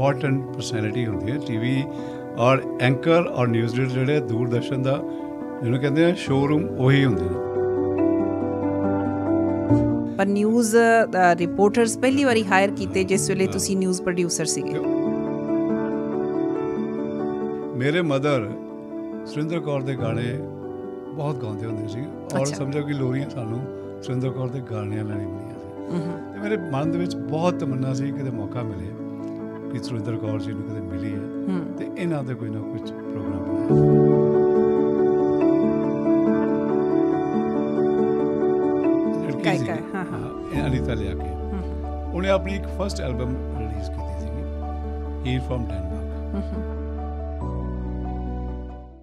important personality ਹੁੰਦੀ ਹੈ TV ਔਰ ਐਂਕਰ ਔਰ ਨਿਊਜ਼ ਰੀਡਰ ਜਿਹੜੇ ਦੂਰਦਰਸ਼ਨ ਦਾ ਜਿਹਨੂੰ ਕਹਿੰਦੇ ਆ ਸ਼ੋਰੂਮ ਉਹੀ ਹੁੰਦੇ ਨੇ ਪਰ ਨਿਊਜ਼ ਰਿਪੋਰਟਰਸ ਪਹਿਲੀ ਵਾਰੀ ਹਾਇਰ ਕੀਤੇ ਜਿਸ ਵੇਲੇ ਤੁਸੀਂ ਨਿਊਜ਼ ਪ੍ਰੋਡਿਊਸਰ ਸੀਗੇ ਮੇਰੇ ਮਦਰ ਸੁਰਿੰਦਰ ਕੌਰ ਦੇ ਗਾਣੇ ਬਹੁਤ ਗਾਉਂਦੇ ਹੁੰਦੇ ਸੀ ਔਰ ਸਮਝੋ ਕਿ ਲੋਰੀਆਂ ਸਾਨੂੰ ਸੁਰਿੰਦਰ ਕੌਰ ਦੇ ਗਾਣਿਆਂ ਲੈਣੀ ਪਈਆਂ ਸੀ ਤੇ ਮੇਰੇ ਮਨ ਦੇ ਵਿੱਚ ਬਹੁਤ ਤਮੰਨਾ ਸੀ ਕਿਤੇ ਮੌਕਾ ਮਿਲੇ ਕੀ ਸੁਰਿੰਦਰ ਕੌਰ ਜੀ ਨੂੰ ਕਦੇ ਮਿਲੀ ਹੈ ਤੇ ਇਹਨਾਂ ਦੇ ਕੋਈ ਨਾ ਕੁਝ ਪ੍ਰੋਗਰਾਮ ਹੈ ਕਾਈ ਹਾਂ ਹਾਂ ਅਨੀਤਾ ਲਿਆ ਕੇ ਉਹਨੇ ਆਪਣੀ ਇੱਕ ਫਰਸਟ ਐਲਬਮ ਰਿਲੀਜ਼ ਕੀਤੀ ਸੀ ਹੀਰ ਫਰਮ ਡੈਨਮਾਰਕ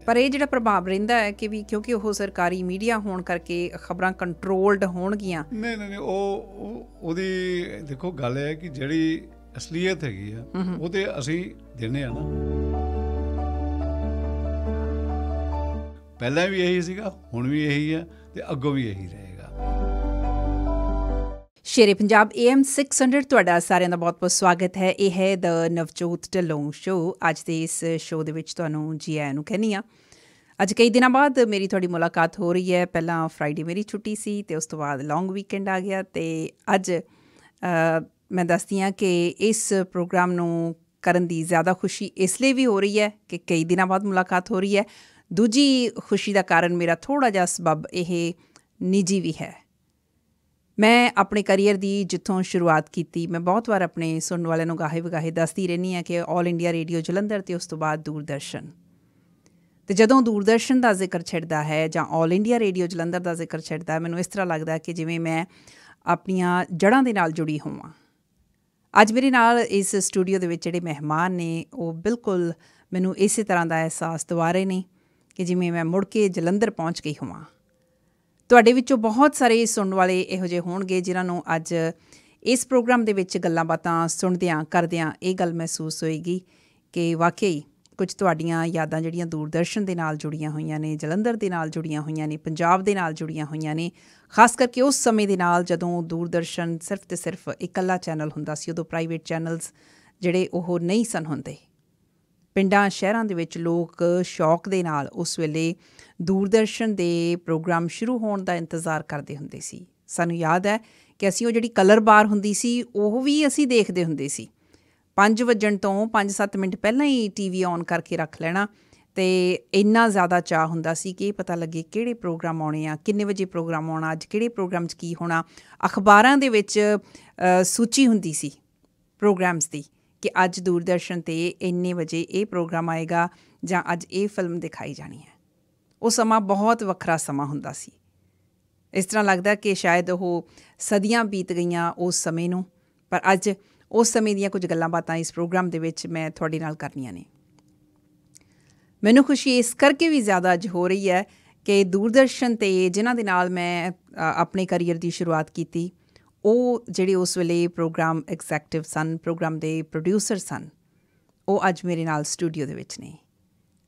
ਪਰ ਇਹ ਜਿਹੜਾ ਪ੍ਰਭਾਵ ਰਹਿੰਦਾ ਹੈ ਕਿ ਵੀ ਕਿਉਂਕਿ ਉਹ ਸਰਕਾਰੀ ਮੀਡੀਆ ਹੋਣ ਕਰਕੇ ਖਬਰਾਂ ਕੰਟਰੋਲਡ ਹੋਣਗੀਆਂ ਨਹੀਂ ਨਹੀਂ ਉਹ ਉਹਦੀ ਦੇਖੋ ਗੱਲ ਹੈ ਕਿ ਜਿਹੜੀ ਅਸਲੀਅਤ ਹੈਗੀ ਆ ਉਹ ਤੇ ਅਸੀਂ ਦਿੰਨੇ ਆ ਨਾ ਪਹਿਲਾਂ ਵੀ ਇਹੀ ਸੀਗਾ ਹੁਣ ਵੀ ਇਹੀ ਆ ਤੇ ਅੱਗੋਂ ਵੀ ਇਹੀ ਰਹੇਗਾ ਸ਼ੇਰੇ ਪੰਜਾਬ AM 600 ਤੁਹਾਡਾ ਸਾਰਿਆਂ ਦਾ ਬਹੁਤ-ਬਹੁਤ ਸਵਾਗਤ ਹੈ ਇਹ ਹੈ ਦ ਨਵਜੋਤ ਢਲੋਂ ਸ਼ੋ ਅੱਜ ਦੇ ਇਸ ਸ਼ੋ ਦੇ ਵਿੱਚ ਤੁਹਾਨੂੰ ਜੀ ਆਇਆਂ ਨੂੰ ਕਹਿੰਨੀ ਆ ਅੱਜ ਕਈ ਦਿਨਾਂ ਬਾਅਦ ਮੇਰੀ ਤੁਹਾਡੀ ਮੁਲਾਕਾਤ ਹੋ ਰਹੀ ਹੈ ਪਹਿਲਾਂ ਫਰਾਈਡੇ ਮੇਰੀ ਛੁੱਟੀ ਸੀ ਤੇ ਉਸ ਤੋਂ ਬਾਅਦ ਲੌਂਗ ਵੀਕਐਂਡ ਆ ਗਿਆ ਤੇ ਅੱਜ ਮੈਂ ਦੱਸਦੀ ਹਾਂ ਕਿ ਇਸ ਪ੍ਰੋਗਰਾਮ ਨੂੰ ਕਰਨ ਦੀ ਜ਼ਿਆਦਾ ਖੁਸ਼ੀ ਇਸ ਲਈ ਵੀ ਹੋ ਰਹੀ ਹੈ ਕਿ ਕਈ ਦਿਨਾਂ ਬਾਅਦ ਮੁਲਾਕਾਤ ਹੋ ਰਹੀ ਹੈ ਦੂਜੀ ਖੁਸ਼ੀ ਦਾ ਕਾਰਨ ਮੇਰਾ ਥੋੜਾ ਜਿਹਾ ਸਬਬ ਇਹ ਨਿੱਜੀ ਵੀ ਹੈ ਮੈਂ ਆਪਣੇ ਕੈਰੀਅਰ ਦੀ ਜਿੱਥੋਂ ਸ਼ੁਰੂਆਤ ਕੀਤੀ ਮੈਂ ਬਹੁਤ ਵਾਰ ਆਪਣੇ ਸੁਣਨ ਵਾਲਿਆਂ ਨੂੰ ਗਾਹੇ ਵਗਾਹੇ ਦੱਸਦੀ ਰਹਿੰਦੀ ਹਾਂ ਕਿ 올 ਇੰਡੀਆ ਰੇਡੀਓ ਜਲੰਧਰ ਤੇ ਉਸ ਤੋਂ ਬਾਅਦ ਦੂਰਦਰਸ਼ਨ ਤੇ ਜਦੋਂ ਦੂਰਦਰਸ਼ਨ ਦਾ ਜ਼ਿਕਰ ਛੱਡਦਾ ਹੈ ਜਾਂ 올 ਇੰਡੀਆ ਰੇਡੀਓ ਜਲੰਧਰ ਦਾ ਜ਼ਿਕਰ ਛੱਡਦਾ ਮੈਨੂੰ ਇਸ ਤਰ੍ਹਾਂ ਲੱਗਦਾ ਕਿ ਜਿਵੇਂ ਮੈਂ ਆਪਣੀਆਂ ਜੜਾਂ ਦੇ ਨਾਲ ਜੁੜੀ ਹੋਵਾਂ ਅੱਜ ਮੇਰੇ ਨਾਲ ਇਸ ਸਟੂਡੀਓ ਦੇ ਵਿੱਚ ਜਿਹੜੇ ਮਹਿਮਾਨ ਨੇ ਉਹ ਬਿਲਕੁਲ ਮੈਨੂੰ ਇਸੇ ਤਰ੍ਹਾਂ ਦਾ ਅਹਿਸਾਸ ਦਿਵਾ ਰਹੇ ਨੇ ਕਿ ਜਿਵੇਂ ਮੈਂ ਮੁੜ ਕੇ ਜਲੰਧਰ ਪਹੁੰਚ ਗਈ ਹਾਂ ਤੁਹਾਡੇ ਵਿੱਚੋਂ ਬਹੁਤ ਸਾਰੇ ਸੁਣਨ ਵਾਲੇ ਇਹੋ ਜਿਹੇ ਹੋਣਗੇ ਜਿਨ੍ਹਾਂ ਨੂੰ ਅੱਜ ਇਸ ਪ੍ਰੋਗਰਾਮ ਦੇ ਵਿੱਚ ਗੱਲਾਂ ਬਾਤਾਂ ਸੁਣਦਿਆਂ ਕਰਦਿਆਂ ਇਹ ਗੱਲ ਮਹਿਸੂਸ ਹੋਏਗੀ ਕਿ ਵਾਕਈ ਕੁਝ ਤੁਹਾਡੀਆਂ ਯਾਦਾਂ ਜਿਹੜੀਆਂ ਦੂਰਦਰਸ਼ਨ ਦੇ ਨਾਲ ਜੁੜੀਆਂ ਹੋਈਆਂ ਨੇ ਜਲੰਧਰ ਦੇ ਨਾਲ ਜੁੜੀਆਂ ਹੋਈਆਂ ਨੇ ਪੰਜਾਬ ਦੇ ਨਾਲ ਜੁੜੀਆਂ ਹੋਈਆਂ ਨੇ ਖਾਸ ਕਰਕੇ ਉਸ ਸਮੇਂ ਦੇ ਨਾਲ ਜਦੋਂ ਦੂਰਦਰਸ਼ਨ ਸਿਰਫ ਤੇ ਸਿਰਫ ਇਕੱਲਾ ਚੈਨਲ ਹੁੰਦਾ ਸੀ ਉਦੋਂ ਪ੍ਰਾਈਵੇਟ ਚੈਨਲਸ ਜਿਹੜੇ ਉਹ ਨਹੀਂ ਸਨ ਹੁੰਦੇ ਪਿੰਡਾਂ ਸ਼ਹਿਰਾਂ ਦੇ ਵਿੱਚ ਲੋਕ ਸ਼ੌਕ ਦੇ ਨਾਲ ਉਸ ਵੇਲੇ ਦੂਰਦਰਸ਼ਨ ਦੇ ਪ੍ਰੋਗਰਾਮ ਸ਼ੁਰੂ ਹੋਣ ਦਾ ਇੰਤਜ਼ਾਰ ਕਰਦੇ ਹੁੰਦੇ ਸੀ ਸਾਨੂੰ ਯਾਦ ਹੈ ਕਿ ਅਸੀਂ ਉਹ ਜਿਹੜੀ ਕਲਰ ਬਾਰ ਹੁੰਦੀ ਸੀ ਉਹ ਵੀ ਅਸੀਂ ਦੇਖਦੇ ਹੁੰਦੇ ਸੀ 5 ਵਜਣ ਤੋਂ 5-7 ਮਿੰਟ ਪਹਿਲਾਂ ਹੀ ਟੀਵੀ ਔਨ ਕਰਕੇ ਰੱਖ ਲੈਣਾ ਤੇ ਇੰਨਾ ਜ਼ਿਆਦਾ ਚਾਹ ਹੁੰਦਾ ਸੀ ਕਿ ਪਤਾ ਲੱਗੇ ਕਿਹੜੇ ਪ੍ਰੋਗਰਾਮ ਆਉਣੇ ਆ ਕਿੰਨੇ ਵਜੇ ਪ੍ਰੋਗਰਾਮ ਆਉਣਾ ਅੱਜ ਕਿਹੜੇ ਪ੍ਰੋਗਰਾਮ 'ਚ ਕੀ ਹੋਣਾ ਅਖਬਾਰਾਂ ਦੇ ਵਿੱਚ ਸੂਚੀ ਹੁੰਦੀ ਸੀ ਪ੍ਰੋਗਰਾਮਸ ਦੀ ਕਿ ਅੱਜ ਦੂਰਦਰਸ਼ਨ ਤੇ ਇੰਨੇ ਵਜੇ ਇਹ ਪ੍ਰੋਗਰਾਮ ਆਏਗਾ ਜਾਂ ਅੱਜ ਇਹ ਫਿਲਮ ਦਿਖਾਈ ਜਾਣੀ ਹੈ ਉਹ ਸਮਾਂ ਬਹੁਤ ਵੱਖਰਾ ਸਮਾਂ ਹੁੰਦਾ ਸੀ ਇਸ ਤਰ੍ਹਾਂ ਲੱਗਦਾ ਕਿ ਸ਼ਾਇਦ ਉਹ ਸਦੀਆਂ ਬੀਤ ਗਈਆਂ ਉਸ ਸਮੇਂ ਨੂੰ ਪਰ ਅੱਜ ਉਸ ਸਮੇਂ ਦੀਆਂ ਕੁਝ ਗੱਲਾਂ ਬਾਤਾਂ ਇਸ ਪ੍ਰੋਗਰਾਮ ਦੇ ਵਿੱਚ ਮੈਂ ਤੁਹਾਡੇ ਨਾਲ ਕਰਨੀਆਂ ਨੇ ਮੈਨੂੰ ਖੁਸ਼ੀ ਇਸ ਕਰਕੇ ਵੀ ਜ਼ਿਆਦਾ ਅੱਜ ਹੋ ਰਹੀ ਹੈ ਕਿ ਦੂਰਦਰਸ਼ਨ ਤੇ ਜਿਨ੍ਹਾਂ ਦੇ ਨਾਲ ਮੈਂ ਆਪਣੇ ਕੈਰੀਅਰ ਦੀ ਸ਼ੁਰੂਆਤ ਕੀਤੀ ਉਹ ਜਿਹੜੇ ਉਸ ਵੇਲੇ ਪ੍ਰੋਗਰਾਮ ਐਗਜ਼ੈਕਟਿਵ ਸਨ ਪ੍ਰੋਗਰਾਮ ਦੇ ਪ੍ਰੋਡਿਊਸਰ ਸਨ ਉਹ ਅੱਜ ਮੇਰੇ ਨਾਲ ਸਟੂਡੀਓ ਦੇ ਵਿੱਚ ਨੇ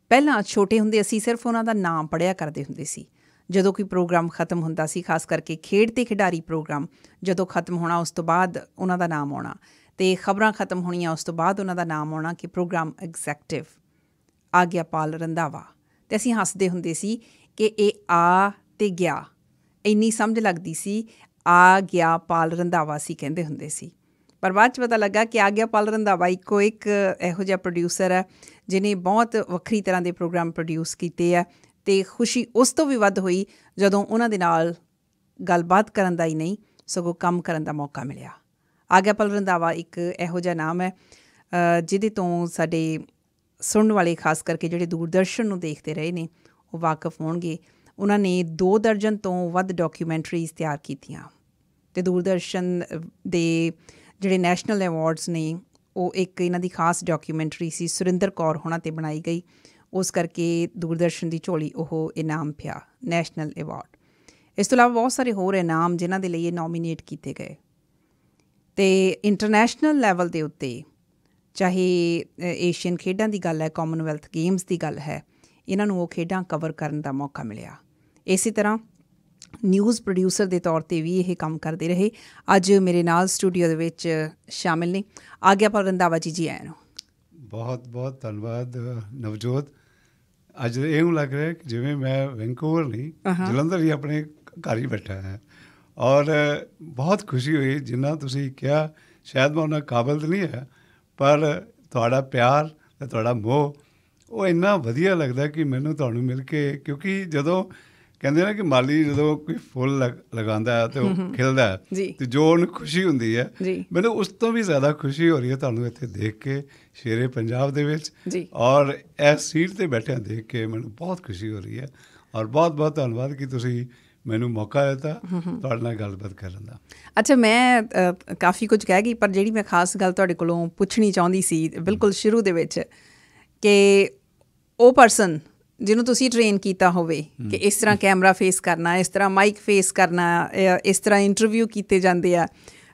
ਪਹਿਲਾਂ ਛੋਟੇ ਹੁੰਦੇ ਅਸੀਂ ਸਿਰਫ ਉਹਨਾਂ ਦਾ ਨਾਮ ਪੜਿਆ ਕਰਦੇ ਹੁੰਦੇ ਸੀ ਜਦੋਂ ਕੋਈ ਪ੍ਰੋਗਰਾਮ ਖਤਮ ਹੁੰਦਾ ਸੀ ਖਾਸ ਕਰਕੇ ਖੇਡ ਤੇ ਖਿਡਾਰੀ ਪ੍ਰੋਗਰਾਮ ਜਦੋਂ ਖਤਮ ਹੋਣਾ ਉਸ ਤੋਂ ਬਾਅਦ ਉਹਨਾਂ ਦਾ ਨਾਮ ਆਉਣਾ ਤੇ ਖਬਰਾਂ ਖਤਮ ਹੋਣੀਆਂ ਉਸ ਤੋਂ ਬਾਅਦ ਉਹਨਾਂ ਦਾ ਨਾਮ ਆਉਣਾ ਕਿ ਪ੍ਰੋਗਰਾਮ ਐਗਜ਼ੈਕਟਿਵ ਆਗਿਆਪਾਲ ਰੰਦਾਵਾ ਤੇ ਅਸੀਂ ਹੱਸਦੇ ਹੁੰਦੇ ਸੀ ਕਿ ਇਹ ਆ ਤੇ ਗਿਆ ਇੰਨੀ ਸਮਝ ਲੱਗਦੀ ਸੀ ਆ ਗਿਆ ਪਾਲ ਰੰਦਾਵਾ ਸੀ ਕਹਿੰਦੇ ਹੁੰਦੇ ਸੀ ਪਰ ਬਾਅਦ ਚ ਪਤਾ ਲੱਗਾ ਕਿ ਆ ਗਿਆ ਪਾਲ ਰੰਦਾਵਾ ਇੱਕੋ ਇੱਕ ਇਹੋ ਜਿਹਾ ਪ੍ਰੋਡਿਊਸਰ ਹੈ ਜਿਨੇ ਬਹੁਤ ਵੱਖਰੀ ਤਰ੍ਹਾਂ ਦੇ ਪ੍ਰੋਗਰਾਮ ਪ੍ਰੋਡਿਊਸ ਕੀਤੇ ਆ ਤੇ ਖੁਸ਼ੀ ਉਸ ਤੋਂ ਵੀ ਵੱਧ ਹੋਈ ਜਦੋਂ ਉਹਨਾਂ ਦੇ ਨਾਲ ਗੱਲਬਾਤ ਕਰਨ ਦਾ ਹੀ ਨਹੀਂ ਸਗੋਂ ਕੰਮ ਕਰਨ ਦਾ ਮੌਕਾ ਮਿਲਿਆ ਆਗਿਆਪਲ ਰੰਦਾਵਾ ਇੱਕ ਇਹੋ ਜਿਹਾ ਨਾਮ ਹੈ ਜਿਹਦੇ ਤੋਂ ਸਾਡੇ ਸੁਣਨ ਵਾਲੇ ਖਾਸ ਕਰਕੇ ਜਿਹੜੇ ਦੂਰਦਰਸ਼ਨ ਨੂੰ ਦੇਖਦੇ ਰਹੇ ਨੇ ਉਹ ਵਾਕਿਫ ਹੋਣਗੇ ਉਹਨਾਂ ਨੇ 2 ਦਰਜਨ ਤੋਂ ਵੱਧ ਡਾਕੂਮੈਂਟਰੀਜ਼ ਤਿਆਰ ਕੀਤੀਆਂ ਤੇ ਦੂਰਦਰਸ਼ਨ ਦੇ ਜਿਹੜੇ ਨੈਸ਼ਨਲ ਅਵਾਰਡਸ ਨੇ ਉਹ ਇੱਕ ਇਹਨਾਂ ਦੀ ਖਾਸ ਡਾਕੂਮੈਂਟਰੀ ਸੀ ਸੁਰਿੰਦਰ ਕੌਰ ਹੋਣਾ ਤੇ ਬਣਾਈ ਗਈ ਉਸ ਕਰਕੇ ਦੂਰਦਰਸ਼ਨ ਦੀ ਝੋਲੀ ਉਹ ਇਨਾਮ ਪਿਆ ਨੈਸ਼ਨਲ ਅਵਾਰਡ ਇਸ ਤੋਂ ਇਲਾਵਾ ਬਹੁਤ ਸਾਰੇ ਹੋਰ ਇਨਾਮ ਜਿਨ੍ਹਾਂ ਦੇ ਲਈ ਇਹ ਨੋਮੀਨੇਟ ਕੀਤੇ ਗਏ ਤੇ ਇੰਟਰਨੈਸ਼ਨਲ ਲੈਵਲ ਦੇ ਉੱਤੇ ਚਾਹੇ ਏਸ਼ੀਅਨ ਖੇਡਾਂ ਦੀ ਗੱਲ ਹੈ ਕਾਮਨਵੈਲਥ ਗੇਮਸ ਦੀ ਗੱਲ ਹੈ ਇਹਨਾਂ ਨੂੰ ਉਹ ਖੇਡਾਂ ਕਵਰ ਕਰਨ ਦਾ ਮੌਕਾ ਮਿਲਿਆ ਇਸੇ ਤਰ੍ਹਾਂ ਨਿਊਜ਼ ਪ੍ਰੋਡਿਊਸਰ ਦੇ ਤੌਰ ਤੇ ਵੀ ਇਹ ਕੰਮ ਕਰਦੇ ਰਹੇ ਅੱਜ ਮੇਰੇ ਨਾਲ ਸਟੂਡੀਓ ਦੇ ਵਿੱਚ ਸ਼ਾਮਿਲ ਨੇ ਆਗਿਆ ਪਰ ਰੰਦਾਵਾ ਜੀ ਜੀ ਆਏ ਨੇ ਬਹੁਤ ਬਹੁਤ ਧੰਨਵਾਦ ਨਵਜੋਤ ਅੱਜ ਇਹ ਨੂੰ ਲੱਗ ਰਿਹਾ ਕਿ ਜਿਵੇਂ ਮੈਂ ਵੈਂਕੂਵਰ ਨਹੀਂ ਜਲੰਧਰ ਹੀ ਆਪਣੇ ਘਰ ਹੀ ਬੈਠਾ ਹਾਂ ਔਰ ਬਹੁਤ ਖੁਸ਼ੀ ਹੋਈ ਜਿੰਨਾ ਤੁਸੀਂ ਕਿਹਾ ਸ਼ਾਇਦ ਮੈਂ ਉਹਨਾਂ ਕਾਬਲ ਨਹੀਂ ਹੈ ਪਰ ਤੁਹਾਡਾ ਪਿਆਰ ਤੇ ਤੁਹਾਡਾ ਮੋਹ ਉਹ ਇੰਨਾ ਵਧੀਆ ਲੱਗਦਾ ਕਿ ਮੈਨੂੰ ਤੁਹਾਨੂੰ ਮਿਲ ਕੇ ਕਿਉਂਕਿ ਜਦੋਂ ਕਹਿੰਦੇ ਨਾ ਕਿ ਮਾਲੀ ਜਦੋਂ ਕੋਈ ਫੁੱਲ ਲਗਾਉਂਦਾ ਹੈ ਤੇ ਉਹ ਖਿਲਦਾ ਹੈ ਤੇ ਜੋ ਉਹਨੂੰ ਖੁਸ਼ੀ ਹੁੰਦੀ ਹੈ ਮੈਨੂੰ ਉਸ ਤੋਂ ਵੀ ਜ਼ਿਆਦਾ ਖੁਸ਼ੀ ਹੋ ਰਹੀ ਹੈ ਤੁਹਾਨੂੰ ਇੱਥੇ ਦੇਖ ਕੇ ਸ਼ੇਰੇ ਪੰਜਾਬ ਦੇ ਵਿੱਚ ਔਰ ਇਸ ਸੀਟ ਤੇ ਬੈਠਿਆਂ ਦੇਖ ਕੇ ਮੈਨੂੰ ਬਹੁਤ ਖੁਸ਼ੀ ਹੋ ਰਹੀ ਹੈ ਔਰ ਬਹੁਤ ਬਹੁਤ ਧੰਨਵਾਦ ਕਿ ਤੁਸੀਂ ਮੈਨੂੰ ਮੌਕਾ ਦਿੱਤਾ ਤੁਹਾਡੇ ਨਾਲ ਗੱਲਬਾਤ ਕਰਨ ਦਾ ਅੱਛਾ ਮੈਂ ਕਾਫੀ ਕੁਝ ਕਹਿ ਗਈ ਪਰ ਜਿਹੜੀ ਮੈਂ ਖਾਸ ਗੱਲ ਤੁਹਾਡੇ ਕੋਲੋਂ ਪੁੱਛਣੀ ਚਾਹੁੰਦੀ ਸੀ ਬਿਲਕੁਲ ਸ਼ੁਰੂ ਦੇ ਵਿੱਚ ਕਿ ਉਹ ਪਰਸਨ ਜਿਹਨੂੰ ਤੁਸੀਂ ਟ੍ਰੇਨ ਕੀਤਾ ਹੋਵੇ ਕਿ ਇਸ ਤਰ੍ਹਾਂ ਕੈਮਰਾ ਫੇਸ ਕਰਨਾ ਇਸ ਤਰ੍ਹਾਂ ਮਾਈਕ ਫੇਸ ਕਰਨਾ ਇਸ ਤਰ੍ਹਾਂ ਇੰਟਰਵਿਊ ਕੀਤੇ ਜਾਂਦੇ ਆ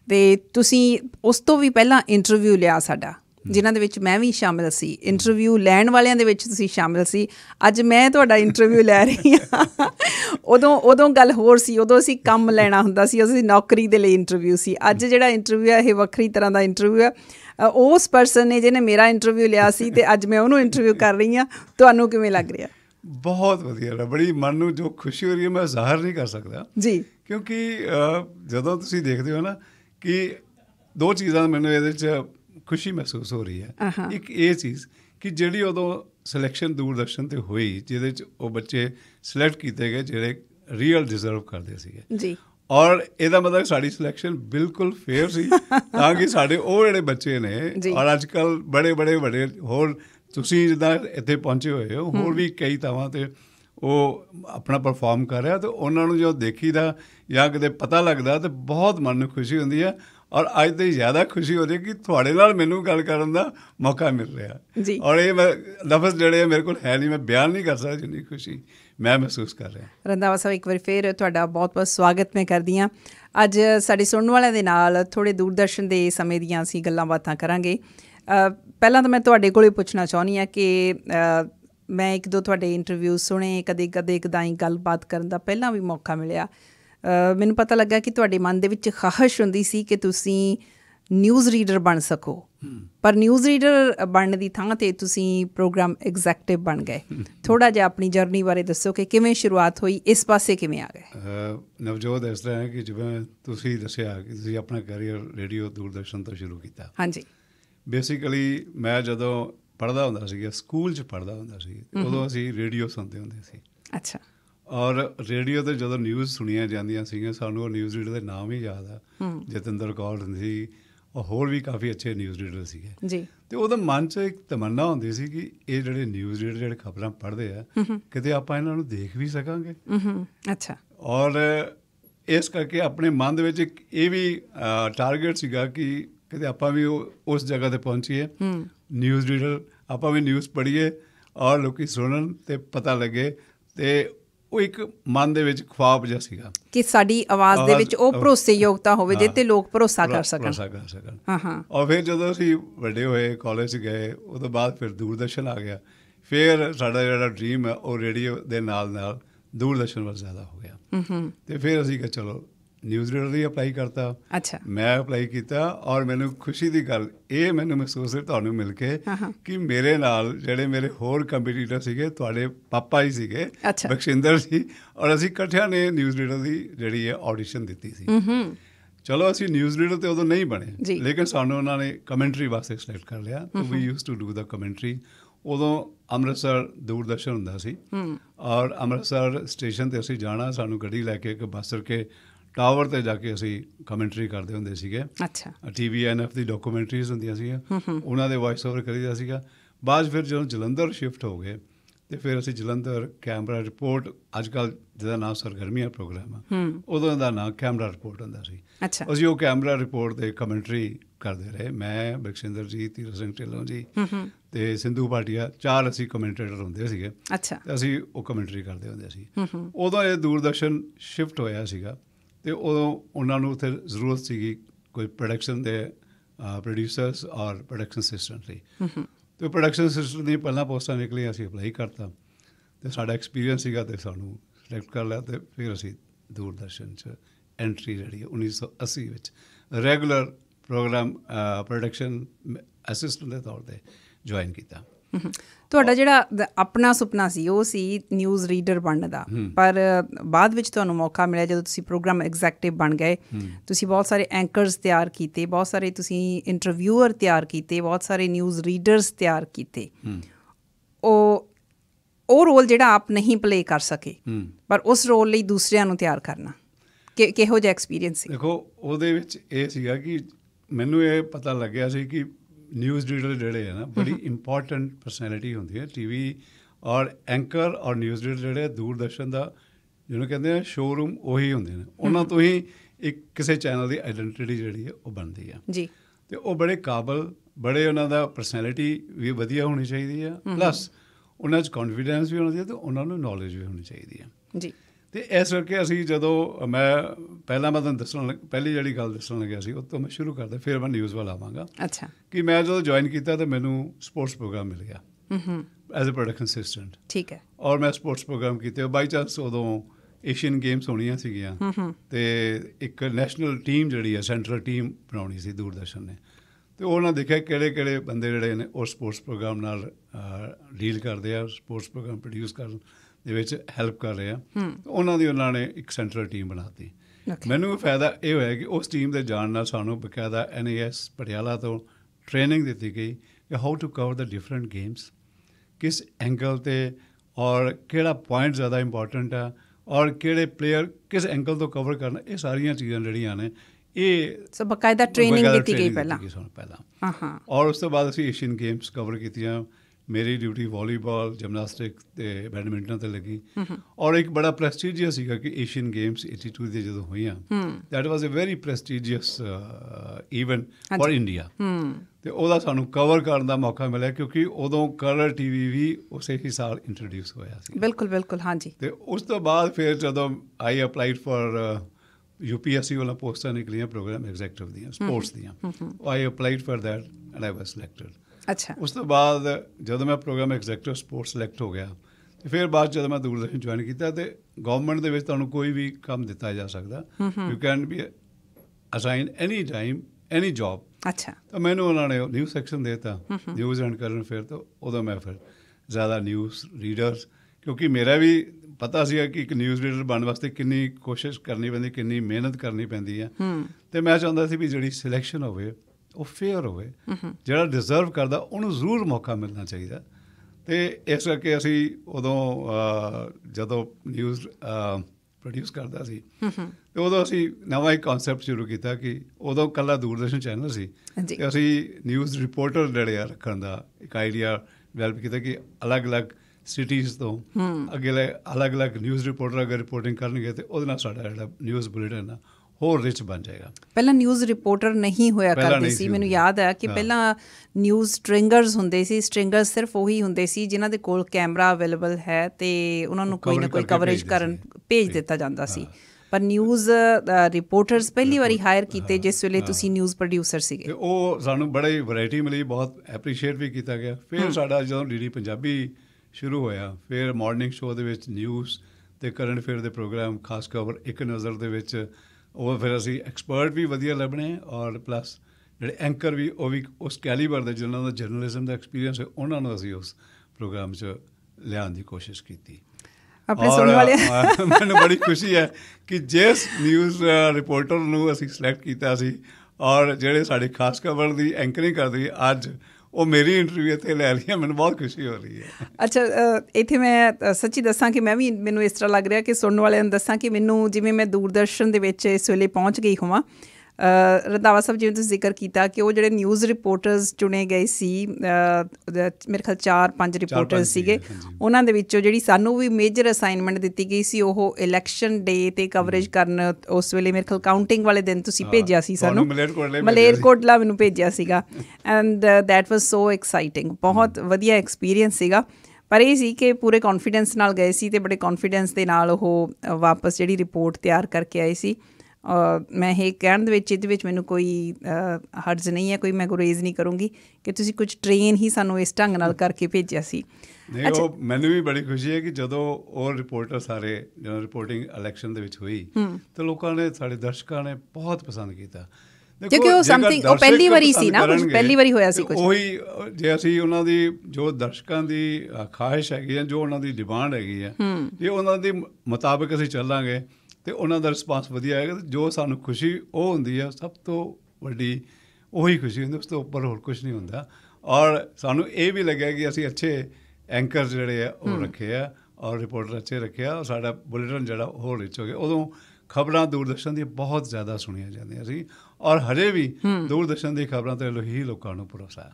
ਤੇ ਤੁਸੀਂ ਉਸ ਤੋਂ ਵੀ ਪਹਿਲਾਂ ਇੰਟਰਵਿਊ ਲਿਆ ਸਾਡਾ ਜਿਨ੍ਹਾਂ ਦੇ ਵਿੱਚ ਮੈਂ ਵੀ ਸ਼ਾਮਿਲ ਸੀ ਇੰਟਰਵਿਊ ਲੈਣ ਵਾਲਿਆਂ ਦੇ ਵਿੱਚ ਤੁਸੀਂ ਸ਼ਾਮਿਲ ਸੀ ਅੱਜ ਮੈਂ ਤੁਹਾਡਾ ਇੰਟਰਵਿਊ ਲੈ ਰਹੀ ਹਾਂ ਉਦੋਂ ਉਦੋਂ ਗੱਲ ਹੋਰ ਸੀ ਉਦੋਂ ਅਸੀਂ ਕੰਮ ਲੈਣਾ ਹੁੰਦਾ ਸੀ ਅਸੀਂ ਨੌਕਰੀ ਦੇ ਲਈ ਇੰਟਰਵਿਊ ਸੀ ਅੱਜ ਜਿਹੜਾ ਇੰਟਰਵਿਊ ਹੈ ਇਹ ਵੱਖਰੀ ਤਰ੍ਹਾਂ ਦਾ ਇੰਟਰਵਿਊ ਹੈ ਉਸ ਪਰਸਨ ਨੇ ਜਿਹਨੇ ਮੇਰਾ ਇੰਟਰਵਿਊ ਲਿਆ ਸੀ ਤੇ ਅੱਜ ਮੈਂ ਉਹਨੂੰ ਇੰਟਰਵਿਊ ਕਰ ਰਹੀ ਹਾਂ ਤੁਹਾਨੂੰ ਕਿਵੇਂ ਲੱਗ ਰਿਹਾ ਬਹੁਤ ਵਧੀਆ ਰਿਹਾ ਬੜੀ ਮਨ ਨੂੰ ਜੋ ਖੁਸ਼ੀ ਹੋ ਰਹੀ ਹੈ ਮੈਂ ਜ਼ਾਹਰ ਨਹੀਂ ਕਰ ਸਕਦਾ ਜੀ ਕਿਉਂਕਿ ਜਦੋਂ ਤੁਸੀਂ ਦੇਖਦੇ ਹੋ ਨਾ ਕਿ ਦੋ ਚੀਜ਼ਾਂ ਮੈਨੂੰ ਇਹਦੇ ਵਿੱਚ ਖੁਸ਼ੀ ਮਹਿਸੂਸ ਹੋ ਰਹੀ ਹੈ ਇੱਕ ਇਹ ਚੀਜ਼ ਕਿ ਜਿਹੜੀ ਉਦੋਂ ਸਿਲੈਕਸ਼ਨ ਦੂਰਦਰਸ਼ਨ ਤੇ ਹੋਈ ਜਿਹਦੇ ਚ ਉਹ ਬੱਚੇ ਸਿਲੈਕਟ ਕੀਤੇ ਗਏ ਜਿਹੜੇ ਰੀਅਲ ਡਿਜ਼ਰਵ ਕਰਦੇ ਸੀਗੇ ਜੀ ਔਰ ਇਹਦਾ ਮਤਲਬ ਸਾਡੀ ਸਿਲੈਕਸ਼ਨ ਬਿਲਕੁਲ ਫੇਅਰ ਸੀ ਤਾਂ ਕਿ ਸਾਡੇ ਉਹ ਜਿਹੜੇ ਬੱਚੇ ਨੇ ਔਰ ਅੱਜ ਕੱਲ ਬੜੇ ਬੜੇ ਹੋਰ ਤੁਸੀਂ ਜਿੱਦਾਂ ਇੱਥੇ ਪਹੁੰਚੇ ਹੋਏ ਹੋ ਹੋਰ ਵੀ ਕਈ ਤਾਵਾਂ ਤੇ ਉਹ ਆਪਣਾ ਪਰਫਾਰਮ ਕਰ ਰਿਹਾ ਤੇ ਉਹਨਾਂ ਨੂੰ ਜੋ ਦੇਖੀਦਾ ਜਾਂ ਕਿਤੇ ਪਤਾ ਲੱਗਦਾ ਤੇ ਬਹੁਤ ਮਨ ਨੂੰ ਖੁਸ਼ੀ ਹੁੰਦੀ ਹੈ ਔਰ ਅੱਜ ਤੇ ਜ਼ਿਆਦਾ ਖੁਸ਼ੀ ਹੋ ਰਹੀ ਕਿ ਤੁਹਾਡੇ ਨਾਲ ਮੈਨੂੰ ਗੱਲ ਕਰਨ ਦਾ ਮੌਕਾ ਮਿਲ ਰਿਹਾ ਜੀ ਔਰ ਇਹ ਲਫ਼ਜ਼ ਜਿਹੜੇ ਮੇਰੇ ਕੋਲ ਹੈ ਨਹੀਂ ਮੈਂ ਬਿਆਨ ਨਹੀਂ ਕਰ ਸਕਦਾ ਜਿੰਨੀ ਖੁਸ਼ੀ ਮੈਂ ਮਹਿਸੂਸ ਕਰ ਰਿਹਾ ਰੰਦਾਵਾ ਸਾਹਿਬ ਇੱਕ ਵਾਰ ਫੇਰ ਤੁਹਾਡਾ ਬਹੁਤ-ਬਹੁਤ ਸਵਾਗਤ ਮੈਂ ਕਰਦੀ ਆ ਅੱਜ ਸਾਡੇ ਸੁਣਨ ਵਾਲਿਆਂ ਦੇ ਨਾਲ ਥੋੜੇ ਦੂਰਦਰਸ਼ਨ ਦੇ ਸਮੇਂ ਦੀਆਂ ਅਸੀਂ ਗੱਲਾਂ ਬਾਤਾਂ ਕਰਾਂਗੇ ਪਹਿਲਾਂ ਤਾਂ ਮੈਂ ਤੁਹਾਡੇ ਕੋਲੇ ਪੁੱਛਣਾ ਚਾਹੁੰਦੀ ਆ ਕਿ ਮੈਂ ਇੱਕ ਦੋ ਤੁਹਾਡੇ ਇੰਟਰਵਿਊ ਸੁਣੇ ਕਦੇ ਕਦੇ ਇੱਕ ਦਾਈ ਗੱਲਬਾਤ ਕਰਨ ਦਾ ਪਹਿਲਾਂ ਵੀ ਮੌਕਾ ਮਿਲਿਆ ਮੈਨੂੰ ਪਤਾ ਲੱਗਾ ਕਿ ਤੁਹਾਡੇ ਮਨ ਦੇ ਵਿੱਚ ਖਾਹਸ਼ ਹੁੰਦੀ ਸੀ ਕਿ ਤੁਸੀਂ ਨਿਊਜ਼ ਰੀਡਰ ਬਣ ਸਕੋ ਪਰ ਨਿਊਜ਼ ਰੀਡਰ ਬਣਨ ਦੀ ਥਾਂ ਤੇ ਤੁਸੀਂ ਪ੍ਰੋਗਰਾਮ ਐਗਜ਼ੈਕਟਿਵ ਬਣ ਗਏ ਥੋੜਾ ਜਿਹਾ ਆਪਣੀ ਜਰਨੀ ਬਾਰੇ ਦੱਸੋ ਕਿ ਕਿਵੇਂ ਸ਼ੁਰੂਆਤ ਹੋਈ ਇਸ ਪਾਸੇ ਕਿਵੇਂ ਆ ਗਏ ਨਵਜੋਤ ਇਸ ਤਰ੍ਹਾਂ ਹੈ ਕਿ ਜਿਵੇਂ ਤੁਸੀਂ ਦੱਸਿਆ ਕਿ ਤੁਸੀਂ ਆਪਣਾ ਕੈਰੀਅਰ ਰੇਡੀਓ ਦੂਰਦਰਸ਼ਨ ਤੋਂ ਸ਼ੁਰੂ ਕੀਤਾ ਹਾਂਜੀ ਬੇਸਿਕਲੀ ਮੈਂ ਜਦੋਂ ਪੜਦਾ ਹੁੰਦਾ ਸੀ ਸਕੂਲ 'ਚ ਪੜਦਾ ਹੁੰਦਾ ਸੀ ਉਦੋਂ ਅਸੀਂ ਰੇਡੀਓ ਸੁਣਦੇ ਹੁੰਦੇ ਸੀ ਅੱਛਾ ਔਰ ਰੇਡੀਓ ਤੇ ਜਦੋਂ ਨਿਊਜ਼ ਸੁਣੀਆਂ ਜਾਂਦੀਆਂ ਸੀਗੀਆਂ ਸਾਨੂੰ ਉਹ ਨਿਊਜ਼ ਰੀਡਰ ਦੇ ਨਾਮ ਹੀ ਯਾਦ ਆ ਜਤਿੰਦਰ ਕੌਰ ਸੀ ਉਹ ਹੋਰ ਵੀ ਕਾਫੀ ਅੱਛੇ ਨਿਊਜ਼ ਰੀਡਰ ਸੀਗੇ ਜੀ ਤੇ ਉਹਦਾ ਮਨ 'ਚ ਇੱਕ ਤਮੰਨਾ ਹੁੰਦੀ ਸੀ ਕਿ ਇਹ ਜਿਹੜੇ ਨਿਊਜ਼ ਰੀਡਰ ਜਿਹੜੇ ਖਬਰਾਂ ਪੜ੍ਹਦੇ ਆ ਕਿਤੇ ਆਪਾਂ ਇਹਨਾਂ ਨੂੰ ਦੇਖ ਵੀ ਸਕਾਂਗੇ ਅੱਛਾ ਔਰ ਇਸ ਕਰਕੇ ਆਪਣੇ ਮਨ ਦੇ ਵਿੱਚ ਇੱਕ ਇਹ ਵੀ ਟਾਰਗੇਟ ਸੀਗਾ ਕਿ ਕਿਤੇ ਆਪਾਂ ਵੀ ਉਸ ਜਗ੍ਹਾ ਤੇ ਪਹੁੰਚੀਏ ਨਿਊਜ਼ ਰੀਡਰ ਆਪਾਂ ਵੀ ਨਿਊਜ਼ ਪੜ੍ਹੀਏ ਔਰ ਲੋਕੀ ਸੁਣਨ ਤੇ ਪਤਾ ਲੱਗੇ ਤੇ ਉਹ ਇੱਕ ਮਨ ਦੇ ਵਿੱਚ ਖੁਆਬ ਜਿਹਾ ਸੀਗਾ ਕਿ ਸਾਡੀ ਆਵਾਜ਼ ਦੇ ਵਿੱਚ ਉਹ ਭਰੋਸੇਯੋਗਤਾ ਹੋਵੇ ਜੇ ਤੇ ਲੋਕ ਭਰੋਸਾ ਕਰ ਸਕਣ ਭਰੋਸਾ ਕਰ ਸਕਣ ਹਾਂ ਹਾਂ ਔਰ ਫਿਰ ਜਦੋਂ ਅਸੀਂ ਵੱਡੇ ਹੋਏ ਕਾਲਜ ਗਏ ਉਸ ਤੋਂ ਬਾਅਦ ਫਿਰ ਦੂਰਦਰਸ਼ਨ ਆ ਗਿਆ ਫਿਰ ਸਾਡਾ ਜਿਹੜਾ ਡ੍ਰੀਮ ਹੈ ਉਹ ਰੇਡੀਓ ਦੇ ਨਾਲ ਨਾਲ ਦੂਰਦਰਸ਼ਨ ਵੱਲ ਜ਼ਿਆਦਾ ਹੋ ਗਿਆ ਹੂੰ ਹੂੰ ਤੇ ਫਿਰ ਅਸੀਂ ਕਿਹਾ ਚਲੋ ਨਿਊਜ਼ ਰੀਡਰ ਲਈ ਅਪਲਾਈ ਕਰਤਾ ਅੱਛਾ ਮੈਂ ਅਪਲਾਈ ਕੀਤਾ ਔਰ ਮੈਨੂੰ ਖੁਸ਼ੀ ਦੀ ਗੱਲ ਇਹ ਮੈਨੂੰ ਮਹਿਸੂਸ ਹੋਇਆ ਤੁਹਾਨੂੰ ਮਿਲ ਕੇ ਕਿ ਮੇਰੇ ਨਾਲ ਜਿਹੜੇ ਮੇਰੇ ਹੋਰ ਕੰਪੀਟੀਟਰ ਸੀਗੇ ਤੁਹਾਡੇ ਪਾਪਾ ਹੀ ਸੀਗੇ ਬਖਸ਼ਿੰਦਰ ਜੀ ਔਰ ਅਸੀਂ ਇਕੱਠਿਆਂ ਨੇ ਨਿਊਜ਼ ਰੀਡਰ ਦੀ ਜਿਹੜੀ ਹੈ ਆਡੀਸ਼ਨ ਦਿੱਤੀ ਸੀ ਚਲੋ ਅਸੀਂ ਨਿਊਜ਼ ਰੀਡਰ ਤੇ ਉਦੋਂ ਨਹੀਂ ਬਣੇ ਲੇਕਿਨ ਸਾਨੂੰ ਉਹਨਾਂ ਨੇ ਕਮੈਂਟਰੀ ਵਾਸਤੇ ਸਿਲੈਕਟ ਕਰ ਲਿਆ to we used to do ਦਾ ਕਮੈਂਟਰੀ ਉਦੋਂ ਅੰਮ੍ਰਿਤਸਰ ਦੂਰਦਰਸ਼ਨ ਹੁੰਦਾ ਸੀ ਔਰ ਅੰਮ੍ਰਿਤਸਰ ਸਟੇਸ਼ਨ ਤੇ ਅਸੀਂ ਜਾਣਾ ਸਾਨੂੰ ਗੱਡੀ ਲੈ ਕੇ ਇੱਕ ਬੱਸਰ ਕੇ ਟਾਵਰ ਤੇ ਜਾ ਕੇ ਅਸੀਂ ਕਮੈਂਟਰੀ ਕਰਦੇ ਹੁੰਦੇ ਸੀਗੇ ਅੱਛਾ ਐਫ ਦੀ ਡਾਕੂਮੈਂਟਰੀਜ਼ ਹੁੰਦੀਆਂ ਸੀਗੀਆਂ ਉਹਨਾਂ ਦੇ ਵਾਇਸ ਓਵਰ ਕਰੀਦਾ ਸੀਗਾ ਬਾਅਦ ਫਿਰ ਜਦੋਂ ਜਲੰਧਰ ਸ਼ਿਫਟ ਹੋ ਗਏ ਤੇ ਫਿਰ ਅਸੀਂ ਜਲੰਧਰ ਕੈਮਰਾ ਰਿਪੋਰਟ ਅੱਜ ਕੱਲ ਜਿਹਦਾ ਨਾਮ ਸਰਗਰਮੀਆਂ ਪ੍ਰੋਗਰਾਮ ਆ ਉਦੋਂ ਦਾ ਨਾਮ ਕੈਮਰਾ ਰਿਪੋਰਟ ਹੁੰਦਾ ਸੀ ਅੱਛਾ ਅਸੀਂ ਉਹ ਕੈਮਰਾ ਰਿਪੋਰਟ ਦੇ ਕਮੈਂਟਰੀ ਕਰਦੇ ਰਹੇ ਮੈਂ ਬਖਸ਼ਿੰਦਰ ਜੀ ਤੀਰ ਸਿੰਘ ਢਿੱਲੋਂ ਜੀ ਤੇ ਸਿੰਧੂ ਪਾਟਿਆ ਚਾਰ ਅਸੀਂ ਕਮੈਂਟੇਟਰ ਹੁੰਦੇ ਸੀਗੇ ਅੱਛਾ ਅਸੀਂ ਉਹ ਕਮੈਂਟਰੀ ਕਰਦੇ ਹੁੰਦੇ ਸੀ ਉਦੋਂ ਇਹ ਦੂਰਦਰਸ਼ਨ ਸ਼ਿਫਟ ਹੋਇਆ ਸੀਗਾ ਤੇ ਉਦੋਂ ਉਹਨਾਂ ਨੂੰ ਉੱਥੇ ਜ਼ਰੂਰਤ ਸੀਗੀ ਕੋਈ ਪ੍ਰੋਡਕਸ਼ਨ ਦੇ ਪ੍ਰੋਡਿਊਸਰਸ ਔਰ ਪ੍ਰੋਡਕਸ਼ਨ ਅਸਿਸਟੈਂਟ ਲਈ ਤੇ ਪ੍ਰੋਡਕਸ਼ਨ ਅਸਿਸਟੈਂਟ ਦੀ ਪਹਿਲਾਂ ਪੋਸਟਾਂ ਨਿਕਲੀਆਂ ਅਸੀਂ ਅਪਲਾਈ ਕਰਤਾ ਤੇ ਸਾਡਾ ਐਕਸਪੀਰੀਅੰਸ ਸੀਗਾ ਤੇ ਸਾਨੂੰ ਸਿਲੈਕਟ ਕਰ ਲਿਆ ਤੇ ਫਿਰ ਅਸੀਂ ਦੂਰਦਰਸ਼ਨ 'ਚ ਐਂਟਰੀ ਜਿਹੜੀ 1980 ਵਿੱਚ ਰੈਗੂਲਰ ਪ੍ਰੋਗਰਾਮ ਪ੍ਰੋਡਕਸ਼ਨ ਅਸਿਸਟੈਂਟ ਦੇ ਤੌਰ ਤੇ ਜੁਆਇਨ ਕੀਤਾ ਤੁਹਾਡਾ ਜਿਹੜਾ ਆਪਣਾ ਸੁਪਨਾ ਸੀ ਉਹ ਸੀ ਨਿਊਜ਼ ਰੀਡਰ ਬਣਨ ਦਾ ਪਰ ਬਾਅਦ ਵਿੱਚ ਤੁਹਾਨੂੰ ਮੌਕਾ ਮਿਲਿਆ ਜਦੋਂ ਤੁਸੀਂ ਪ੍ਰੋਗਰਾਮ ਐਗਜ਼ੈਕਟਿਵ ਬਣ ਗਏ ਤੁਸੀਂ ਬਹੁਤ ਸਾਰੇ ਐਂਕਰਸ ਤਿਆਰ ਕੀਤੇ ਬਹੁਤ ਸਾਰੇ ਤੁਸੀਂ ਇੰਟਰਵਿਊਅਰ ਤਿਆਰ ਕੀਤੇ ਬਹੁਤ ਸਾਰੇ ਨਿਊਜ਼ ਰੀਡਰਸ ਤਿਆਰ ਕੀਤੇ ਉਹ ਉਹ ਰੋਲ ਜਿਹੜਾ ਆਪ ਨਹੀਂ ਪਲੇ ਕਰ ਸਕੇ ਪਰ ਉਸ ਰੋਲ ਲਈ ਦੂਸਰਿਆਂ ਨੂੰ ਤਿਆਰ ਕਰਨਾ ਕਿ ਕਿਹੋ ਜਿਹਾ ਐਕਸਪੀਰੀਅੰਸ ਸੀ ਦੇਖੋ ਉਹਦੇ ਵਿੱਚ ਇਹ ਸੀਗਾ ਕਿ ਮੈਨੂੰ ਇਹ ਪਤਾ ਲੱਗਿਆ ਸੀ ਕਿ ਨਿਊਜ਼ ਰੀਡਰ ਜਿਹੜੇ ਆ ਨਾ ਬੜੀ ਇੰਪੋਰਟੈਂਟ ਪਰਸਨੈਲਿਟੀ ਹੁੰਦੀ ਹੈ ਟੀਵੀ ਔਰ ਐਂਕਰ ਔਰ ਨਿਊਜ਼ ਰੀਡਰ ਜਿਹੜੇ ਦੂਰਦਰਸ਼ਨ ਦਾ ਜਿਹਨੂੰ ਕਹਿੰਦੇ ਆ ਸ਼ੋਰੂਮ ਉਹੀ ਹੁੰਦੇ ਨੇ ਉਹਨਾਂ ਤੋਂ ਹੀ ਇੱਕ ਕਿਸੇ ਚੈਨਲ ਦੀ ਆਇਡੈਂਟੀਟੀ ਜਿਹੜੀ ਹੈ ਉਹ ਬਣਦੀ ਆ ਜੀ ਤੇ ਉਹ ਬੜੇ ਕਾਬਲ ਬੜੇ ਉਹਨਾਂ ਦਾ ਪਰਸਨੈਲਿਟੀ ਵੀ ਵਧੀਆ ਹੋਣੀ ਚਾਹੀਦੀ ਆ ਪਲੱਸ ਉਹਨਾਂ 'ਚ ਕੌਨਫੀਡੈਂਸ ਵੀ ਹੋਣਾ ਚਾਹੀਦਾ ਤੇ ਉਹਨਾਂ ਨੂੰ ਨੌਲੇਜ ਵੀ ਹੋਣੀ ਚਾਹੀਦੀ ਆ ਜੀ ਤੇ ਇਸ ਕਰਕੇ ਅਸੀਂ ਜਦੋਂ ਮੈਂ ਪਹਿਲਾਂ ਮੈਂ ਤੁਹਾਨੂੰ ਦੱਸਣ ਪਹਿਲੀ ਜਿਹੜੀ ਗੱਲ ਦੱਸਣ ਲੱਗਿਆ ਸੀ ਉਹ ਤੋਂ ਮੈਂ ਸ਼ੁਰੂ ਕਰਦਾ ਫਿਰ ਮੈਂ ਨਿਊਜ਼ ਵਾਲਾ ਆਵਾਂਗਾ ਅੱਛਾ ਕਿ ਮੈਂ ਜਦੋਂ ਜੁਆਇਨ ਕੀਤਾ ਤਾਂ ਮੈਨੂੰ ਸਪੋਰਟਸ ਪ੍ਰੋਗਰਾਮ ਮਿਲ ਗਿਆ ਹੂੰ ਹੂੰ ਐਜ਼ ਅ ਪ੍ਰੋਡਕਸ਼ਨ ਅਸਿਸਟੈਂਟ ਠੀਕ ਹੈ ਔਰ ਮੈਂ ਸਪੋਰਟਸ ਪ੍ਰੋਗਰਾਮ ਕੀਤੇ ਬਾਈ ਚਾਂਸ ਉਦੋਂ ਏਸ਼ੀਅਨ ਗੇਮਸ ਹੋਣੀਆਂ ਸੀਗੀਆਂ ਤੇ ਇੱਕ ਨੈਸ਼ਨਲ ਟੀਮ ਜਿਹੜੀ ਹੈ ਸੈਂਟਰਲ ਟੀਮ ਬਣਾਉਣੀ ਸੀ ਦੂਰਦਰਸ਼ਨ ਨੇ ਤੇ ਉਹਨਾਂ ਦੇਖਿਆ ਕਿਹੜੇ ਕਿਹੜੇ ਬੰਦੇ ਜਿਹੜੇ ਨੇ ਉਹ ਸਪੋਰਟਸ ਪ੍ਰੋਗਰਾਮ ਨਾਲ ਡੀਲ ਕਰਦੇ ਆ ਸਪੋਰਟਸ ਪ੍ਰੋਗਰਾਮ ਪ੍ਰੋਡਿਊਸ ਕਰਨ ਦੇ ਵਿੱਚ ਹੈਲਪ ਕਰ ਰਹੇ ਆ ਉਹਨਾਂ ਦੀ ਉਹਨਾਂ ਨੇ ਇੱਕ ਸੈਂਟਰਲ ਟੀਮ ਬਣਾਤੀ ਮੈਨੂੰ ਫਾਇਦਾ ਇਹ ਹੋਇਆ ਕਿ ਉਸ ਟੀਮ ਦੇ ਜਾਣ ਨਾਲ ਸਾਨੂੰ ਬਕਾਇਦਾ ਐਨਏਐਸ ਪਟਿਆਲਾ ਤੋਂ ਟ੍ਰੇਨਿੰਗ ਦਿੱਤੀ ਗਈ ਕਿ how to cover the different games ਕਿਸ ਐਂਗਲ ਤੇ ਔਰ ਕਿਹੜਾ ਪੁਆਇੰਟ ਜ਼ਿਆਦਾ ਇੰਪੋਰਟੈਂਟ ਆ ਔਰ ਕਿਹੜੇ ਪਲੇਅਰ ਕਿਸ ਐਂਗਲ ਤੋਂ ਕਵਰ ਕਰਨਾ ਇਹ ਸਾਰੀਆਂ ਚੀਜ਼ਾਂ ਜਿਹੜੀਆਂ ਨੇ ਇਹ ਸਭ ਬਕਾਇਦਾ ਟ੍ਰੇਨਿੰਗ ਦਿੱਤੀ ਗਈ ਪਹਿਲਾਂ ਹਾਂ ਹਾਂ ਔਰ ਉਸ ਤੋਂ ਬਾਅਦ ਅਸੀਂ ਏਸ਼ੀਅਨ ਗੇਮਸ ਕਵਰ ਕੀਤੀਆਂ ਮੇਰੀ ਡਿਊਟੀ ਵਾਲੀਬਾਲ ਜਿਮਨਾਸਟਿਕ ਤੇ ਬੈਡਮਿੰਟਨ ਤੇ ਲੱਗੀ ਔਰ ਇੱਕ ਬੜਾ ਪ੍ਰੈਸਟੀਜੀਅਸ ਸੀਗਾ ਕਿ ਏਸ਼ੀਅਨ ਗੇਮਸ 82 ਦੇ ਜਦੋਂ ਹੋਈਆਂ that was a very prestigious event for India ਤੇ ਉਹਦਾ ਸਾਨੂੰ ਕਵਰ ਕਰਨ ਦਾ ਮੌਕਾ ਮਿਲਿਆ ਕਿਉਂਕਿ ਉਦੋਂ ਕਲਰ ਟੀਵੀ ਵੀ ਉਸੇ ਹੀ ਸਾਲ ਇੰਟਰੋਡਿਊਸ ਹੋਇਆ ਸੀ ਬਿਲਕੁਲ ਬਿਲਕੁਲ ਹਾਂਜੀ ਤੇ ਉਸ ਤੋਂ ਬਾਅਦ ਫਿਰ ਜਦੋਂ ਆਈ ਅਪਲਾਈਡ ਫॉर ਯੂਪੀਐਸਸੀ ਵਾਲਾ ਪੋਸਟਾਂ ਨਿਕਲੀਆਂ ਪ੍ਰੋਗਰਾਮ ਐਗਜ਼ੈਕਟਿਵ ਦੀਆਂ ਸਪੋਰਟਸ ਦੀਆਂ I applied for that and I was selected ਅੱਛਾ ਉਸ ਤੋਂ ਬਾਅਦ ਜਦੋਂ ਮੈਂ ਪ੍ਰੋਗਰਾਮ ਐਗਜ਼ੀਕਟਿਵ ਸਪੋਰਟ ਸਿਲੈਕਟ ਹੋ ਗਿਆ ਤੇ ਫਿਰ ਬਾਅਦ ਜਦੋਂ ਮੈਂ ਦੂਰਦਰਸ਼ਨ ਜੁਆਇਨ ਕੀਤਾ ਤੇ ਗਵਰਨਮੈਂਟ ਦੇ ਵਿੱਚ ਤੁਹਾਨੂੰ ਕੋਈ ਵੀ ਕੰਮ ਦਿੱਤਾ ਜਾ ਸਕਦਾ you can be assign any time any job ਅੱਛਾ ਤਾਂ ਮੈਨੂੰ ਉਹਨਾਂ ਨੇ ਨਿਊਜ਼ ਸੈਕਸ਼ਨ ਦਿੱਤਾ ਨਿਊਜ਼ ਐਂਡ ਕਰਨ ਫਿਰ ਤੋਂ ਉਦੋਂ ਮੈਂ ਫਿਰ ਜ਼ਿਆਦਾ ਨਿਊਜ਼ ਰੀਡਰਸ ਕਿਉਂਕਿ ਮੇਰਾ ਵੀ ਪਤਾ ਸੀ ਕਿ ਇੱਕ ਨਿਊਜ਼ ਰੀਡਰ ਬਣਨ ਵਾਸਤੇ ਕਿੰਨੀ ਕੋਸ਼ਿਸ਼ ਕਰਨੀ ਪੈਂਦੀ ਕਿੰਨੀ ਮਿਹਨਤ ਕਰਨੀ ਪੈਂਦੀ ਹੈ ਤੇ ਮੈਂ ਚਾਹੁੰਦਾ ਸੀ ਵੀ ਜਿਹੜੀ ਸਿਲੈਕਸ਼ਨ ਹੋਵੇ ਉਹ ਫੇਅਰ ਹੋਵੇ ਜਿਹੜਾ ਡਿਜ਼ਰਵ ਕਰਦਾ ਉਹਨੂੰ ਜ਼ਰੂਰ ਮੌਕਾ ਮਿਲਣਾ ਚਾਹੀਦਾ ਤੇ ਇਸ ਕਰਕੇ ਅਸੀਂ ਉਦੋਂ ਜਦੋਂ ਨਿਊਜ਼ ਪ੍ਰੋਡਿਊਸ ਕਰਦਾ ਸੀ ਤੇ ਉਦੋਂ ਅਸੀਂ ਨਵਾਂ ਇੱਕ ਕਨਸੈਪਟ ਸ਼ੁਰੂ ਕੀਤਾ ਕਿ ਉਦੋਂ ਕੱਲਾ ਦੂਰਦਰਸ਼ਨ ਚੈਨਲ ਸੀ ਤੇ ਅਸੀਂ ਨਿਊਜ਼ ਰਿਪੋਰਟਰ ਡੜਿਆ ਰੱਖਣ ਦਾ ਇੱਕ ਆਈਡੀਆ ਡਿਵੈਲਪ ਕੀਤਾ ਕਿ ਅਲੱਗ-ਅਲੱਗ ਸਿਟੀਜ਼ ਤੋਂ ਅਗਲੇ ਅਲੱਗ-ਅਲੱਗ ਨਿਊਜ਼ ਰਿਪੋਰਟਰ ਅਗਰ ਰਿਪੋਰਟਿੰਗ ਕਰਨਗੇ ਤੇ ਉਹਦੇ ਨਾਲ ਸਾਡਾ ਜਿਹੜਾ ਨਿਊਜ਼ ਬੁਲੇਟਿਨ ਆ ਹੋਰ ਰਿਚ ਬਣ ਜਾਏਗਾ ਪਹਿਲਾਂ ਨਿਊਜ਼ ਰਿਪੋਰਟਰ ਨਹੀਂ ਹੋਇਆ ਕਰਦੇ ਸੀ ਮੈਨੂੰ ਯਾਦ ਆ ਕਿ ਪਹਿਲਾਂ ਨਿਊਜ਼ ਸਟ੍ਰਿੰਗਰਸ ਹੁੰਦੇ ਸੀ ਸਟ੍ਰਿੰਗਰਸ ਸਿਰਫ ਉਹੀ ਹੁੰਦੇ ਸੀ ਜਿਨ੍ਹਾਂ ਦੇ ਕੋਲ ਕੈਮਰਾ ਅਵੇਲੇਬਲ ਹੈ ਤੇ ਉਹਨਾਂ ਨੂੰ ਕੋਈ ਨਾ ਕੋਈ ਕਵਰੇਜ ਕਰਨ ਭੇਜ ਦਿੱਤਾ ਜਾਂਦਾ ਸੀ ਪਰ ਨਿਊਜ਼ ਰਿਪੋਰਟਰਸ ਪਹਿਲੀ ਵਾਰੀ ਹਾਇਰ ਕੀਤੇ ਜਿਸ ਵੇਲੇ ਤੁਸੀਂ ਨਿਊਜ਼ ਪ੍ਰੋਡਿਊਸਰ ਸੀਗੇ ਉਹ ਸਾਨੂੰ ਬੜੀ ਵੈਰਾਈਟੀ ਮਿਲੀ ਬਹੁਤ ਐਪਰੀਸ਼ੀਏਟ ਵੀ ਕੀਤਾ ਗਿਆ ਫਿਰ ਸਾਡਾ ਜਦੋਂ ਡੀਡੀ ਪੰਜਾਬੀ ਸ਼ੁਰੂ ਹੋਇਆ ਫਿਰ ਮਾਰਨਿੰਗ ਸ਼ੋਅ ਦੇ ਵਿੱਚ ਨਿਊਜ਼ ਤੇ ਕਰੰਟ ਅਫੇਅਰ ਦੇ ਪ੍ਰੋਗਰਾਮ ਖਾਸ ਕਰਕੇ ਇੱਕ ਨਜ਼ਰ ਦੇ ਵਿੱਚ ਉਹ ਫਿਰ ਅਸੀਂ ਐਕਸਪਰਟ ਵੀ ਵਧੀਆ ਲੱਭਣੇ ਔਰ ਪਲੱਸ ਜਿਹੜੇ ਐਂਕਰ ਵੀ ਉਹ ਵੀ ਉਸ ਕੈਲੀਬਰ ਦੇ ਜਿਨ੍ਹਾਂ ਦਾ ਜਰਨਲਿਜ਼ਮ ਦਾ ਐਕਸਪੀਰੀਅੰਸ ਹੈ ਉਹਨਾਂ ਨੂੰ ਅਸੀਂ ਉਸ ਪ੍ਰੋਗਰਾਮ 'ਚ ਲਿਆਉਣ ਦੀ ਕੋਸ਼ਿਸ਼ ਕੀਤੀ ਆਪਣੇ ਸੁਣਨ ਵਾਲੇ ਮੈਨੂੰ ਬੜੀ ਖੁਸ਼ੀ ਹੈ ਕਿ ਜਿਸ ਨਿਊਜ਼ ਰਿਪੋਰਟਰ ਨੂੰ ਅਸੀਂ ਸਿਲੈਕਟ ਕੀਤਾ ਸੀ ਔਰ ਜਿਹੜੇ ਸਾਡੇ ਖਾਸ ਖਬਰ ਦੀ ਐਂਕਰਿੰਗ ਕਰਦੀ ਅੱਜ ਉਹ ਮੇਰੀ ਇੰਟਰਵਿਊ ਤੇ ਲੈ ਲਈ ਮੈਨੂੰ ਬਹੁਤ ਖੁਸ਼ੀ ਹੋ ਰਹੀ ਹੈ ਅੱਛਾ ਇੱਥੇ ਮੈਂ ਸੱਚੀ ਦੱਸਾਂ ਕਿ ਮੈਂ ਵੀ ਮੈਨੂੰ ਇਸ ਤਰ੍ਹਾਂ ਲੱਗ ਰਿਹਾ ਕਿ ਸੁਣਨ ਵਾਲਿਆਂ ਨੂੰ ਦੱਸਾਂ ਕਿ ਮੈਨੂੰ ਜਿਵੇਂ ਮੈਂ ਦੂਰਦਰਸ਼ਨ ਦੇ ਵਿੱਚ ਇਸ ਵੇਲੇ ਪਹੁੰਚ ਗਈ ਹੋਵਾਂ ਰੰਧਾਵਾ ਸਾਹਿਬ ਜਿਵੇਂ ਤੁਸੀਂ ਜ਼ਿਕਰ ਕੀਤਾ ਕਿ ਉਹ ਜਿਹੜੇ ਨਿਊਜ਼ ਰਿਪੋਰਟਰਸ ਚੁਣੇ ਗਏ ਸੀ ਮੇਰੇ ਖਿਆਲ 4-5 ਰਿਪੋਰਟਰਸ ਸੀਗੇ ਉਹਨਾਂ ਦੇ ਵਿੱਚੋਂ ਜਿਹੜੀ ਸਾਨੂੰ ਵੀ ਮੇਜਰ ਅਸਾਈਨਮੈਂਟ ਦਿੱਤੀ ਗਈ ਸੀ ਉਹ ਇਲੈਕਸ਼ਨ ਡੇ ਤੇ ਕਵਰੇਜ ਕਰਨ ਉਸ ਵੇਲੇ ਮੇਰੇ ਖਿਆਲ ਕਾਊਂਟਿੰਗ ਵਾਲੇ ਦਿਨ ਤੁਸੀਂ ਭੇਜਿਆ ਸੀ ਸਾਨੂੰ ਮਲੇਰਕੋਟਲਾ ਮੈਨੂੰ ਭੇਜਿਆ ਸੀਗਾ and that was so exciting ਬਹੁਤ ਵਧੀਆ ਐਕਸਪੀਰੀਅੰਸ ਸੀਗਾ ਪਰ ਇਹ ਸੀ ਕਿ ਪੂਰੇ ਕੌਨਫੀਡੈਂਸ ਨਾਲ ਗਏ ਸੀ ਤੇ ਬੜੇ ਕੌਨਫੀਡੈਂਸ ਦੇ ਨਾਲ ਉਹ ਵਾਪਸ ਜਿਹੜੀ ਰਿਪੋਰਟ ਤਿਆਰ ਕਰਕੇ ਆਏ ਸੀ ਮੈਂ ਇਹ ਕਹਿਣ ਦੇ ਵਿੱਚ ਇਹਦੇ ਵਿੱਚ ਮੈਨੂੰ ਕੋਈ ਹਰਜ ਨਹੀਂ ਹੈ ਕੋਈ ਮੈਂ ਗੁਰੇਜ਼ ਨਹੀਂ ਕਰੂੰਗੀ ਕਿ ਤੁਸੀਂ ਕੁਝ ਟ੍ਰੇਨ ਹੀ ਸਾਨੂੰ ਇਸ ਢੰਗ ਨਾਲ ਕਰਕੇ ਭੇਜਿਆ ਸੀ ਨਹੀਂ ਉਹ ਮੈਨੂੰ ਵੀ ਬੜੀ ਖੁਸ਼ੀ ਹੈ ਕਿ ਜਦੋਂ ਉਹ ਰਿਪੋਰਟਰ ਸਾਰੇ ਜਦੋਂ ਰਿਪੋਰਟਿੰਗ ਇਲੈਕਸ਼ਨ ਦੇ ਵਿੱਚ ਹੋਈ ਤੇ ਲੋਕਾਂ ਨੇ ਸਾਡੇ ਦਰਸ਼ਕਾਂ ਨੇ ਬਹੁਤ ਪਸੰਦ ਕੀਤਾ ਕਿਉਂਕਿ ਉਹ ਸਮਥਿੰਗ ਉਹ ਪਹਿਲੀ ਵਾਰੀ ਸੀ ਨਾ ਕੁਝ ਪਹਿਲੀ ਵਾਰੀ ਹੋਇਆ ਸੀ ਕੁਝ ਉਹੀ ਜੇ ਅਸੀਂ ਉਹਨਾਂ ਦੀ ਜੋ ਦਰਸ਼ਕਾਂ ਦੀ ਖਾਹਿਸ਼ ਹੈਗੀ ਹੈ ਜੋ ਉਹਨਾਂ ਦੀ ਡਿਮਾਂਡ ਹੈਗੀ ਹੈ ਜੇ ਉਹਨਾਂ ਦੇ ਮੁਤਾਬਕ ਅਸੀਂ ਚੱਲਾਂਗੇ ਤੇ ਉਹਨਾਂ ਦਾ ਰਿਸਪਾਂਸ ਵਧੀਆ ਆਏਗਾ ਜੋ ਸਾਨੂੰ ਖੁਸ਼ੀ ਉਹ ਹੁੰਦੀ ਆ ਸਭ ਤੋਂ ਵੱਡੀ ਉਹੀ ਖੁਸ਼ੀ ਹੁੰਦੀ ਉਸ ਤੋਂ ਉੱਪਰ ਹੋਰ ਕੁਝ ਨਹੀਂ ਹੁੰਦਾ ਔਰ ਸਾਨੂੰ ਇਹ ਵੀ ਲੱਗਿਆ ਕਿ ਅਸੀਂ ਅੱਛੇ ਐਂਕਰ ਜਿਹੜੇ ਆ ਉਹ ਰੱਖੇ ਆ ਔਰ ਰਿਪੋਰਟਰ ਅੱਛੇ ਰੱਖਿਆ ਸਾਡਾ ਬੁਲੇਟਿਨ ਜਿਹੜਾ ਉਹ ਰਿਚ ਹੋ ਗਿਆ ਉਦੋਂ ਖਬਰਾਂ ਦੂਰਦਰਸ਼ਨ ਦੀ ਬਹੁਤ ਜ਼ਿਆਦਾ ਸੁਣੀਆਂ ਜਾਂਦੀਆਂ ਸੀ ਔਰ ਹਰੇ ਵੀ ਦੂਰਦਰਸ਼ਨ ਦੀ ਖਬਰਾਂ ਤੇ ਲੋਹੀ ਲੋਕਾਂ ਨੂੰ ਭਰੋਸਾ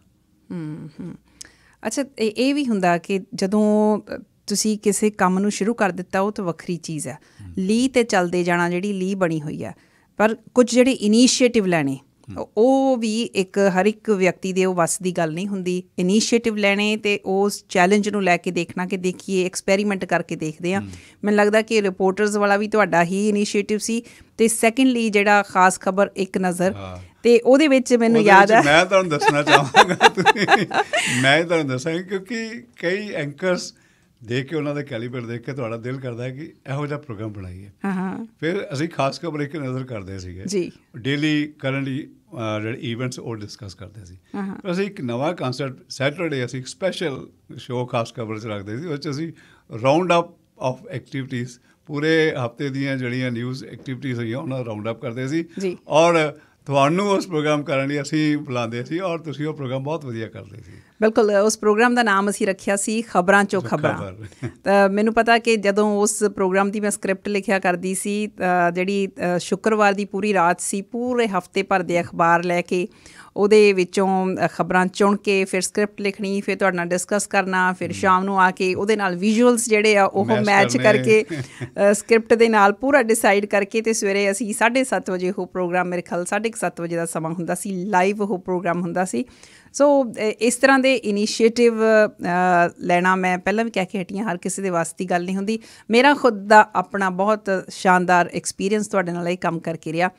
ਹੂੰ ਹੂੰ ਅੱਛਾ ਇਹ ਵੀ ਹੁੰਦਾ ਕਿ ਜਦੋਂ ਤੁਸੀਂ ਕਿਸੇ ਕੰਮ ਨੂੰ ਸ਼ੁਰੂ ਕਰ ਦਿੱਤਾ ਉਹ ਤਾਂ ਵੱਖਰੀ ਚੀਜ਼ ਹੈ ਲੀ ਤੇ ਚੱਲਦੇ ਜਾਣਾ ਜਿਹੜੀ ਲੀ ਬਣੀ ਹੋਈ ਹੈ ਪਰ ਕੁਝ ਜਿਹੜੇ ਇਨੀਸ਼ੀਏਟਿਵ ਲੈਣੇ ਉਹ ਵੀ ਇੱਕ ਹਰ ਇੱਕ ਵਿਅਕਤੀ ਦੇ ਉਹ ਵਸ ਦੀ ਗੱਲ ਨਹੀਂ ਹੁੰਦੀ ਇਨੀਸ਼ੀਏਟਿਵ ਲੈਣੇ ਤੇ ਉਸ ਚੈਲੰਜ ਨੂੰ ਲੈ ਕੇ ਦੇਖਣਾ ਕਿ ਦੇਖੀਏ ਐਕਸਪੈਰੀਮੈਂਟ ਕਰਕੇ ਦੇਖਦੇ ਆ ਮੈਨੂੰ ਲੱਗਦਾ ਕਿ ਰਿਪੋਰਟਰਸ ਵਾਲਾ ਵੀ ਤੁਹਾਡਾ ਹੀ ਇਨੀਸ਼ੀਏਟਿਵ ਸੀ ਤੇ ਸੈਕੰਡਲੀ ਜਿਹੜਾ ਖਾਸ ਖਬਰ ਇੱਕ ਨਜ਼ਰ ਤੇ ਉਹਦੇ ਵਿੱਚ ਮੈਨੂੰ ਯਾਦ ਆ ਮੈਂ ਤੁਹਾਨੂੰ ਦੱਸਣਾ ਚਾਹਾਂਗਾ ਮੈਂ ਤੁਹਾਨੂੰ ਦੱਸਾਂ ਕਿਉਂਕਿ ਕਈ ਐਂਕਰਸ ਦੇਖ ਕੇ ਉਹਨਾਂ ਦਾ ਕੈਲੀਬਰ ਦੇਖ ਕੇ ਤੁਹਾਡਾ ਦਿਲ ਕਰਦਾ ਹੈ ਕਿ ਇਹੋ ਜਿਹਾ ਪ੍ਰੋਗਰਾਮ ਬਣਾਈਏ ਹਾਂ ਹਾਂ ਫਿਰ ਅਸੀਂ ਖਾਸ ਖਬਰ ਇੱਕ ਨਜ਼ਰ ਕਰਦੇ ਸੀਗੇ ਜੀ ਡੇਲੀ ਕਰੰਟਲੀ ਜਿਹੜੇ ਇਵੈਂਟਸ ਉਹ ਡਿਸਕਸ ਕਰਦੇ ਸੀ ਫਿਰ ਅਸੀਂ ਇੱਕ ਨਵਾਂ ਕਨਸਰਟ ਸੈਟਰਡੇ ਅਸੀਂ ਇੱਕ ਸਪੈਸ਼ਲ ਸ਼ੋਅ ਖਾਸ ਖਬਰ ਚ ਰੱਖਦੇ ਸੀ ਉਹ ਚ ਅਸੀਂ ਰਾਉਂਡ ਅਪ ਆਫ ਐਕਟੀਵਿਟੀਜ਼ ਪੂਰੇ ਹਫਤੇ ਦੀਆਂ ਜਿਹੜੀਆਂ ਨਿਊਜ਼ ਐਕਟੀਵਿਟੀਜ਼ ਹੋਈਆਂ ਉਹਨਾਂ ਰਾਉਂਡ ਅਪ ਕਰਦੇ ਸੀ ਔਰ ਤੁਹਾਨੂੰ ਉਸ ਪ੍ਰੋਗਰਾਮ ਕਰਨ ਲਈ ਅਸੀਂ ਬੁਲਾਉਂਦੇ ਸੀ ਔਰ ਤੁਸੀਂ ਉਹ ਪ੍ਰੋਗਰਾਮ ਬਹੁਤ ਵਧੀਆ ਕਰਦੇ ਸੀ ਬਿਲਕੁਲ ਉਸ ਪ੍ਰੋਗਰਾਮ ਦਾ ਨਾਮ ਅਸੀਂ ਰੱਖਿਆ ਸੀ ਖਬਰਾਂ ਚੋਂ ਖਬਰਾਂ ਤਾਂ ਮੈਨੂੰ ਪਤਾ ਕਿ ਜਦੋਂ ਉਸ ਪ੍ਰੋਗਰਾਮ ਦੀ ਮੈਂ ਸਕ੍ਰਿਪਟ ਲਿਖਿਆ ਕਰਦੀ ਸੀ ਜਿਹੜੀ ਸ਼ੁੱਕਰਵਾਰ ਦੀ ਪੂਰੀ ਰਾਤ ਸੀ ਪੂਰੇ ਹਫਤੇ ਭਰ ਦੇ ਅਖਬਾਰ ਲੈ ਕੇ ਉਹਦੇ ਵਿੱਚੋਂ ਖਬਰਾਂ ਚੁਣ ਕੇ ਫਿਰ ਸਕ੍ਰਿਪਟ ਲਿਖਣੀ ਫਿਰ ਤੁਹਾਡੇ ਨਾਲ ਡਿਸਕਸ ਕਰਨਾ ਫਿਰ ਸ਼ਾਮ ਨੂੰ ਆ ਕੇ ਉਹਦੇ ਨਾਲ ਵਿਜ਼ੂਅਲਸ ਜਿਹੜੇ ਆ ਉਹ ਮੈਚ ਕਰਕੇ ਸਕ੍ਰਿਪਟ ਦੇ ਨਾਲ ਪੂਰਾ ਡਿਸਾਈਡ ਕਰਕੇ ਤੇ ਸਵੇਰੇ ਅਸੀਂ 7:30 ਵਜੇ ਉਹ ਪ੍ਰੋਗਰਾਮ ਮੇਰੇ ਖਲ 7:30 ਵਜੇ ਦਾ ਸਮਾਂ ਹੁੰਦਾ ਸੀ ਲਾਈਵ ਉਹ ਪ੍ਰੋਗਰਾਮ ਹੁੰਦਾ ਸੀ ਸੋ ਇਸ ਤਰ੍ਹਾਂ ਦੇ ਇਨੀਸ਼ੀਏਟਿਵ ਲੈਣਾ ਮੈਂ ਪਹਿਲਾਂ ਵੀ ਕਹਿ ਕੇ ਹਟੀਆਂ ਹਰ ਕਿਸੇ ਦੇ ਵਾਸਤੇ ਗੱਲ ਨਹੀਂ ਹੁੰਦੀ ਮੇਰਾ ਖੁਦ ਦਾ ਆਪਣਾ ਬਹੁਤ ਸ਼ਾਨਦਾਰ ਐਕਸਪੀਰੀਅੰਸ ਤੁਹਾਡੇ ਨਾਲ ਇਹ ਕੰਮ ਕਰਕੇ ਰਿਹਾ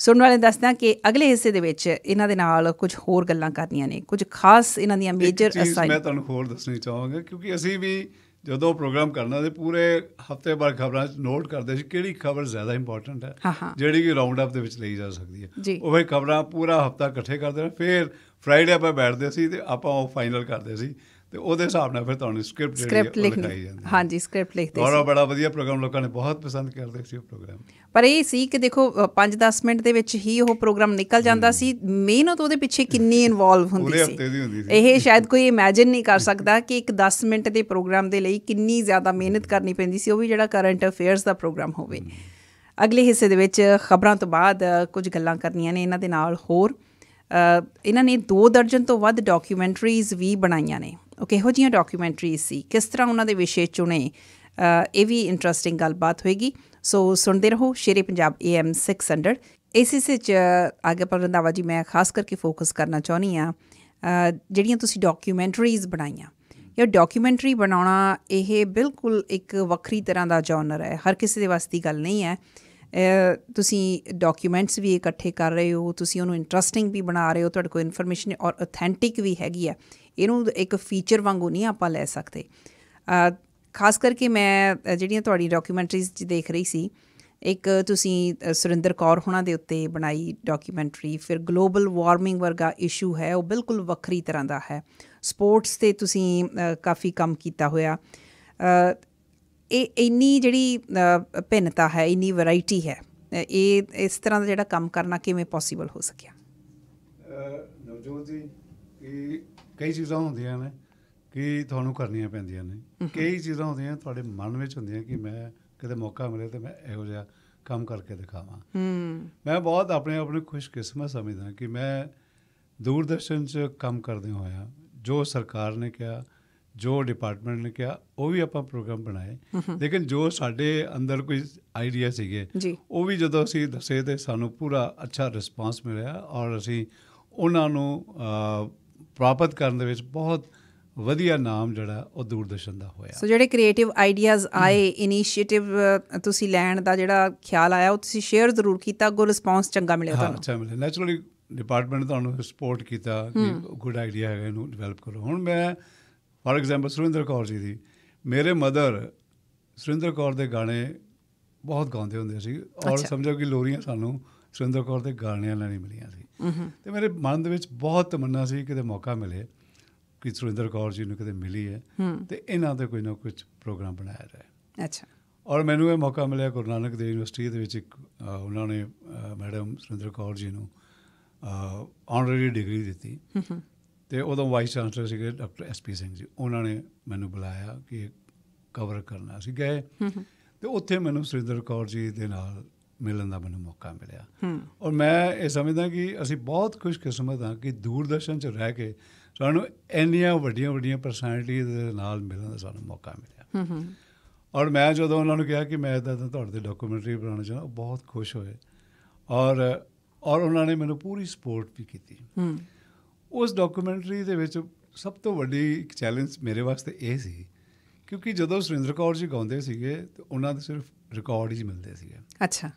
ਸੁਣਨ ਵਾਲੇ ਦੱਸਦਾ ਕਿ ਅਗਲੇ ਹਿੱਸੇ ਦੇ ਵਿੱਚ ਇਹਨਾਂ ਦੇ ਨਾਲ ਕੁਝ ਹੋਰ ਗੱਲਾਂ ਕਰਨੀਆਂ ਨੇ ਕੁਝ ਖਾਸ ਇਹਨਾਂ ਦੀਆਂ ਮੇਜਰ ਅਸਾਈਨ ਮੈਂ ਤੁਹਾਨੂੰ ਹੋਰ ਦੱਸਣੀ ਚਾਹਾਂਗਾ ਕਿਉਂਕਿ ਅਸੀਂ ਵੀ ਜਦੋਂ ਪ੍ਰੋਗਰਾਮ ਕਰਨਾ ਤੇ ਪੂਰੇ ਹਫਤੇ ਭਰ ਖਬਰਾਂ ਨੋਟ ਕਰਦੇ ਸੀ ਕਿਹੜੀ ਖਬਰ ਜ਼ਿਆਦਾ ਇੰਪੋਰਟੈਂਟ ਹੈ ਜਿਹੜੀ ਕਿ ਰਾਉਂਡ ਅਪ ਦੇ ਵਿੱਚ ਲਈ ਜਾ ਸਕਦੀ ਹੈ ਉਹ ਵੀ ਖਬਰਾਂ ਪੂਰਾ ਹਫਤਾ ਇਕੱਠੇ ਕਰਦੇ ਰਹੇ ਫਿਰ ਫਰਾਈਡੇ ਆਪਾਂ ਬੈਠਦੇ ਸੀ ਤੇ ਆਪਾਂ ਉਹ ਫਾਈਨਲ ਕਰਦੇ ਸੀ ਤੇ ਉਹਦੇ ਹਿਸਾਬ ਨਾਲ ਫਿਰ ਤੁਹਾਨੂੰ ਸਕ੍ਰਿਪਟ ਜਿਹੜੀ ਲਿਖਾਈ ਜਾਂਦੀ ਹਾਂਜੀ ਸਕ੍ਰਿਪਟ ਲਿਖਦੇ ਸੀ ਬੜਾ ਬੜਾ ਵਧੀਆ ਪ੍ਰੋਗਰਾਮ ਲੋਕਾਂ ਨੇ ਬਹੁਤ ਪਸੰਦ ਕਰਦੇ ਸੀ ਉਹ ਪ੍ਰੋਗਰਾਮ ਪਰ ਇਹ ਸੀ ਕਿ ਦੇਖੋ 5-10 ਮਿੰਟ ਦੇ ਵਿੱਚ ਹੀ ਉਹ ਪ੍ਰੋਗਰਾਮ ਨਿਕਲ ਜਾਂਦਾ ਸੀ ਮਿਹਨਤ ਉਹਦੇ ਪਿੱਛੇ ਕਿੰਨੀ ਇਨਵੋਲਵ ਹੁੰਦੀ ਸੀ ਇਹ ਸ਼ਾਇਦ ਕੋਈ ਇਮੇਜਿਨ ਨਹੀਂ ਕਰ ਸਕਦਾ ਕਿ ਇੱਕ 10 ਮਿੰਟ ਦੇ ਪ੍ਰੋਗਰਾਮ ਦੇ ਲਈ ਕਿੰਨੀ ਜ਼ਿਆਦਾ ਮਿਹਨਤ ਕਰਨੀ ਪੈਂਦੀ ਸੀ ਉਹ ਵੀ ਜਿਹੜਾ ਕਰੰਟ ਅਫੇਅਰਸ ਦਾ ਪ੍ਰੋਗਰਾਮ ਹੋਵੇ ਅਗਲੇ ਹਿੱਸੇ ਦੇ ਵਿੱਚ ਖਬਰਾਂ ਤੋਂ ਬਾਅਦ ਕੁਝ ਗੱਲਾਂ ਕਰਨੀਆਂ ਨੇ ਇਹਨਾਂ ਦੇ ਨਾਲ ਹੋਰ ਇਹਨਾਂ ਨੇ 2 ਦਰਜਨ ਤੋਂ ਵੱਧ ਡਾਕੂਮੈਂਟਰੀਜ਼ ਵੀ ਬਣਾਈਆਂ ਨੇ ਉਹ ਕਿਹੋ ਜੀਆਂ ਡਾਕੂਮੈਂਟਰੀਜ਼ ਸੀ ਕਿਸ ਤਰ੍ਹਾਂ ਉਹਨਾਂ ਦੇ ਵਿਸ਼ੇ ਚੁਣੇ ਇਹ ਵੀ ਇੰਟਰਸਟਿੰਗ ਗੱਲਬਾਤ ਹੋਏਗੀ ਸੋ ਸੁਣਦੇ ਰਹੋ ਸ਼ੇਰੇ ਪੰਜਾਬ AM 600 ਇਸੇ ਚ ਆਗੇ ਪਰ ਰੰਦਾਵਾ ਜੀ ਮੈਂ ਖਾਸ ਕਰਕੇ ਫੋਕਸ ਕਰਨਾ ਚਾਹਨੀ ਆ ਜਿਹੜੀਆਂ ਤੁਸੀਂ ਡਾਕੂਮੈਂਟਰੀਜ਼ ਬਣਾਈਆਂ ਇਹ ਡਾਕੂਮੈਂਟਰੀ ਬਣਾਉਣਾ ਇਹ ਬਿਲਕੁਲ ਇੱਕ ਵੱਖਰੀ ਤਰ੍ਹਾਂ ਦਾ ਜਨਰ ਹੈ ਹਰ ਕਿਸੇ ਦੇ ਵਾਸਤੇ ਗੱਲ ਨਹੀਂ ਹੈ ਤੁਸੀਂ ਡਾਕੂਮੈਂਟਸ ਵੀ ਇਕੱਠੇ ਕਰ ਰਹੇ ਹੋ ਤੁਸੀਂ ਉਹਨੂੰ ਇੰਟਰਸਟਿੰਗ ਵੀ ਬਣਾ ਰਹੇ ਹੋ ਤੁਹਾਡੇ ਕੋਲ ਇਨਫੋਰਮੇਸ਼ਨ ਔਰ ਅਥੈਂਟਿਕ ਵੀ ਹੈਗੀ ਆ ਇਹਨੂੰ ਇੱਕ ਫੀਚਰ ਵਾਂਗੂ ਨਹੀਂ ਆਪਾਂ ਲੈ ਸਕਦੇ ਖਾਸ ਕਰਕੇ ਮੈਂ ਜਿਹੜੀਆਂ ਤੁਹਾਡੀ ਡਾਕੂਮੈਂਟਰੀਜ਼ ਚ ਦੇਖ ਰਹੀ ਸੀ ਇੱਕ ਤੁਸੀਂ ਸੁਰਿੰਦਰ ਕੌਰ ਹੁਣਾਂ ਦੇ ਉੱਤੇ ਬਣਾਈ ਡਾਕੂਮੈਂਟਰੀ ਫਿਰ ਗਲੋਬਲ ਵਾਰਮਿੰਗ ਵਰਗਾ ਇਸ਼ੂ ਹੈ ਉਹ ਬਿਲਕੁਲ ਵੱਖਰੀ ਤਰ੍ਹਾਂ ਦਾ ਹੈ ਸਪੋਰਟਸ ਤੇ ਤੁਸੀਂ ਕਾਫੀ ਕੰਮ ਕੀਤਾ ਹੋਇਆ ਇਹ ਇੰਨੀ ਜਿਹੜੀ ਭਿੰਨਤਾ ਹੈ ਇੰਨੀ ਵੈਰਾਈਟੀ ਹੈ ਇਹ ਇਸ ਤਰ੍ਹਾਂ ਦਾ ਜਿਹੜਾ ਕੰਮ ਕਰਨਾ ਕਿਵੇਂ ਪੋਸੀਬਲ ਹੋ ਸਕਿਆ ਨਵਜੋਤ ਜੀ ਇਹ ਕਈ ਚੀਜ਼ਾਂ ਹੁੰਦੀਆਂ ਨੇ ਕਿ ਤੁਹਾਨੂੰ ਕਰਨੀਆਂ ਪੈਂਦੀਆਂ ਨੇ ਕਈ ਚੀਜ਼ਾਂ ਹੁੰਦੀਆਂ ਤੁਹਾਡੇ ਮਨ ਵਿੱਚ ਹੁੰਦੀਆਂ ਕਿ ਮੈਂ ਕਦੇ ਮੌਕਾ ਮਿਲੇ ਤੇ ਮੈਂ ਇਹੋ ਜਿਹਾ ਕੰਮ ਕਰਕੇ ਦਿਖਾਵਾਂ ਮੈਂ ਬਹੁਤ ਆਪਣੇ ਆਪ ਨੂੰ ਖੁਸ਼ਕਿਸਮਤ ਸਮਝਦਾ ਕਿ ਮੈਂ ਦੂਰਦਰਸ਼ਨ 'ਚ ਕੰਮ ਕਰਦੇ ਹੋਇਆ ਜੋ ਸਰਕਾਰ ਨੇ ਕਿਹਾ ਜੋ ਡਿਪਾਰਟਮੈਂਟ ਨੇ ਕਿਹਾ ਉਹ ਵੀ ਆਪਾਂ ਪ੍ਰੋਗਰਾਮ ਬਣਾਏ ਲੇਕਿਨ ਜੋ ਸਾਡੇ ਅੰਦਰ ਕੋਈ ਆਈਡੀਆ ਸੀਗੇ ਉਹ ਵੀ ਜਦੋਂ ਅਸੀਂ ਦੱਸੇ ਤੇ ਸਾਨੂੰ ਪੂਰਾ ਅੱਛਾ ਰਿਸਪਾਂਸ ਮਿਲਿਆ ਔਰ ਅਸੀਂ ਉਹਨਾਂ ਨੂੰ ਪ੍ਰਾਪਤ ਕਰਨ ਦੇ ਵਿੱਚ ਬਹੁਤ ਵਧੀਆ ਨਾਮ ਜਿਹੜਾ ਉਹ ਦੂਰਦਰਸ਼ਨ ਦਾ ਹੋਇਆ ਸੋ ਜਿਹੜੇ ਕ੍ਰੀਏਟਿਵ ਆਈਡੀਆਜ਼ ਆਏ ਇਨੀਸ਼ੀਏਟਿਵ ਤੁਸੀਂ ਲੈਣ ਦਾ ਜਿਹੜਾ ਖਿਆਲ ਆਇਆ ਉਹ ਤੁਸੀਂ ਸ਼ੇਅਰ ਜ਼ਰੂਰ ਕੀਤਾ ਗੁੱਡ ਰਿਸਪੌਂਸ ਚੰਗਾ ਮਿਲਿਆ ਤੁਹਾਨੂੰ ਹਾਂ ਅੱਛਾ ਮਿਲਿਆ ਨੈਚੁਰਲੀ ਡਿਪਾਰਟਮੈਂਟ ਤੁਹਾਨੂੰ ਸਪੋਰਟ ਕੀਤਾ ਕਿ ਗੁੱਡ ਆਈਡੀਆ ਹੈ ਇਹਨੂੰ ਡਿਵੈਲਪ ਕਰੋ ਹੁਣ ਮੈਂ ਫਾਰ ਐਗਜ਼ਾਮਪਲ ਸੁਰਿੰਦਰ ਕੌਰ ਜੀ ਦੀ ਮੇਰੇ ਮਦਰ ਸੁਰਿੰਦਰ ਕੌਰ ਦੇ ਗਾਣੇ ਬਹੁਤ ਗਾਉਂਦੇ ਹੁੰਦੇ ਸੀ ਔਰ ਸਮਝੋ ਕਿ ਲੋਰੀਆਂ ਸਾਨੂੰ ਸੁਰਿੰਦਰ ਕੌਰ ਦੇ ਗਾਣਿਆਂ ਨਾਲ ਨਹੀਂ ਮਿਲੀਆਂ ਸੀ ਤੇ ਮੇਰੇ ਮਨ ਦੇ ਵਿੱਚ ਬਹੁਤ ਤਮੰਨਾ ਸੀ ਕਿਤੇ ਮੌਕਾ ਮਿਲੇ ਕਿ ਸੁਰਿੰਦਰ ਕੌਰ ਜੀ ਨੂੰ ਕਿਤੇ ਮਿਲੀ ਹੈ ਤੇ ਇਹਨਾਂ ਦਾ ਕੋਈ ਨਾ ਕੁਝ ਪ੍ਰੋਗਰਾਮ ਬਣਾਇਆ ਜਾਏ ਅੱਛਾ ਔਰ ਮੈਨੂੰ ਇਹ ਮੌਕਾ ਮਿਲਿਆ ਗੁਰੂ ਨਾਨਕ ਦੇਵ ਯੂਨੀਵਰਸਿਟੀ ਦੇ ਵਿੱਚ ਇੱਕ ਉਹਨਾਂ ਨੇ ਮੈਡਮ ਸੁਰਿੰਦਰ ਕੌਰ ਜੀ ਨੂੰ ਆਨਰੇਰੀ ਡਿਗਰੀ ਦਿੱਤੀ ਤੇ ਉਦੋਂ ਵਾਈਸ ਚਾਂਸਲਰ ਸੀਗੇ doctor S P Singh ji ਉਹਨਾਂ ਨੇ ਮੈਨੂੰ ਬੁਲਾਇਆ ਕਿ ਕਵਰ ਕਰਨਾ ਸੀ ਗਏ ਤੇ ਉੱਥੇ ਮੈਨੂੰ ਸੁਰਿੰਦਰ ਕੌਰ ਜੀ ਦੇ ਨਾਲ ਮਿਲਣ ਦਾ ਮੈਨੂੰ ਮੌਕਾ ਮਿਲਿਆ ਹੂੰ ਔਰ ਮੈਂ ਇਹ ਸਮਝਦਾ ਕਿ ਅਸੀਂ ਬਹੁਤ ਖੁਸ਼ਕਿਸਮਤ ਹਾਂ ਕਿ ਦੂਰਦਰਸ਼ਨ 'ਚ ਰਹਿ ਕੇ ਸਾਨੂੰ ਇੰਨੀਆਂ ਵੱਡੀਆਂ ਵੱਡੀਆਂ ਪਰਸਨੈਲਿਟੀਆਂ ਦੇ ਨਾਲ ਮਿਲਣ ਦਾ ਸਾਨੂੰ ਮੌਕਾ ਮਿਲਿਆ ਹੂੰ ਔਰ ਮੈਂ ਜਦੋਂ ਉਹਨਾਂ ਨੂੰ ਕਿਹਾ ਕਿ ਮੈਂ ਤਾਂ ਤੁਹਾਡੇ ਤੇ ਡਾਕੂਮੈਂਟਰੀ ਬਣਾਉਣਾ ਚਾਹੁੰਦਾ ਉਹ ਬਹੁਤ ਖੁਸ਼ ਹੋਏ ਔਰ ਔਰ ਉਹਨਾਂ ਨੇ ਮੈਨੂੰ ਪੂਰੀ ਸਪੋਰਟ ਵੀ ਕੀਤੀ ਹੂੰ ਉਸ ਡਾਕੂਮੈਂਟਰੀ ਦੇ ਵਿੱਚ ਸਭ ਤੋਂ ਵੱਡੀ ਇੱਕ ਚੈਲੰਜ ਮੇਰੇ ਵਾਸਤੇ ਇਹ ਸੀ ਕਿਉਂਕਿ ਜਦੋਂ ਸੁਰਿੰਦਰ ਕੌਰ ਜੀ ਗਾਉਂਦੇ ਸੀਗੇ ਤੇ ਉਹਨਾਂ ਦੇ ਸਿਰਫ ਰਿਕਾਰਡ ਹੀ ਮਿਲਦੇ ਸੀਗੇ ਅੱਛਾ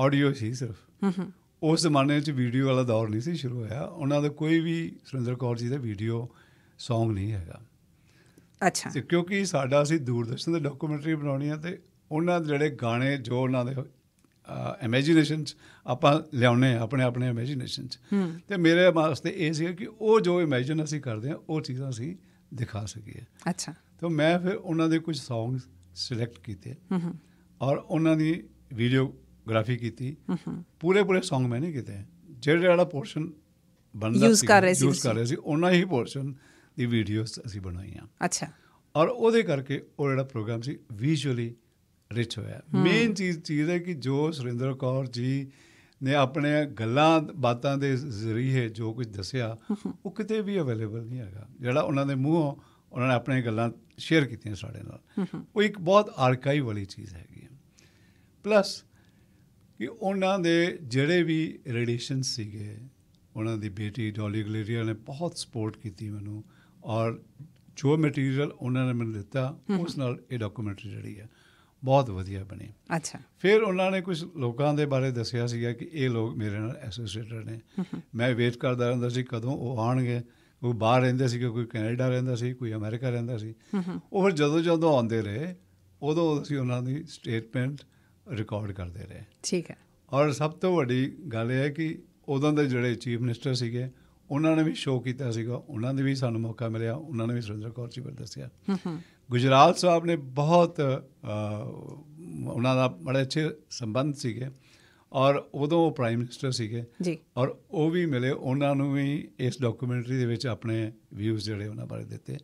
ਆਡੀਓ ਸੀ ਸਿਰਫ ਉਸ ਜ਼ਮਾਨੇ ਵਿੱਚ ਵੀਡੀਓ ਵਾਲਾ ਦੌਰ ਨਹੀਂ ਸੀ ਸ਼ੁਰੂ ਹੋਇਆ ਉਹਨਾਂ ਦਾ ਕੋਈ ਵੀ ਸੁਰਿੰਦਰ ਕੌਰ ਜੀ ਦਾ ਵੀਡੀਓ Song ਨਹੀਂ ਹੈਗਾ ਅੱਛਾ ਤੇ ਕਿਉਂਕਿ ਸਾਡਾ ਅਸੀਂ ਦੂਰਦਰਸ਼ਨ ਦੇ ਡਾਕੂਮੈਂਟਰੀ ਬਣਾਉਣੀ ਆ ਤੇ ਉਹਨਾਂ ਦੇ ਜਿਹੜੇ ਗਾਣੇ ਜੋ ਉਹਨਾਂ ਦੇ ਇਮੇਜਿਨੇਸ਼ਨ ਇਮੇਜਿਨੇਸ਼ਨਸ ਆਪਾਂ ਲਿਆਉਨੇ ਆਪਣੇ ਆਪਣੇ ਇਮੇਜਿਨੇਸ਼ਨ ਤੇ ਮੇਰੇ ਵਾਸਤੇ ਇਹ ਸੀ ਕਿ ਉਹ ਜੋ ਇਮੇਜਿਨ ਅਸੀਂ ਕਰਦੇ ਆ ਉਹ ਚੀਜ਼ਾਂ ਅਸੀਂ ਦਿਖਾ ਸਕੀਏ ਅੱਛਾ ਤਾਂ ਮੈਂ ਫਿਰ ਉਹਨਾਂ ਦੇ ਕੁਝ Song ਸਿਲੈਕਟ ਕੀਤੇ ਔਰ ਉਹਨਾਂ ਦੀ ਵੀਡੀਓ ਗ੍ਰਾਫੀ ਕੀਤੀ ਪੂਰੇ ਪੂਰੇ Song ਮੈਂ ਨਹੀਂ ਕੀਤੇ ਜਿਹੜਾ ਵਾਲਾ ਪੋਰਸ਼ਨ ਬੰਦਾ ਯੂਜ਼ ਕਰ ਰਹੇ ਸੀ ਯੂਜ਼ ਕਰ ਰਹੇ ਸੀ ਉਹਨਾਂ ਹੀ ਪੋਰਸ਼ਨ ਦੀ ਵੀਡੀਓਸ ਅਸੀਂ ਬਣਾਈਆਂ ਅੱਛਾ ਔਰ ਉਹਦੇ ਕਰਕੇ ਉਹ ਜਿਹੜਾ ਪ੍ਰੋਗਰਾਮ ਸੀ ਵਿਜ਼ੂਅਲੀ ਰਿਚ ਹੋਇਆ ਮੇਨ ਚੀਜ਼ ਚੀਜ਼ ਹੈ ਕਿ ਜੋ ਸੁਰਿੰਦਰ ਕੌਰ ਜੀ ਨੇ ਆਪਣੇ ਗੱਲਾਂ ਬਾਤਾਂ ਦੇ ਜ਼ਰੀਏ ਜੋ ਕੁਝ ਦੱਸਿਆ ਉਹ ਕਿਤੇ ਵੀ ਅਵੇਲੇਬਲ ਨਹੀਂ ਹੈਗਾ ਜਿਹੜਾ ਉਹਨਾਂ ਦੇ ਮੂੰਹੋਂ ਉਹਨਾਂ ਨੇ ਆਪਣੇ ਗੱਲਾਂ ਸ਼ੇਅਰ ਕੀਤੀਆਂ ਸਾਡੇ ਨਾਲ ਉਹ ਇੱਕ ਬਹੁਤ ਆਰਕਾਈਵ ਵਾਲੀ ਚੀਜ਼ ਹੈਗੀ ਪਲੱਸ ਕਿ ਉਹਨਾਂ ਦੇ ਜਿਹੜੇ ਵੀ ਰਿਲੇਸ਼ਨ ਸੀਗੇ ਉਹਨਾਂ ਦੀ ਬੇਟੀ ਡੋਲੀ ਗਲੇਰੀਆ ਨੇ ਬਹੁਤ ਸਪੋਰਟ ਕੀਤੀ ਮੈਨੂੰ ਔਰ ਜੋ ਮਟੀਰੀਅਲ ਉਹਨਾਂ ਨੇ ਮੈਨੂੰ ਦਿੱਤਾ ਉਸ ਨਾਲ ਇਹ ਡਾਕੂਮੈਂਟਰੀ ਜਿਹੜੀ ਹੈ ਬਹੁਤ ਵਧੀਆ ਬਣੀ ਅੱਛਾ ਫਿਰ ਉਹਨਾਂ ਨੇ ਕੁਝ ਲੋਕਾਂ ਦੇ ਬਾਰੇ ਦੱਸਿਆ ਸੀਗਾ ਕਿ ਇਹ ਲੋਕ ਮੇਰੇ ਨਾਲ ਐਸੋਸੀਏਟਡ ਨੇ ਮੈਂ ਵੇਟ ਕਰਦਾ ਰਹਿੰਦਾ ਸੀ ਕਦੋਂ ਉਹ ਆਣਗੇ ਉਹ ਬਾਹਰ ਰਹਿੰਦੇ ਸੀ ਕੋਈ ਕੈਨੇਡਾ ਰਹਿੰਦਾ ਸੀ ਕੋਈ ਅਮਰੀਕਾ ਰਹਿੰਦਾ ਸੀ ਉਹ ਫਿਰ ਜਦੋਂ ਜਦੋਂ ਆਉਂਦੇ ਰਹੇ ਉਦੋਂ ਅਸੀਂ ਉਹਨਾਂ ਦੀ ਸਟੇਟਮੈਂਟ ਰਿਕਾਰਡ ਕਰਦੇ ਰਹੇ ਠੀਕ ਹੈ ਔਰ ਸਭ ਤੋਂ ਵੱਡੀ ਗੱਲ ਇਹ ਹੈ ਕਿ ਉਦੋਂ ਦੇ ਜਿਹੜੇ ਚੀਫ ਮਿਨਿਸਟਰ ਸੀਗੇ ਉਹਨਾਂ ਨੇ ਵੀ ਸ਼ੋਅ ਕੀਤਾ ਸੀਗਾ ਉਹਨਾਂ ਦੇ ਵੀ ਸਾਨੂੰ ਮੌਕਾ ਮਿਲਿਆ ਉਹਨਾਂ ਨੇ ਵੀ ਸੁਰਿੰਦਰ ਕੌਰ ਜੀ ਬਾਰੇ ਦੱਸਿਆ ਗੁਜਰਾਲ ਸਾਹਿਬ ਨੇ ਬਹੁਤ ਉਹਨਾਂ ਦਾ ਬੜੇ ਅੱਛੇ ਸੰਬੰਧ ਸੀਗੇ ਔਰ ਉਦੋਂ ਉਹ ਪ੍ਰਾਈਮ ਮਿਨਿਸਟਰ ਸੀਗੇ ਜੀ ਔਰ ਉਹ ਵੀ ਮਿਲੇ ਉਹਨਾਂ ਨੂੰ ਵੀ ਇਸ ਡਾਕੂਮੈਂਟਰੀ ਦੇ ਵਿੱਚ ਆਪਣੇ ਵਿਊਜ਼ ਜਿਹੜੇ ਉਹਨਾਂ ਬਾਰੇ ਦਿੱਤੇ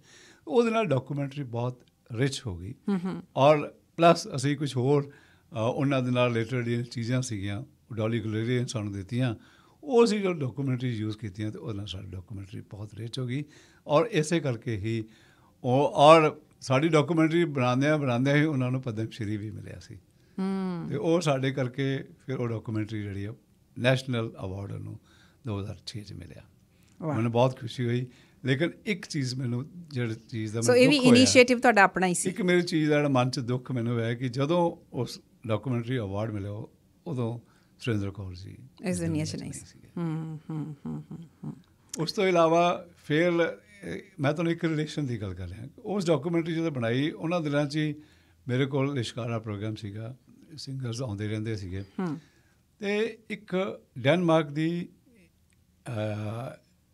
ਉਹਦੇ ਨਾਲ ਡਾਕੂਮੈਂਟਰੀ ਬਹੁਤ ਰਿਚ ਹੋ ਗਈ ਔਰ ਪਲੱਸ ਅਸੀਂ ਕੁਝ ਹੋਰ ਉਹਨਾਂ ਦੇ ਨਾਲ ਰਿਲੇਟਡ ਚੀਜ਼ਾਂ ਸੀਗੀਆਂ ਉਹ ਡੌਲੀ ਸਾਨੂੰ ਦਿੱਤੀਆਂ ਉਹ ਸੀ ਜੋ ਡਾਕੂਮੈਂਟਰੀ ਯੂਜ਼ ਕੀਤੀਆਂ ਤੇ ਉਹਨਾਂ ਸਾਡੀ ਡਾਕੂਮੈਂਟਰੀ ਬਹੁਤ ਰਿਚ ਹੋ ਗਈ ਔਰ ਇਸੇ ਕਰਕੇ ਹੀ ਉਹ ਔਰ ਸਾਡੀ ਡਾਕੂਮੈਂਟਰੀ ਆ ਬਣਾਉਂਦੇ ਹੀ ਉਹਨਾਂ ਨੂੰ ਪਦਮ ਸ਼੍ਰੀ ਵੀ ਮਿਲਿਆ ਸੀ ਹੂੰ ਤੇ ਉਹ ਸਾਡੇ ਕਰਕੇ ਫਿਰ ਉਹ ਡਾਕੂਮੈਂਟਰੀ ਜਿਹੜੀ ਆ ਨੈਸ਼ਨਲ ਅਵਾਰਡ ਨੂੰ 2006 ਚ ਮਿਲਿਆ ਮੈਨੂੰ ਬਹੁਤ ਖੁਸ਼ੀ ਹੋਈ ਲੇਕਿਨ ਇੱਕ ਚੀਜ਼ ਮੈਨੂੰ ਜਿਹੜੀ ਚੀਜ਼ ਦਾ ਮੈਨੂੰ ਸੋ ਇਹ ਵੀ ਇਨੀਸ਼ੀਏਟਿਵ ਤੁਹਾਡਾ ਆਪਣਾ ਹੀ ਸੀ ਇੱਕ ਮੇਰੀ ਚੀਜ਼ ਦਾ ਮਨ ਚ ਦੁੱਖ ਮੈਨੂੰ ਹੋਇਆ ਕਿ ਜਦੋਂ ਉਸ ਡਾਕੂਮੈਂਟਰੀ ਅਵਾਰਡ ਮਿਲਿਆ ਉਦੋਂ ਸੁਰਿੰਦਰ ਕੌਰ ਜੀ ਇਸ ਦੁਨੀਆ 'ਚ ਨਹੀਂ ਸੀ ਹੂੰ ਹੂੰ ਹੂੰ ਉਸ ਤੋਂ ਇਲਾਵਾ ਫਿਰ ਮੈਂ ਤੁਹਾਨੂੰ ਇੱਕ ਰਿਲੇਸ਼ਨ ਦੀ ਗੱਲ ਕਰ ਰਿਹਾ ਉਸ ਡਾਕੂਮੈਂਟਰੀ ਜਦੋਂ ਬਣਾਈ ਉਹਨਾਂ ਦਿਨਾਂ 'ਚ ਮੇਰੇ ਕੋਲ ਲਿਸ਼ਕਾਰਾ ਪ੍ਰੋਗਰਾਮ ਸੀਗਾ ਸਿੰਗਰਸ ਆਉਂਦੇ ਰਹਿੰਦੇ ਸੀਗੇ ਤੇ ਇੱਕ ਡੈਨਮਾਰਕ ਦੀ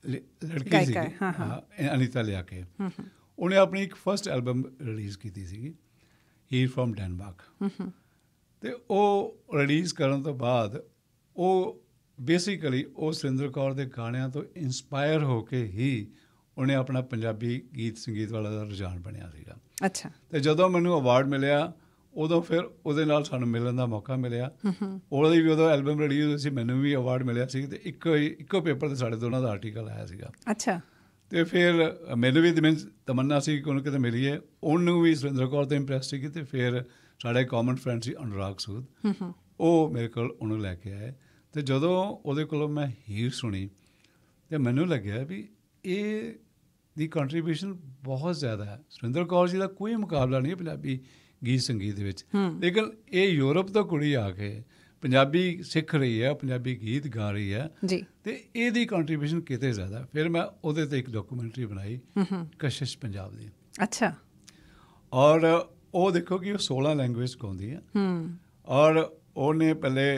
ਲੜਕੀ ਸੀ ਹਾਂ ਅਨੀਤਾ ਲਿਆ ਕੇ ਉਹਨੇ ਆਪਣੀ ਇੱਕ ਫਰਸਟ ਐਲਬਮ ਰਿਲੀਜ਼ ਕੀਤੀ ਸੀ ਹੀ ਫਰਮ ਡੈਨਮਾਰਕ ਹੂੰ ਤੇ ਉਹ ਰਿਲੀਜ਼ ਕਰਨ ਤੋਂ ਬਾਅਦ ਉਹ ਬੇਸਿਕਲੀ ਉਹ ਸਿੰਦਰ ਕੌਰ ਦੇ ਗਾਣਿਆਂ ਤੋਂ ਇਨਸਪਾਇਰ ਹੋ ਕੇ ਹੀ ਉਹਨੇ ਆਪਣਾ ਪੰਜਾਬੀ ਗੀਤ ਸੰਗੀਤ ਵਾਲਾ ਦਾ ਰੁਝਾਨ ਬਣਿਆ ਸੀਗਾ ਅੱਛਾ ਤੇ ਜਦੋਂ ਮੈਨੂੰ ਅਵਾਰਡ ਮਿਲਿਆ ਉਦੋਂ ਫਿਰ ਉਹਦੇ ਨਾਲ ਸਾਨੂੰ ਮਿਲਣ ਦਾ ਮੌਕਾ ਮਿਲਿਆ ਉਹਦੇ ਵੀ ਉਦੋਂ ਐਲਬਮ ਰਿਲੀਜ਼ ਹੋਈ ਸੀ ਮੈਨੂੰ ਵੀ ਅਵਾਰਡ ਮਿਲਿਆ ਸੀ ਤੇ ਇੱਕੋ ਇੱਕੋ ਪੇਪਰ ਤੇ ਸਾਡੇ ਦੋਨਾਂ ਦਾ ਆਰਟੀਕਲ ਆਇਆ ਸੀਗਾ ਅੱਛਾ ਤੇ ਫਿਰ ਮੈਨੂੰ ਵੀ ਤਮੰਨਾ ਸੀ ਕਿ ਉਹਨੂੰ ਕਿਤੇ ਮਿਲੀਏ ਉਹਨੂੰ ਵੀ ਸੁਰਿੰਦਰ ਕੌਰ ਤੋਂ ਇੰਪ੍ਰੈਸ ਸੀ ਕਿ ਤੇ ਫਿਰ ਸਾਡੇ ਕਾਮਨ ਫਰੈਂਡ ਸੀ ਅਨੁਰਾਗ ਸੂਦ ਉਹ ਮੇਰੇ ਕੋਲ ਉਹਨੂੰ ਲੈ ਕੇ ਆਏ ਤੇ ਜਦੋਂ ਉਹਦੇ ਕੋਲੋਂ ਮੈਂ ਹੀਰ ਸੁਣੀ ਤੇ ਮੈਨੂੰ ਲੱਗਿਆ ਵੀ ਇਹ ਦੀ ਕੰਟਰੀਬਿਊਸ਼ਨ ਬਹੁਤ ਜ਼ਿਆਦਾ ਹੈ ਸੁਰਿੰਦਰ ਕੌਰ ਜੀ ਦਾ ਕੋਈ ਮੁਕਾਬਲਾ ਨਹੀਂ ਪੰਜਾਬੀ ਗੀਤ ਸੰਗੀਤ ਦੇ ਵਿੱਚ ਲੇਕਿਨ ਇਹ ਯੂਰਪ ਤੋਂ ਕੁੜੀ ਆ ਕੇ ਪੰਜਾਬੀ ਸਿੱਖ ਰਹੀ ਹੈ ਪੰਜਾਬੀ ਗੀਤ ਗਾ ਰਹੀ ਹੈ ਜੀ ਤੇ ਇਹਦੀ ਕੰਟਰੀਬਿਊਸ਼ਨ ਕਿਤੇ ਜ਼ਿਆਦਾ ਫਿਰ ਮੈਂ ਉਹਦੇ ਤੇ ਇੱਕ ਡਾਕੂਮੈਂਟਰੀ ਬਣਾਈ ਕਸ਼ਿਸ਼ ਪੰਜਾਬ ਦੀ ਅੱਛਾ ਔਰ ਉਹ ਦੇਖੋ ਕਿ ਉਹ 16 ਲੈਂਗੁਏਜ ਗਾਉਂਦੀ ਹੈ ਹੂੰ ਔਰ ਉਹਨੇ ਪਹਿਲੇ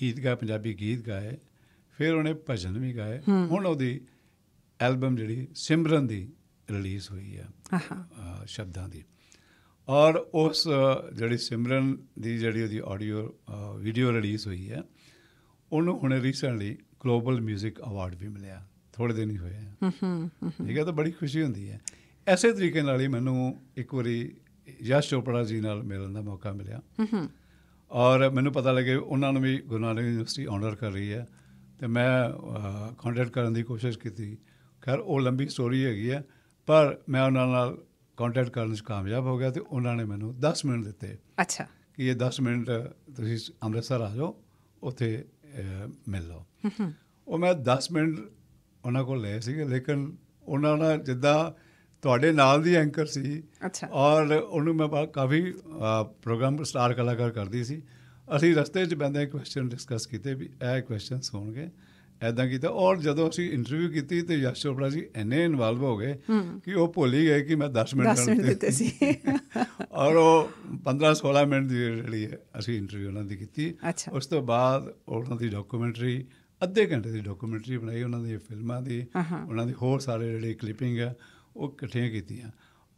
ਗੀਤ ਗਾਏ ਪੰਜਾਬੀ ਗੀਤ ਗਾਏ ਫਿਰ ਉਹਨੇ ਭਜਨ ਵੀ ਗਾਏ ਹੁਣ ਉਹਦੀ ਐਲਬਮ ਜਿਹੜੀ ਸਿਮਰਨ ਦੀ ਰਿਲੀਜ਼ ਹੋਈ ਹੈ ਸ਼ਬਦਾਂ ਦੀ ਔਰ ਉਸ ਜਿਹੜੀ ਸਿਮਰਨ ਦੀ ਜਿਹੜੀ ਉਹਦੀ ਆਡੀਓ ਵੀਡੀਓ ਰਿਲੀਜ਼ ਹੋਈ ਹੈ ਉਹਨੂੰ ਹੁਣ ਰੀਸੈਂਟਲੀ ਗਲੋਬਲ 뮤직 ਅਵਾਰਡ ਵੀ ਮਿਲਿਆ ਥੋੜੇ ਦਿਨ ਹੀ ਹੋਏ ਹੂੰ ਹੂੰ ਠੀਕ ਹੈ ਤਾਂ ਬੜੀ ਖੁਸ਼ੀ ਹੁੰਦੀ ਹੈ ਐਸੇ ਤਰੀਕੇ ਨਾਲ ਹੀ ਮੈਨੂੰ ਇੱਕ ਵਾਰੀ ਯਸ਼ ਚੋਪੜਾ ਜੀ ਨਾਲ ਮਿਲਣ ਦਾ ਮੌਕਾ ਮਿਲਿਆ ਹੂੰ ਔਰ ਮੈਨੂੰ ਪਤਾ ਲੱਗੇ ਉਹਨਾਂ ਨੂੰ ਵੀ ਗੁਰੂ ਨਾਨਕ ਯੂਨੀਵਰਸਿਟੀ ਆਨਰ ਕਰ ਰਹੀ ਹੈ ਤੇ ਮੈਂ ਕੰਟੈਕਟ ਕਰਨ ਦੀ ਕੋਸ਼ਿਸ਼ ਕੀਤੀ ਖੈਰ ਉਹ ਲੰਬੀ ਸਟੋਰੀ ਹੈਗੀ ਹੈ ਪਰ ਮੈਂ ਉਹਨਾਂ ਨਾਲ ਕੰਟੈਕਟ ਕਰਨ ਵਿੱਚ ਕਾਮਯਾਬ ਹੋ ਗਿਆ ਤੇ ਉਹਨਾਂ ਨੇ ਮੈਨੂੰ 10 ਮਿੰਟ ਦਿੱਤੇ ਅੱਛਾ ਕਿ ਇਹ 10 ਮਿੰਟ ਤੁਸੀਂ ਅੰਮ੍ਰਿਤਸਰ ਆ ਜਾਓ ਉੱਥੇ ਮਿਲ ਲਓ ਉਹ ਮੈਂ 10 ਮਿੰਟ ਉਹਨਾਂ ਕੋਲ ਲਏ ਸੀਗੇ ਲੇਕਿਨ ਉਹਨਾਂ ਨਾਲ ਜਿੱਦਾਂ ਤੁਹਾਡੇ ਨਾਲ ਦੀ ਐਂਕਰ ਸੀ ਅੱਛਾ ਔਰ ਉਹਨੂੰ ਮੈਂ ਕਾਫੀ ਪ੍ਰੋਗਰਾਮ ਸਟਾਰ ਕਲਾਕਾਰ ਕਰਦੀ ਸੀ ਅਸੀਂ ਰਸਤੇ 'ਚ ਬੰਦੇ ਕੁਐਸਚਨ ਡਿਸਕਸ ਕੀਤੇ ਵੀ ਇਹ ਕੁਐਸਚਨਸ ਹੋਣਗੇ ਐਦਾਂ ਕੀਤਾ ਔਰ ਜਦੋਂ ਅਸੀਂ ਇੰਟਰਵਿਊ ਕੀਤੀ ਤੇ ਯਸ਼ ਚੋਪੜਾ ਜੀ ਐਨੇ ਇਨਵੋਲਵ ਹੋ ਗਏ ਕਿ ਉਹ ਭੁੱਲ ਹੀ ਗਏ ਕਿ ਮੈਂ 10 ਮਿੰਟ ਦਿੱਤੇ ਸੀ ਔਰ ਉਹ 15 16 ਮਿੰਟ ਦੀ ਜਿਹੜੀ ਹੈ ਅਸੀਂ ਇੰਟਰਵਿਊ ਉਹਨਾਂ ਦੀ ਕੀਤੀ ਉਸ ਤੋਂ ਬਾਅਦ ਉਹਨਾਂ ਦੀ ਡਾਕੂਮੈਂਟਰੀ ਅੱਧੇ ਘੰਟੇ ਦੀ ਡਾਕੂਮੈਂਟਰੀ ਬਣਾਈ ਉਹਨਾਂ ਦੀ ਫਿਲਮਾਂ ਦੀ ਉਹਨਾਂ ਦੀ ਹੋਰ ਸਾਰੇ ਜਿਹੜੇ ਕਲਿੱਪਿੰਗ ਹੈ ਉਹ ਇਕੱਠੀਆਂ ਕੀਤੀਆਂ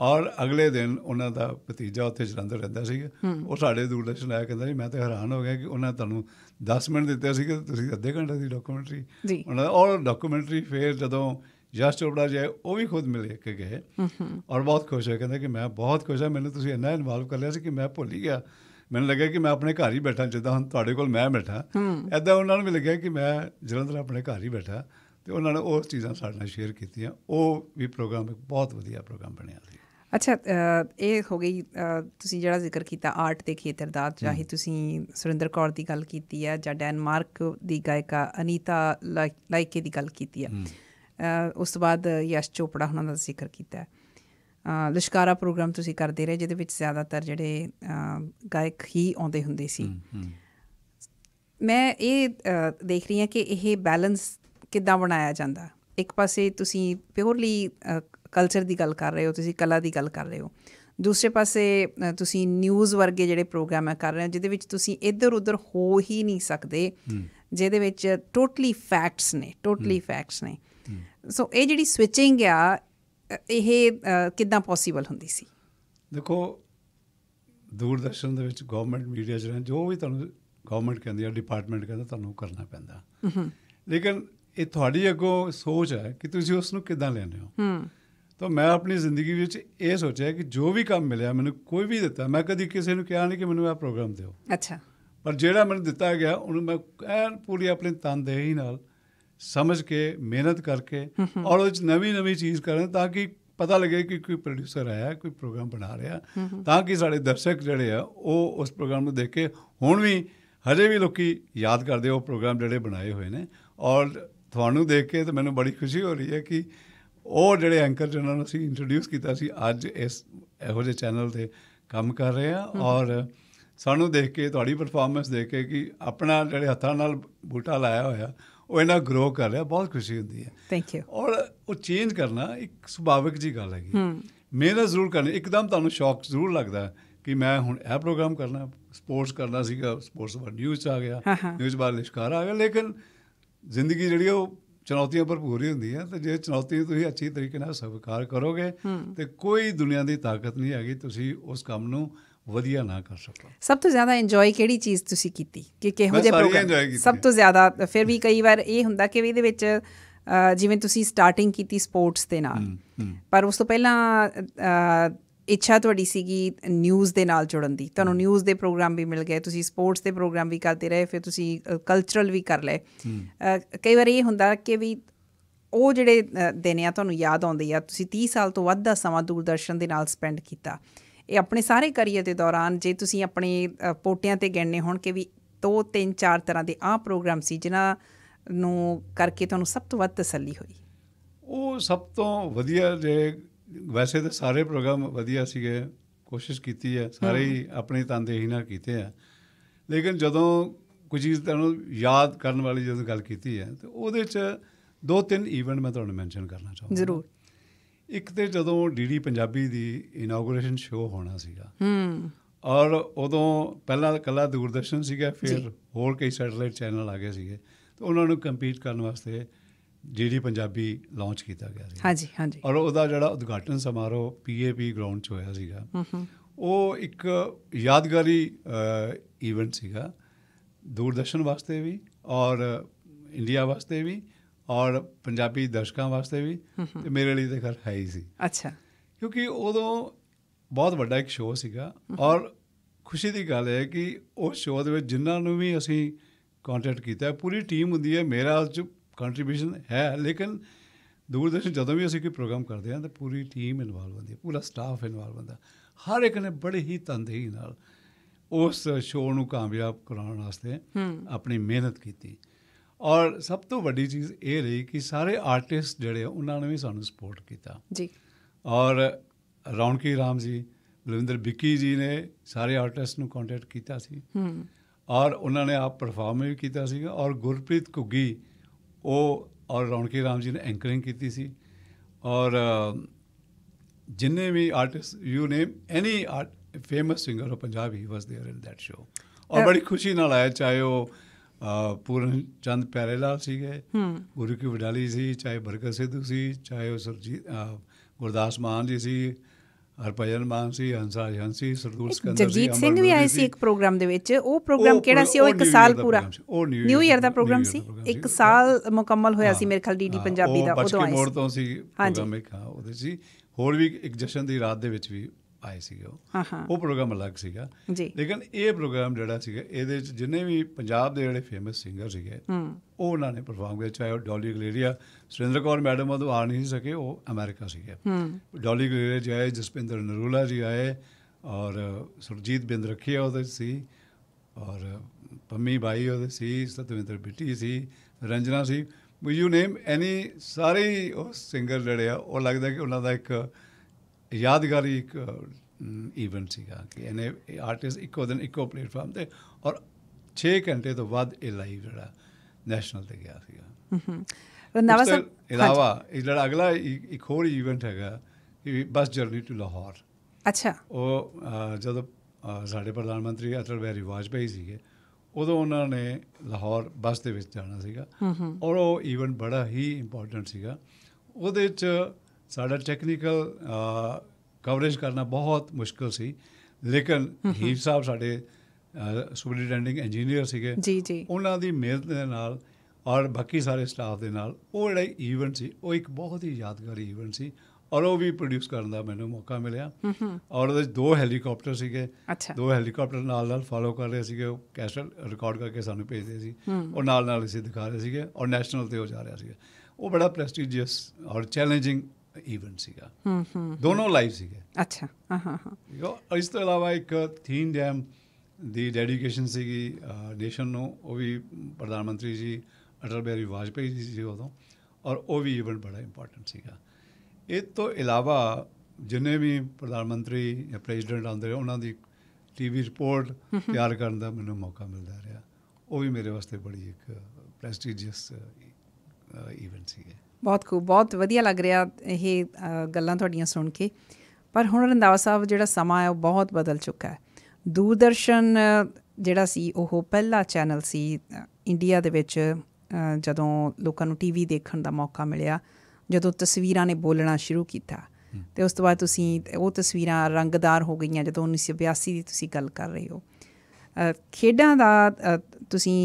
ਔਰ ਅਗਲੇ ਦਿਨ ਉਹਨਾਂ ਦਾ ਭਤੀਜਾ ਉੱਥੇ ਜਲੰਧਰ ਰਹਿੰਦਾ ਸੀ ਉਹ ਸਾਡੇ ਦੂਰਦਰਸ਼ਨ ਆਇਆ ਕਹਿੰਦਾ ਜੀ ਮੈਂ ਤਾਂ ਹੈਰਾਨ ਹੋ ਗਿਆ ਕਿ ਉਹਨਾਂ ਤੁਹਾਨੂੰ 10 ਮਿੰਟ ਦਿੱਤੇ ਸੀ ਕਿ ਤੁਸੀਂ ਅੱਧੇ ਘੰਟੇ ਦੀ ਡਾਕੂਮੈਂਟਰੀ ਉਹਨਾਂ ਔਰ ਡਾਕੂਮੈਂਟਰੀ ਫੇਰ ਜਦੋਂ ਜਸਟ ਚੋਪੜਾ ਜੀ ਉਹ ਵੀ ਖੁਦ ਮਿਲੇ ਕੇ ਗਏ ਔਰ ਬਹੁਤ ਖੁਸ਼ ਹੋਏ ਕਹਿੰਦਾ ਕਿ ਮੈਂ ਬਹੁਤ ਖੁਸ਼ ਹਾਂ ਮੈਨੂੰ ਤੁਸੀਂ ਇੰਨਾ ਇਨਵੋਲਵ ਕਰ ਲਿਆ ਸੀ ਕਿ ਮੈਂ ਭੁੱਲ ਹੀ ਗਿਆ ਮੈਨੂੰ ਲੱਗਿਆ ਕਿ ਮੈਂ ਆਪਣੇ ਘਰ ਹੀ ਬੈਠਾ ਜਿੱਦਾਂ ਹੁਣ ਤੁਹਾਡੇ ਕੋਲ ਮੈਂ ਬੈਠਾ ਐਦਾਂ ਉਹਨਾਂ ਨੂੰ ਵੀ ਲੱਗਿਆ ਕਿ ਮੈਂ ਜਲੰਧਰ ਆਪਣੇ ਘਰ ਹੀ ਬੈਠਾ ਤੇ ਉਹਨਾਂ ਨੇ ਉਸ ਚੀਜ਼ਾਂ ਸਾਡੇ ਨਾਲ ਸ਼ੇਅਰ ਕੀਤੀਆਂ ਉਹ ਵੀ ਪ੍ਰੋਗਰਾਮ ਇੱਕ ਬਹੁਤ ਵਧੀਆ ਪ੍ਰੋਗਰਾਮ ਬਣਿਆ ਸੀ ਅੱਛਾ ਇਹ ਹੋ ਗਈ ਤੁਸੀਂ ਜਿਹੜਾ ਜ਼ਿਕਰ ਕੀਤਾ ਆਰਟ ਦੇ ਖੇਤਰ ਦਾ ਚਾਹੇ ਤੁਸੀਂ ਸੁਰਿੰਦਰ ਕੌਰ ਦੀ ਗੱਲ ਕੀਤੀ ਹੈ ਜਾਂ ਡੈਨਮਾਰਕ ਦੀ ਗਾਇਕਾ ਅਨੀਤਾ ਲਾਈਕੇ ਦੀ ਗੱਲ ਕੀਤੀ ਹੈ ਉਸ ਤੋਂ ਬਾਅਦ ਯਸ਼ ਚੋਪੜਾ ਉਹਨਾਂ ਦਾ ਜ਼ਿਕਰ ਕੀਤਾ ਹੈ ਲਸ਼ਕਾਰਾ ਪ੍ਰੋਗਰਾਮ ਤੁਸੀਂ ਕਰਦੇ ਰਹੇ ਜਿਹਦੇ ਵਿੱਚ ਜ਼ਿਆਦਾਤਰ ਜਿਹੜੇ ਗਾਇਕ ਹੀ ਆਉਂਦੇ ਹੁੰਦੇ ਸੀ ਮੈਂ ਇਹ ਦੇਖ ਰਹੀ ਹਾਂ ਕਿ ਇਹ ਬੈਲੈਂਸ ਕਿੱਦਾਂ ਬਣਾਇਆ ਜਾਂਦਾ ਇੱਕ ਪਾਸੇ ਤੁਸੀਂ ਪਿਓਰਲੀ ਕਲਚਰ ਦੀ ਗੱਲ ਕਰ ਰਹੇ ਹੋ ਤੁਸੀਂ ਕਲਾ ਦੀ ਗੱਲ ਕਰ ਰਹੇ ਹੋ ਦੂਸਰੇ ਪਾਸੇ ਤੁਸੀਂ ਨਿਊਜ਼ ਵਰਗੇ ਜਿਹੜੇ ਪ੍ਰੋਗਰਾਮ ਕਰ ਰਹੇ ਹੋ ਜਿਹਦੇ ਵਿੱਚ ਤੁਸੀਂ ਇੱਧਰ ਉੱਧਰ ਹੋ ਹੀ ਨਹੀਂ ਸਕਦੇ ਜਿਹਦੇ ਵਿੱਚ ਟੋਟਲੀ ਫੈਕਟਸ ਨੇ ਟੋਟਲੀ ਫੈਕਟਸ ਨੇ ਸੋ ਇਹ ਜਿਹੜੀ ਸਵਿਚਿੰਗ ਆ ਇਹ ਕਿੱਦਾਂ ਪੋਸੀਬਲ ਹੁੰਦੀ ਸੀ ਦੇਖੋ ਦੂਰਦਰਸ਼ਨ ਦੇ ਵਿੱਚ ਗਵਰਨਮੈਂਟ ਮੀਡੀਆ ਜਿਹੜਾ ਜੋ ਵੀ ਤੁਹਾਨੂੰ ਗਵਰਨਮੈਂਟ ਕਹਿੰਦੀ ਆ ਡਿਪਾਰਟਮੈਂਟ ਕਹਿੰਦਾ ਤੁਹਾਨੂੰ ਕਰਨਾ ਪੈਂਦਾ ਲੇਕਿਨ ਇਹ ਤੁਹਾਡੀ ਅੱਗੋਂ ਸੋਚ ਹੈ ਕਿ ਤੁਸੀਂ ਉਸ ਨੂੰ ਕਿਦਾਂ ਲੈਣੇ ਹੋ ਹੂੰ ਤਾਂ ਮੈਂ ਆਪਣੀ ਜ਼ਿੰਦਗੀ ਵਿੱਚ ਇਹ ਸੋਚਿਆ ਕਿ ਜੋ ਵੀ ਕੰਮ ਮਿਲਿਆ ਮੈਨੂੰ ਕੋਈ ਵੀ ਦਿੱਤਾ ਮੈਂ ਕਦੀ ਕਿਸੇ ਨੂੰ ਕਿਹਾ ਨਹੀਂ ਕਿ ਮੈਨੂੰ ਇਹ ਪ੍ਰੋਗਰਾਮ ਦਿਓ ਅੱਛਾ ਪਰ ਜਿਹੜਾ ਮੈਨੂੰ ਦਿੱਤਾ ਗਿਆ ਉਹਨੂੰ ਮੈਂ ਐਨ ਪੂਰੀ ਆਪਣੀ ਤਨਦੇਹੀ ਨਾਲ ਸਮਝ ਕੇ ਮਿਹਨਤ ਕਰਕੇ ਔਰ ਉਹ ਨਵੀਂ ਨਵੀਂ ਚੀਜ਼ ਕਰਨ ਤਾਂ ਕਿ ਪਤਾ ਲੱਗੇ ਕਿ ਕੋਈ ਪ੍ਰੋਡਿਊਸਰ ਆਇਆ ਕੋਈ ਪ੍ਰੋਗਰਾਮ ਬਣਾ ਰਿਹਾ ਤਾਂ ਕਿ ਸਾਡੇ ਦਰਸ਼ਕ ਜਿਹੜੇ ਆ ਉਹ ਉਸ ਪ੍ਰੋਗਰਾਮ ਨੂੰ ਦੇਖ ਕੇ ਹੁਣ ਵੀ ਹਜੇ ਵੀ ਲੋਕੀ ਯਾਦ ਕਰਦੇ ਉਹ ਪ੍ਰੋਗਰਾਮ ਜਿਹੜੇ ਬਣਾਏ ਹੋਏ ਨੇ ਔਰ ਤੁਹਾਨੂੰ ਦੇਖ ਕੇ ਤੇ ਮੈਨੂੰ ਬੜੀ ਖੁਸ਼ੀ ਹੋ ਰਹੀ ਹੈ ਕਿ ਉਹ ਜਿਹੜੇ ਐਂਕਰ ਜਿਹਨਾਂ ਨੂੰ ਅਸੀਂ ਇੰਟਰੋਡਿਊਸ ਕੀਤਾ ਸੀ ਅੱਜ ਇਸ ਇਹੋ ਜਿਹੇ ਚੈਨਲ ਤੇ ਕੰਮ ਕਰ ਰਹੇ ਆ ਔਰ ਸਾਨੂੰ ਦੇਖ ਕੇ ਤੁਹਾਡੀ ਪਰਫਾਰਮੈਂਸ ਦੇਖ ਕੇ ਕਿ ਆਪਣਾ ਜਿਹੜੇ ਹੱਥਾਂ ਨਾਲ ਬੂਟਾ ਲਾਇਆ ਹੋਇਆ ਉਹ ਇਹਨਾਂ ਗਰੋ ਕਰ ਰਿਹਾ ਬਹੁਤ ਖੁਸ਼ੀ ਹੁੰਦੀ ਹੈ ਥੈਂਕ ਯੂ ਔਰ ਉਹ ਚੇਂਜ ਕਰਨਾ ਇੱਕ ਸੁਭਾਵਿਕ ਜੀ ਗੱਲ ਹੈਗੀ ਮੇਰਾ ਜ਼ਰੂਰ ਕਰਨਾ ਇੱਕਦਮ ਤੁਹਾਨੂੰ ਸ਼ੌਕ ਜ਼ਰੂਰ ਲੱਗਦਾ ਕਿ ਮੈਂ ਹੁਣ ਇਹ ਪ੍ਰੋਗਰਾਮ ਕਰਨਾ ਸਪੋਰਟਸ ਕਰਨਾ ਸੀਗਾ ਸਪੋਰਟਸ ਵਾਲਾ ਨਿਊਜ਼ ਆ ਗਿਆ ਨਿਊਜ਼ ਬਾਰੇ ਲਿਸ਼ਕਾਰ ਆ ਗਿਆ ਲੇਕਿਨ ਜ਼ਿੰਦਗੀ ਜਿਹੜੀ ਉਹ ਚੁਣੌਤੀਆਂ ਭਰਪੂਰ ਹੀ ਹੁੰਦੀ ਹੈ ਤੇ ਜੇ ਚੁਣੌਤੀ ਤੁਸੀਂ ਅੱਛੇ ਤਰੀਕੇ ਨਾਲ ਸਵੀਕਾਰ ਕਰੋਗੇ ਤੇ ਕੋਈ ਦੁਨੀਆ ਦੀ ਤਾਕਤ ਨਹੀਂ ਹੈਗੀ ਤੁਸੀਂ ਉਸ ਕੰਮ ਨੂੰ ਵਧੀਆ ਨਾ ਕਰ ਸਕੋ ਸਭ ਤੋਂ ਜ਼ਿਆਦਾ ਇੰਜੋਏ ਕਿਹੜੀ ਚੀਜ਼ ਤੁਸੀਂ ਕੀਤੀ ਕਿ ਕਿਹੋ ਜਿਹੇ ਪ੍ਰੋਗਰਾਮ ਸਭ ਤੋਂ ਜ਼ਿਆਦਾ ਫਿਰ ਵੀ ਕਈ ਵਾਰ ਇਹ ਹੁੰਦਾ ਕਿ ਇਹਦੇ ਵਿੱਚ ਜਿਵੇਂ ਤੁਸੀਂ ਸਟਾਰਟਿੰਗ ਕੀਤੀ ਸਪੋਰਟਸ ਦੇ ਨਾਲ ਪਰ ਉਸ ਤੋਂ ਪਹਿਲਾਂ ਇੱਛਾ ਤੁਹਾਡੀ ਸੀਗੀ ਨਿਊਜ਼ ਦੇ ਨਾਲ ਜੁੜਨ ਦੀ ਤੁਹਾਨੂੰ ਨਿਊਜ਼ ਦੇ ਪ੍ਰੋਗਰਾਮ ਵੀ ਮਿਲ ਗਏ ਤੁਸੀਂ ਸਪੋਰਟਸ ਦੇ ਪ੍ਰੋਗਰਾਮ ਵੀ ਕਰਦੇ ਰਹੇ ਫਿਰ ਤੁਸੀਂ ਕਲਚਰਲ ਵੀ ਕਰ ਲਏ ਕਈ ਵਾਰ ਇਹ ਹੁੰਦਾ ਕਿ ਵੀ ਉਹ ਜਿਹੜੇ ਦਿਨ ਆ ਤੁਹਾਨੂੰ ਯਾਦ ਆਉਂਦੇ ਆ ਤੁਸੀਂ 30 ਸਾਲ ਤੋਂ ਵੱਧ ਦਾ ਸਮਾਂ ਦੂਰਦਰਸ਼ਨ ਦੇ ਨਾਲ ਸਪੈਂਡ ਕੀਤਾ ਇਹ ਆਪਣੇ ਸਾਰੇ ਕਰੀਅਰ ਦੇ ਦੌਰਾਨ ਜੇ ਤੁਸੀਂ ਆਪਣੇ ਪੋਟਿਆਂ ਤੇ ਗਿਣਨੇ ਹੋਣ ਕਿ ਵੀ ਦੋ ਤਿੰਨ ਚਾਰ ਤਰ੍ਹਾਂ ਦੇ ਆਹ ਪ੍ਰੋਗਰਾਮ ਸੀ ਜਿਨ੍ਹਾਂ ਨੂੰ ਕਰਕੇ ਤੁਹਾਨੂੰ ਸਭ ਤੋਂ ਵੱਧ ਤਸੱਲੀ ਹੋਈ ਉਹ ਸਭ ਤੋਂ ਵਧੀਆ ਜੇ ਵੈਸੇ ਤਾਂ ਸਾਰੇ ਪ੍ਰੋਗਰਾਮ ਵਧੀਆ ਸੀਗੇ ਕੋਸ਼ਿਸ਼ ਕੀਤੀ ਹੈ ਸਾਰੇ ਹੀ ਆਪਣੀ ਤਨਦੇਹੀ ਨਾਲ ਕੀਤੇ ਆ ਲੇਕਿਨ ਜਦੋਂ ਕੁਝ ਚੀਜ਼ ਤੁਹਾਨੂੰ ਯਾਦ ਕਰਨ ਵਾਲੀ ਜਦੋਂ ਗੱਲ ਕੀਤੀ ਹੈ ਤੇ ਉਹਦੇ 'ਚ ਦੋ ਤਿੰਨ ਈਵੈਂਟ ਮੈਂ ਤੁਹਾਨੂੰ ਮੈਂਸ਼ਨ ਕਰਨਾ ਚਾਹੁੰਦਾ ਜ਼ਰੂਰ ਇੱਕ ਤੇ ਜਦੋਂ ਡੀਡੀ ਪੰਜਾਬੀ ਦੀ ਇਨੋਗ੍ਰੇਸ਼ਨ ਸ਼ੋਅ ਹੋਣਾ ਸੀਗਾ ਹੂੰ ਔਰ ਉਦੋਂ ਪਹਿਲਾਂ ਕੱਲਾ ਦੂਰਦਰਸ਼ਨ ਸੀਗਾ ਫਿਰ ਹੋਰ ਕਈ ਸੈਟੇਲਾਈਟ ਚੈਨਲ ਆ ਗਏ ਸੀਗੇ ਤੇ ਉਹਨਾਂ ਨੂੰ ਕੰਪੀਟ ਕਰਨ ਵਾਸਤੇ ਡੀਡੀ ਪੰਜਾਬੀ ਲਾਂਚ ਕੀਤਾ ਗਿਆ ਸੀ ਹਾਂਜੀ ਹਾਂਜੀ ਔਰ ਉਹਦਾ ਜਿਹੜਾ ਉਦਘਾਟਨ ਸਮਾਰੋਹ ਪੀਏਪੀ ਗਰਾਊਂਡ 'ਚ ਹੋਇਆ ਸੀਗਾ ਉਹ ਇੱਕ ਯਾਦਗਾਰੀ ਇਵੈਂਟ ਸੀਗਾ ਦੂਰਦਰਸ਼ਨ ਵਾਸਤੇ ਵੀ ਔਰ ਇੰਡੀਆ ਵਾਸਤੇ ਵੀ ਔਰ ਪੰਜਾਬੀ ਦਰਸ਼ਕਾਂ ਵਾਸਤੇ ਵੀ ਤੇ ਮੇਰੇ ਲਈ ਤਾਂ ਖਰ ਹੈ ਹੀ ਸੀ ਅੱਛਾ ਕਿਉਂਕਿ ਉਦੋਂ ਬਹੁਤ ਵੱਡਾ ਇੱਕ ਸ਼ੋਅ ਸੀਗਾ ਔਰ ਖੁਸ਼ੀ ਦੀ ਗੱਲ ਹੈ ਕਿ ਉਸ ਸ਼ੋਅ ਦੇ ਵਿੱਚ ਜਿਨ੍ਹਾਂ ਨੂੰ ਵੀ ਅਸੀਂ ਕੰਟੈਕਟ ਕੀਤਾ ਪੂਰੀ ਟੀਮ ਹੁੰਦੀ ਹੈ ਮੇਰਾ ਚ ਕੰਟਰੀਬਿਊਸ਼ਨ ਹੈ ਲੇਕਿਨ ਦੂਰਦਰਸ਼ਨ ਜਦੋਂ ਵੀ ਅਸੀਂ ਕੋਈ ਪ੍ਰੋਗਰਾਮ ਕਰਦੇ ਹਾਂ ਤਾਂ ਪੂਰੀ ਟੀਮ ਇਨਵੋਲਵ ਹੁੰਦੀ ਹੈ ਪੂਰਾ ਸਟਾਫ ਇਨਵੋਲਵ ਹੁੰਦਾ ਹਰ ਇੱਕ ਨੇ ਬੜੇ ਹੀ ਤੰਦਹੀ ਨਾਲ ਉਸ ਸ਼ੋਅ ਨੂੰ ਕਾਮਯਾਬ ਕਰਾਉਣ ਵਾਸਤੇ ਆਪਣੀ ਮਿਹਨਤ ਕੀਤੀ ਔਰ ਸਭ ਤੋਂ ਵੱਡੀ ਚੀਜ਼ ਇਹ ਰਹੀ ਕਿ ਸਾਰੇ ਆਰਟਿਸਟ ਜਿਹੜੇ ਉਹਨਾਂ ਨੇ ਵੀ ਸਾਨੂੰ ਸਪੋਰਟ ਕੀਤਾ ਜੀ ਔਰ ਰੌਣਕੀ ਰਾਮ ਜੀ ਬਲਵਿੰਦਰ ਬਿੱਕੀ ਜੀ ਨੇ ਸਾਰੇ ਆਰਟਿਸਟ ਨੂੰ ਕੰਟੈਕਟ ਕੀਤਾ ਸੀ ਹੂੰ ਔਰ ਉਹਨਾਂ ਨੇ ਆਪ ਪਰਫਾਰਮ ਵੀ ਕੀਤਾ ਸੀਗਾ ਔਰ ਗੁਰਪ੍ਰੀਤ ਕੁੱਗੀ ਉਹ ਔਰ ਰੌਣਕੀ ਰਾਮ ਜੀ ਨੇ ਐਂਕਰਿੰਗ ਕੀਤੀ ਸੀ ਔਰ ਜਿੰਨੇ ਵੀ artist you name any art famous singer of Punjab he was there in that show ਔਰ ਬੜੀ ਖੁਸ਼ੀ ਨਾਲ ਆਇਆ ਚਾਹੇ ਉਹ ਪੂਰਨ ਚੰਦ ਪੈਰੇਲਾ ਸੀਗੇ ਗੁਰੂ ਕੀ ਵਡਾਲੀ ਸੀ ਚਾਹੇ ਬਰਕਤ ਸਿੱਧੂ ਸੀ ਚਾਹੇ ਉਹ ਸਰਜੀਤ ਗੁਰਦਾਸ ਮਾਨ ਜੀ ਸੀ ਹਰਪਜਨ ਮਾਨ ਸੀ ਹੰਸਾ ਹੰਸੀ ਸਰਦੂਲ ਸਕੰਦਰ ਸੀ ਜਗਜੀਤ ਸਿੰਘ ਵੀ ਆਏ ਸੀ ਇੱਕ ਪ੍ਰੋਗਰਾਮ ਦੇ ਵਿੱਚ ਉਹ ਪ੍ਰੋਗਰਾਮ ਕਿਹੜਾ ਸੀ ਉਹ ਇੱਕ ਸਾਲ ਪੂਰਾ ਨਿਊ ਇਅਰ ਦਾ ਪ੍ਰੋਗਰਾਮ ਸੀ ਇੱਕ ਸਾਲ ਮੁਕੰਮਲ ਹੋਇਆ ਸੀ ਮੇਰੇ ਖਿਆਲ ਡੀਡੀ ਪੰਜਾਬੀ ਦਾ ਉਦੋਂ ਆਏ ਸੀ ਮੋੜ ਤੋਂ ਸੀ ਪ੍ਰੋਗਰਾਮ ਇੱਕ ਉਹਦੇ ਸੀ ਹੋਰ ਵੀ ਇੱਕ ਜਸ਼ਨ ਦੀ ਰਾਤ ਦੇ ਵਿੱਚ ਵੀ ਆਏ ਸੀਗੇ ਉਹ ਪ੍ਰੋਗਰਾਮ ਅਲੱਗ ਸੀਗਾ ਲੇਕਿਨ ਇਹ ਪ੍ਰੋਗਰਾਮ ਜਿਹੜਾ ਸੀਗਾ ਇਹਦੇ ਵਿੱਚ ਜਿੰਨੇ ਵੀ ਪੰਜਾਬ ਦੇ ਜਿਹੜੇ ਫੇਮਸ ਸਿੰਗਰ ਸੀਗੇ ਉਹ ਉਹਨਾਂ ਨੇ ਪਰਫਾਰਮ ਕੀਤਾ ਚਾਹੇ ਉਹ ਡੋਲੀ ਗਲੇਰੀਆ ਸੁਰਿੰਦਰ ਕੌਰ ਮੈਡਮ ਉਹ ਆ ਨਹੀਂ ਸਕੇ ਉਹ ਅਮਰੀਕਾ ਸੀਗੇ ਡੋਲੀ ਗਲੇਰੀਆ ਜੀ ਜਸਪਿੰਦਰ ਨਰੂਲਾ ਜੀ ਆਏ ਔਰ ਸੁਰਜੀਤ ਬਿੰਦ ਰੱਖਿਆ ਉਹਦੇ ਸੀ ਔਰ ਪੰਮੀ ਬਾਈ ਉਹਦੇ ਸੀ ਸਤਵਿੰਦਰ ਬਿੱਟੀ ਸੀ ਰੰਜਨਾ ਸੀ ਯੂ ਨੇਮ ਐਨੀ ਸਾਰੇ ਉਹ ਸਿੰਗਰ ਜਿਹੜੇ ਆ ਉਹ ਲੱਗਦਾ ਕਿ ਉਹਨਾਂ ਦਾ ਇੱਕ ਯਾਦਗਾਰੀ ਇੱਕ ਇਵੈਂਟ ਸੀਗਾ ਕਿ ਇਹਨੇ ਆਰਟਿਸਟ ਇੱਕੋ ਦਿਨ ਇੱਕੋ ਪਲੇਟਫਾਰਮ ਤੇ ਔਰ 6 ਘੰਟੇ ਤੋਂ ਵੱਧ ਇਹ ਲਾਈਵ ਜਿਹੜਾ ਨੈਸ਼ਨਲ ਤੇ ਗਿਆ ਸੀਗਾ ਰੰਦਾਵਾ ਸਾਹਿਬ ਇਲਾਵਾ ਇਹ ਜਿਹੜਾ ਅਗਲਾ ਇੱਕ ਹੋਰ ਇਵੈਂਟ ਹੈਗਾ ਕਿ ਬਸ ਜਰਨੀ ਟੂ ਲਾਹੌਰ ਅੱਛਾ ਉਹ ਜਦੋਂ ਸਾਡੇ ਪ੍ਰਧਾਨ ਮੰਤਰੀ ਅਟਲ ਬਿਹਾਰੀ ਵਾਜਪਾਈ ਸੀਗੇ ਉਦੋਂ ਉਹਨਾਂ ਨੇ ਲਾਹੌਰ ਬਸ ਦੇ ਵਿੱਚ ਜਾਣਾ ਸੀਗਾ ਔਰ ਉਹ ਇਵੈਂਟ ਬੜਾ ਹੀ ਇੰਪੋਰਟੈਂਟ ਸੀਗਾ ਉਹਦੇ ਵਿੱਚ ਸਾਡਾ ਟੈਕਨੀਕਲ ਕਵਰੇਜ ਕਰਨਾ ਬਹੁਤ ਮੁਸ਼ਕਲ ਸੀ ਲੇਕਿਨ ਹੀਰ ਸਾਹਿਬ ਸਾਡੇ ਸੁਪਰਡੈਂਟਿੰਗ ਇੰਜੀਨੀਅਰ ਸੀਗੇ ਜੀ ਜੀ ਉਹਨਾਂ ਦੀ ਮਿਹਨਤ ਦੇ ਨਾਲ ਔਰ ਬਾਕੀ ਸਾਰੇ ਸਟਾਫ ਦੇ ਨਾਲ ਉਹ ਜਿਹੜਾ ਈਵੈਂਟ ਸੀ ਉਹ ਇੱਕ ਬਹੁਤ ਹੀ ਯਾਦਗਾਰ ਈਵੈਂਟ ਸੀ ਔਰ ਉਹ ਵੀ ਪ੍ਰੋਡਿਊਸ ਕਰਨ ਦਾ ਮੈਨੂੰ ਮੌਕਾ ਮਿਲਿਆ ਔਰ ਉਹਦੇ ਦੋ ਹੈਲੀਕਾਪਟਰ ਸੀਗੇ ਦੋ ਹੈਲੀਕਾਪਟਰ ਨਾਲ ਨਾਲ ਫਾਲੋ ਕਰ ਰਹੇ ਸੀਗੇ ਉਹ ਕੈਸਟਲ ਰਿਕਾਰਡ ਕਰਕੇ ਸਾਨੂੰ ਭੇਜਦੇ ਸੀ ਔਰ ਨਾਲ ਨਾਲ ਅਸੀਂ ਦਿਖਾ ਰਹੇ ਸੀਗੇ ਔਰ ਨੈਸ਼ਨਲ ਤੇ ਹੋ ਜਾ ਰਿਹਾ ਸੀਗਾ ਉਹ ਬੜਾ ਪ੍ਰੈਸਟੀਜੀਅਸ ਔਰ ਚੈਲੰਜਿੰਗ ਇਵੈਂਟ ਸੀਗਾ ਹੂੰ ਹੂੰ ਦੋਨੋਂ ਲਾਈਵ ਸੀਗੇ ਅੱਛਾ ਹਾਂ ਹਾਂ ਹਾਂ ਇਸ ਤੋਂ ਇਲਾਵਾ ਇੱਕ ਥੀਮ ਡੈਮ ਦੀ ਡੈਡੀਕੇਸ਼ਨ ਸੀਗੀ ਨੇਸ਼ਨ ਨੂੰ ਉਹ ਵੀ ਪ੍ਰਧਾਨ ਮੰਤਰੀ ਜੀ ਅਟਲ ਬਿਹਾਰੀ ਵਾਜਪੇਈ ਜੀ ਸੀ ਉਦੋਂ ਔਰ ਉਹ ਵੀ ਇਵੈਂਟ ਬੜਾ ਇੰਪੋਰਟੈਂਟ ਸੀਗਾ ਇਹ ਤੋਂ ਇਲਾਵਾ ਜਿੰਨੇ ਵੀ ਪ੍ਰਧਾਨ ਮੰਤਰੀ ਜਾਂ ਪ੍ਰੈਜ਼ੀਡੈਂਟ ਆਉਂਦੇ ਉਹਨਾਂ ਦੀ ਟੀਵੀ ਰਿਪੋਰਟ ਤਿਆਰ ਕਰਨ ਦਾ ਮੈਨੂੰ ਮੌਕਾ ਮਿਲਦਾ ਰਿਹਾ ਉਹ ਵੀ ਮੇਰੇ ਵਾਸਤੇ ਬੜੀ ਇੱਕ ਪ੍ਰੈਸਟੀਜੀਅਸ ਇਵੈਂਟ ਸੀਗਾ ਬਹੁਤ ਖੂਬ ਬਹੁਤ ਵਧੀਆ ਲੱਗ ਰਿਹਾ ਇਹ ਗੱਲਾਂ ਤੁਹਾਡੀਆਂ ਸੁਣ ਕੇ ਪਰ ਹੁਣ ਰੰਦਾਵਾ ਸਾਹਿਬ ਜਿਹੜਾ ਸਮਾਂ ਹੈ ਉਹ ਬਹੁਤ ਬਦਲ ਚੁੱਕਾ ਹੈ ਦੂਰਦਰਸ਼ਨ ਜਿਹੜਾ ਸੀ ਉਹ ਪਹਿਲਾ ਚੈਨਲ ਸੀ ਇੰਡੀਆ ਦੇ ਵਿੱਚ ਜਦੋਂ ਲੋਕਾਂ ਨੂੰ ਟੀਵੀ ਦੇਖਣ ਦਾ ਮੌਕਾ ਮਿਲਿਆ ਜਦੋਂ ਤਸਵੀਰਾਂ ਨੇ ਬੋਲਣਾ ਸ਼ੁਰੂ ਕੀਤਾ ਤੇ ਉਸ ਤੋਂ ਬਾਅਦ ਤੁਸੀਂ ਉਹ ਤਸਵੀਰਾਂ ਰੰਗਦਾਰ ਹੋ ਗਈਆਂ ਜਦੋਂ 1982 ਦੀ ਤੁਸੀਂ ਗੱਲ ਕਰ ਰਹੇ ਹੋ ਖੇਡਾਂ ਦਾ ਤੁਸੀਂ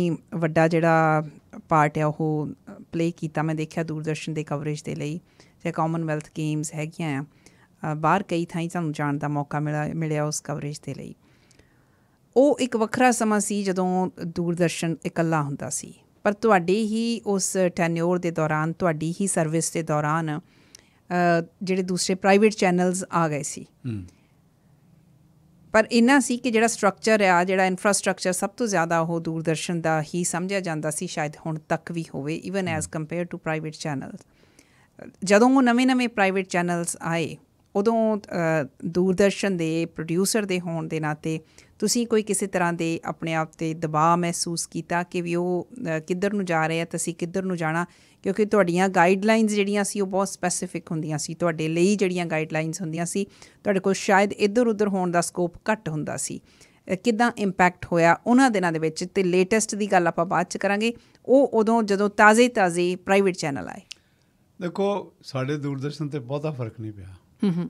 ਵੱਡਾ ਜਿਹੜਾ ਪਾਰਟ ਹੈ ਉਹ ਪਲੇ ਕੀਤਾ ਮੈਂ ਦੇਖਿਆ ਦੂਰਦਰਸ਼ਨ ਦੇ ਕਵਰੇਜ ਦੇ ਲਈ ਜੇ ਕਾਮਨਵੈਲਥ ਗੇਮਸ ਹੈਗੀਆਂ ਆ ਬਾਹਰ ਕਈ ਥਾਈਂ ਸਾਨੂੰ ਜਾਣ ਦਾ ਮੌਕਾ ਮਿਲਿਆ ਮਿਲਿਆ ਉਸ ਕਵਰੇਜ ਦੇ ਲਈ ਉਹ ਇੱਕ ਵੱਖਰਾ ਸਮਾਂ ਸੀ ਜਦੋਂ ਦੂਰਦਰਸ਼ਨ ਇਕੱਲਾ ਹੁੰਦਾ ਸੀ ਪਰ ਤੁਹਾਡੇ ਹੀ ਉਸ ਟੈਨਿਓਰ ਦੇ ਦੌਰਾਨ ਤੁਹਾਡੀ ਹੀ ਸਰਵਿਸ ਦੇ ਦੌਰਾਨ ਜਿਹੜੇ ਦੂਸਰੇ ਪ੍ਰਾਈਵੇਟ ਚੈਨਲਸ ਆ ਗਏ ਸੀ ਪਰ ਇਹਨਾਂ ਸੀ ਕਿ ਜਿਹੜਾ ਸਟਰਕਚਰ ਆ ਜਿਹੜਾ ਇਨਫਰਾਸਟ੍ਰਕਚਰ ਸਭ ਤੋਂ ਜ਼ਿਆਦਾ ਉਹ ਦੂਰਦਰਸ਼ਨ ਦਾ ਹੀ ਸਮਝਿਆ ਜਾਂਦਾ ਸੀ ਸ਼ਾਇਦ ਹੁਣ ਤੱਕ ਵੀ ਹੋਵੇ even as compare to private channels ਜਦੋਂ ਉਹ ਨਵੇਂ-ਨਵੇਂ ਪ੍ਰਾਈਵੇਟ ਚੈਨਲਸ ਆਏ ਉਦੋਂ ਦੂਰਦਰਸ਼ਨ ਦੇ ਪ੍ਰੋਡਿਊਸਰ ਦੇ ਹੋਣ ਦੇ ਨਾਤੇ ਤੁਸੀਂ ਕੋਈ ਕਿਸੇ ਤਰ੍ਹਾਂ ਦੇ ਆਪਣੇ ਆਪ ਤੇ ਦਬਾਅ ਮਹਿਸੂਸ ਕੀਤਾ ਕਿ ਵੀ ਉਹ ਕਿੱਧਰ ਨੂੰ ਜਾ ਰਹੇ ਆ ਤੁਸੀਂ ਕਿੱਧਰ ਨੂੰ ਜਾਣਾ ਕਿਉਂਕਿ ਤੁਹਾਡੀਆਂ ਗਾਈਡਲਾਈਨਸ ਜਿਹੜੀਆਂ ਸੀ ਉਹ ਬਹੁਤ ਸਪੈਸੀਫਿਕ ਹੁੰਦੀਆਂ ਸੀ ਤੁਹਾਡੇ ਲਈ ਜਿਹੜੀਆਂ ਗਾਈਡਲਾਈਨਸ ਹੁੰਦੀਆਂ ਸੀ ਤੁਹਾਡੇ ਕੋਲ ਸ਼ਾਇਦ ਇੱਧਰ ਉੱਧਰ ਹੋਣ ਦਾ ਸਕੋਪ ਘੱਟ ਹੁੰਦਾ ਸੀ ਕਿਦਾਂ ਇੰਪੈਕਟ ਹੋਇਆ ਉਹਨਾਂ ਦਿਨਾਂ ਦੇ ਵਿੱਚ ਤੇ ਲੇਟੈਸਟ ਦੀ ਗੱਲ ਆਪਾਂ ਬਾਅਦ ਚ ਕਰਾਂਗੇ ਉਹ ਉਦੋਂ ਜਦੋਂ ਤਾਜ਼ੇ-ਤਾਜ਼ੇ ਪ੍ਰਾਈਵੇਟ ਚੈਨਲ ਆਏ ਦੇਖੋ ਸਾਡੇ ਦੂਰਦਰਸ਼ਨ ਤੇ ਬਹੁਤਾ ਫਰਕ ਨਹੀਂ ਪਿਆ ਹੂੰ ਹੂੰ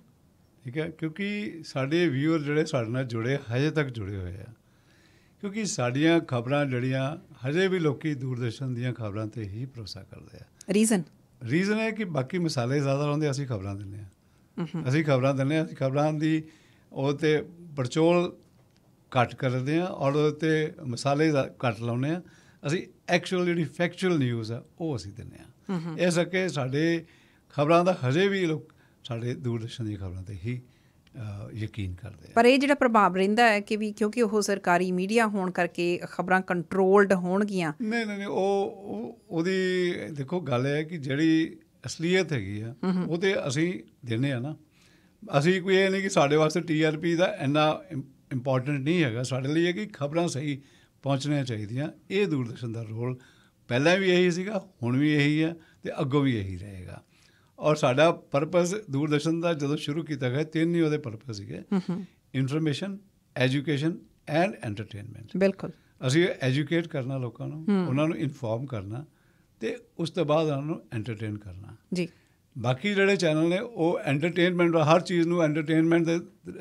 ਠੀਕ ਹੈ ਕਿਉਂਕਿ ਸਾਡੇ ਵੀਅਰ ਜਿਹੜੇ ਸਾਡੇ ਨਾਲ ਜੁੜੇ ਹਜੇ ਤੱਕ ਜੁੜੇ ਹੋਏ ਆ ਕਿਉਂਕਿ ਸਾਡੀਆਂ ਖਬਰਾਂ ਜਿਹੜੀਆਂ ਹਜੇ ਵੀ ਲੋਕੀ ਦੂਰਦਰਸ਼ਨ ਦੀਆਂ ਖਬਰਾਂ ਤੇ ਹੀ ਭਰੋਸਾ ਕਰਦੇ ਆ ਰੀਜ਼ਨ ਰੀਜ਼ਨ ਹੈ ਕਿ ਬਾਕੀ ਮਸਾਲੇ ਜ਼ਿਆਦਾ ਹੁੰਦੇ ਅਸੀਂ ਖਬਰਾਂ ਦਿੰਨੇ ਆ ਅਸੀਂ ਖਬਰਾਂ ਦਿੰਨੇ ਆ ਅਸੀਂ ਖਬਰਾਂ ਦੀ ਉਹ ਤੇ ਪਰਚੋਲ ਕੱਟ ਕਰਦੇ ਆ ਔਰ ਉਹ ਤੇ ਮਸਾਲੇ ਕੱਟ ਲਾਉਨੇ ਆ ਅਸੀਂ ਐਕਚੁਅਲ ਜਿਹੜੀ ਫੈਕਚੁਅਲ ਨਿਊਜ਼ ਆ ਉਹ ਅਸੀਂ ਦਿੰਨੇ ਆ ਇਸ ਕਰਕੇ ਸਾਡੇ ਖਬਰਾਂ ਦਾ ਹਜੇ ਵੀ ਲੋਕ ਸਾਡੇ ਦੂਰਦਰਸ਼ਨ ਦੀਆਂ ਖਬਰਾਂ ਤੇ ਹੀ ਯਕੀਨ ਕਰਦੇ ਆ ਪਰ ਇਹ ਜਿਹੜਾ ਪ੍ਰਭਾਵ ਰਹਿੰਦਾ ਹੈ ਕਿ ਵੀ ਕਿਉਂਕਿ ਉਹ ਸਰਕਾਰੀ ਮੀਡੀਆ ਹੋਣ ਕਰਕੇ ਖਬਰਾਂ ਕੰਟਰੋਲਡ ਹੋਣਗੀਆਂ ਨਹੀਂ ਨਹੀਂ ਉਹ ਉਹਦੀ ਦੇਖੋ ਗੱਲ ਹੈ ਕਿ ਜਿਹੜੀ ਅਸਲੀਅਤ ਹੈਗੀ ਆ ਉਹ ਤੇ ਅਸੀਂ ਦਿੰਨੇ ਆ ਨਾ ਅਸੀਂ ਕੋਈ ਇਹ ਨਹੀਂ ਕਿ ਸਾਡੇ ਵਾਸਤੇ ਟੀਆਰਪੀ ਦਾ ਇੰਨਾ ਇੰਪੋਰਟੈਂਟ ਨਹੀਂ ਹੈਗਾ ਸਾਡੇ ਲਈ ਇਹ ਕਿ ਖਬਰਾਂ ਸਹੀ ਪਹੁੰਚਣੀਆਂ ਚਾਹੀਦੀਆਂ ਇਹ ਦੂਰਦਰਸ਼ਨ ਦਾ ਰੋਲ ਪਹਿਲਾਂ ਵੀ ਇਹੀ ਸੀਗਾ ਹੁਣ ਵੀ ਇਹੀ ਹੈ ਤੇ ਅੱਗੋਂ ਵੀ ਇਹੀ ਰਹੇਗਾ ਔਰ ਸਾਡਾ ਪਰਪਸ ਦੂਰਦਰਸ਼ਨ ਦਾ ਜਦੋਂ ਸ਼ੁਰੂ ਕੀਤਾ ਗਿਆ ਤਿੰਨ ਹੀ ਉਹਦੇ ਪਰਪਸ ਸੀਗੇ ਇਨਫੋਰਮੇਸ਼ਨ ਐਜੂਕੇਸ਼ਨ ਐਂਡ ਐਂਟਰਟੇਨਮੈਂਟ ਬਿਲਕੁਲ ਅਸੀਂ ਐਜੂਕੇਟ ਕਰਨਾ ਲੋਕਾਂ ਨੂੰ ਉਹਨਾਂ ਨੂੰ ਇਨਫੋਰਮ ਕਰਨਾ ਤੇ ਉਸ ਤੋਂ ਬਾਅਦ ਉਹਨਾਂ ਨੂੰ ਐਂਟਰਟੇਨ ਕਰਨਾ ਜੀ ਬਾਕੀ ਜਿਹੜੇ ਚੈਨਲ ਨੇ ਉਹ ਐਂਟਰਟੇਨਮੈਂਟ ਹਰ ਚੀਜ਼ ਨੂੰ ਐਂਟਰਟੇਨਮੈਂਟ ਦੇ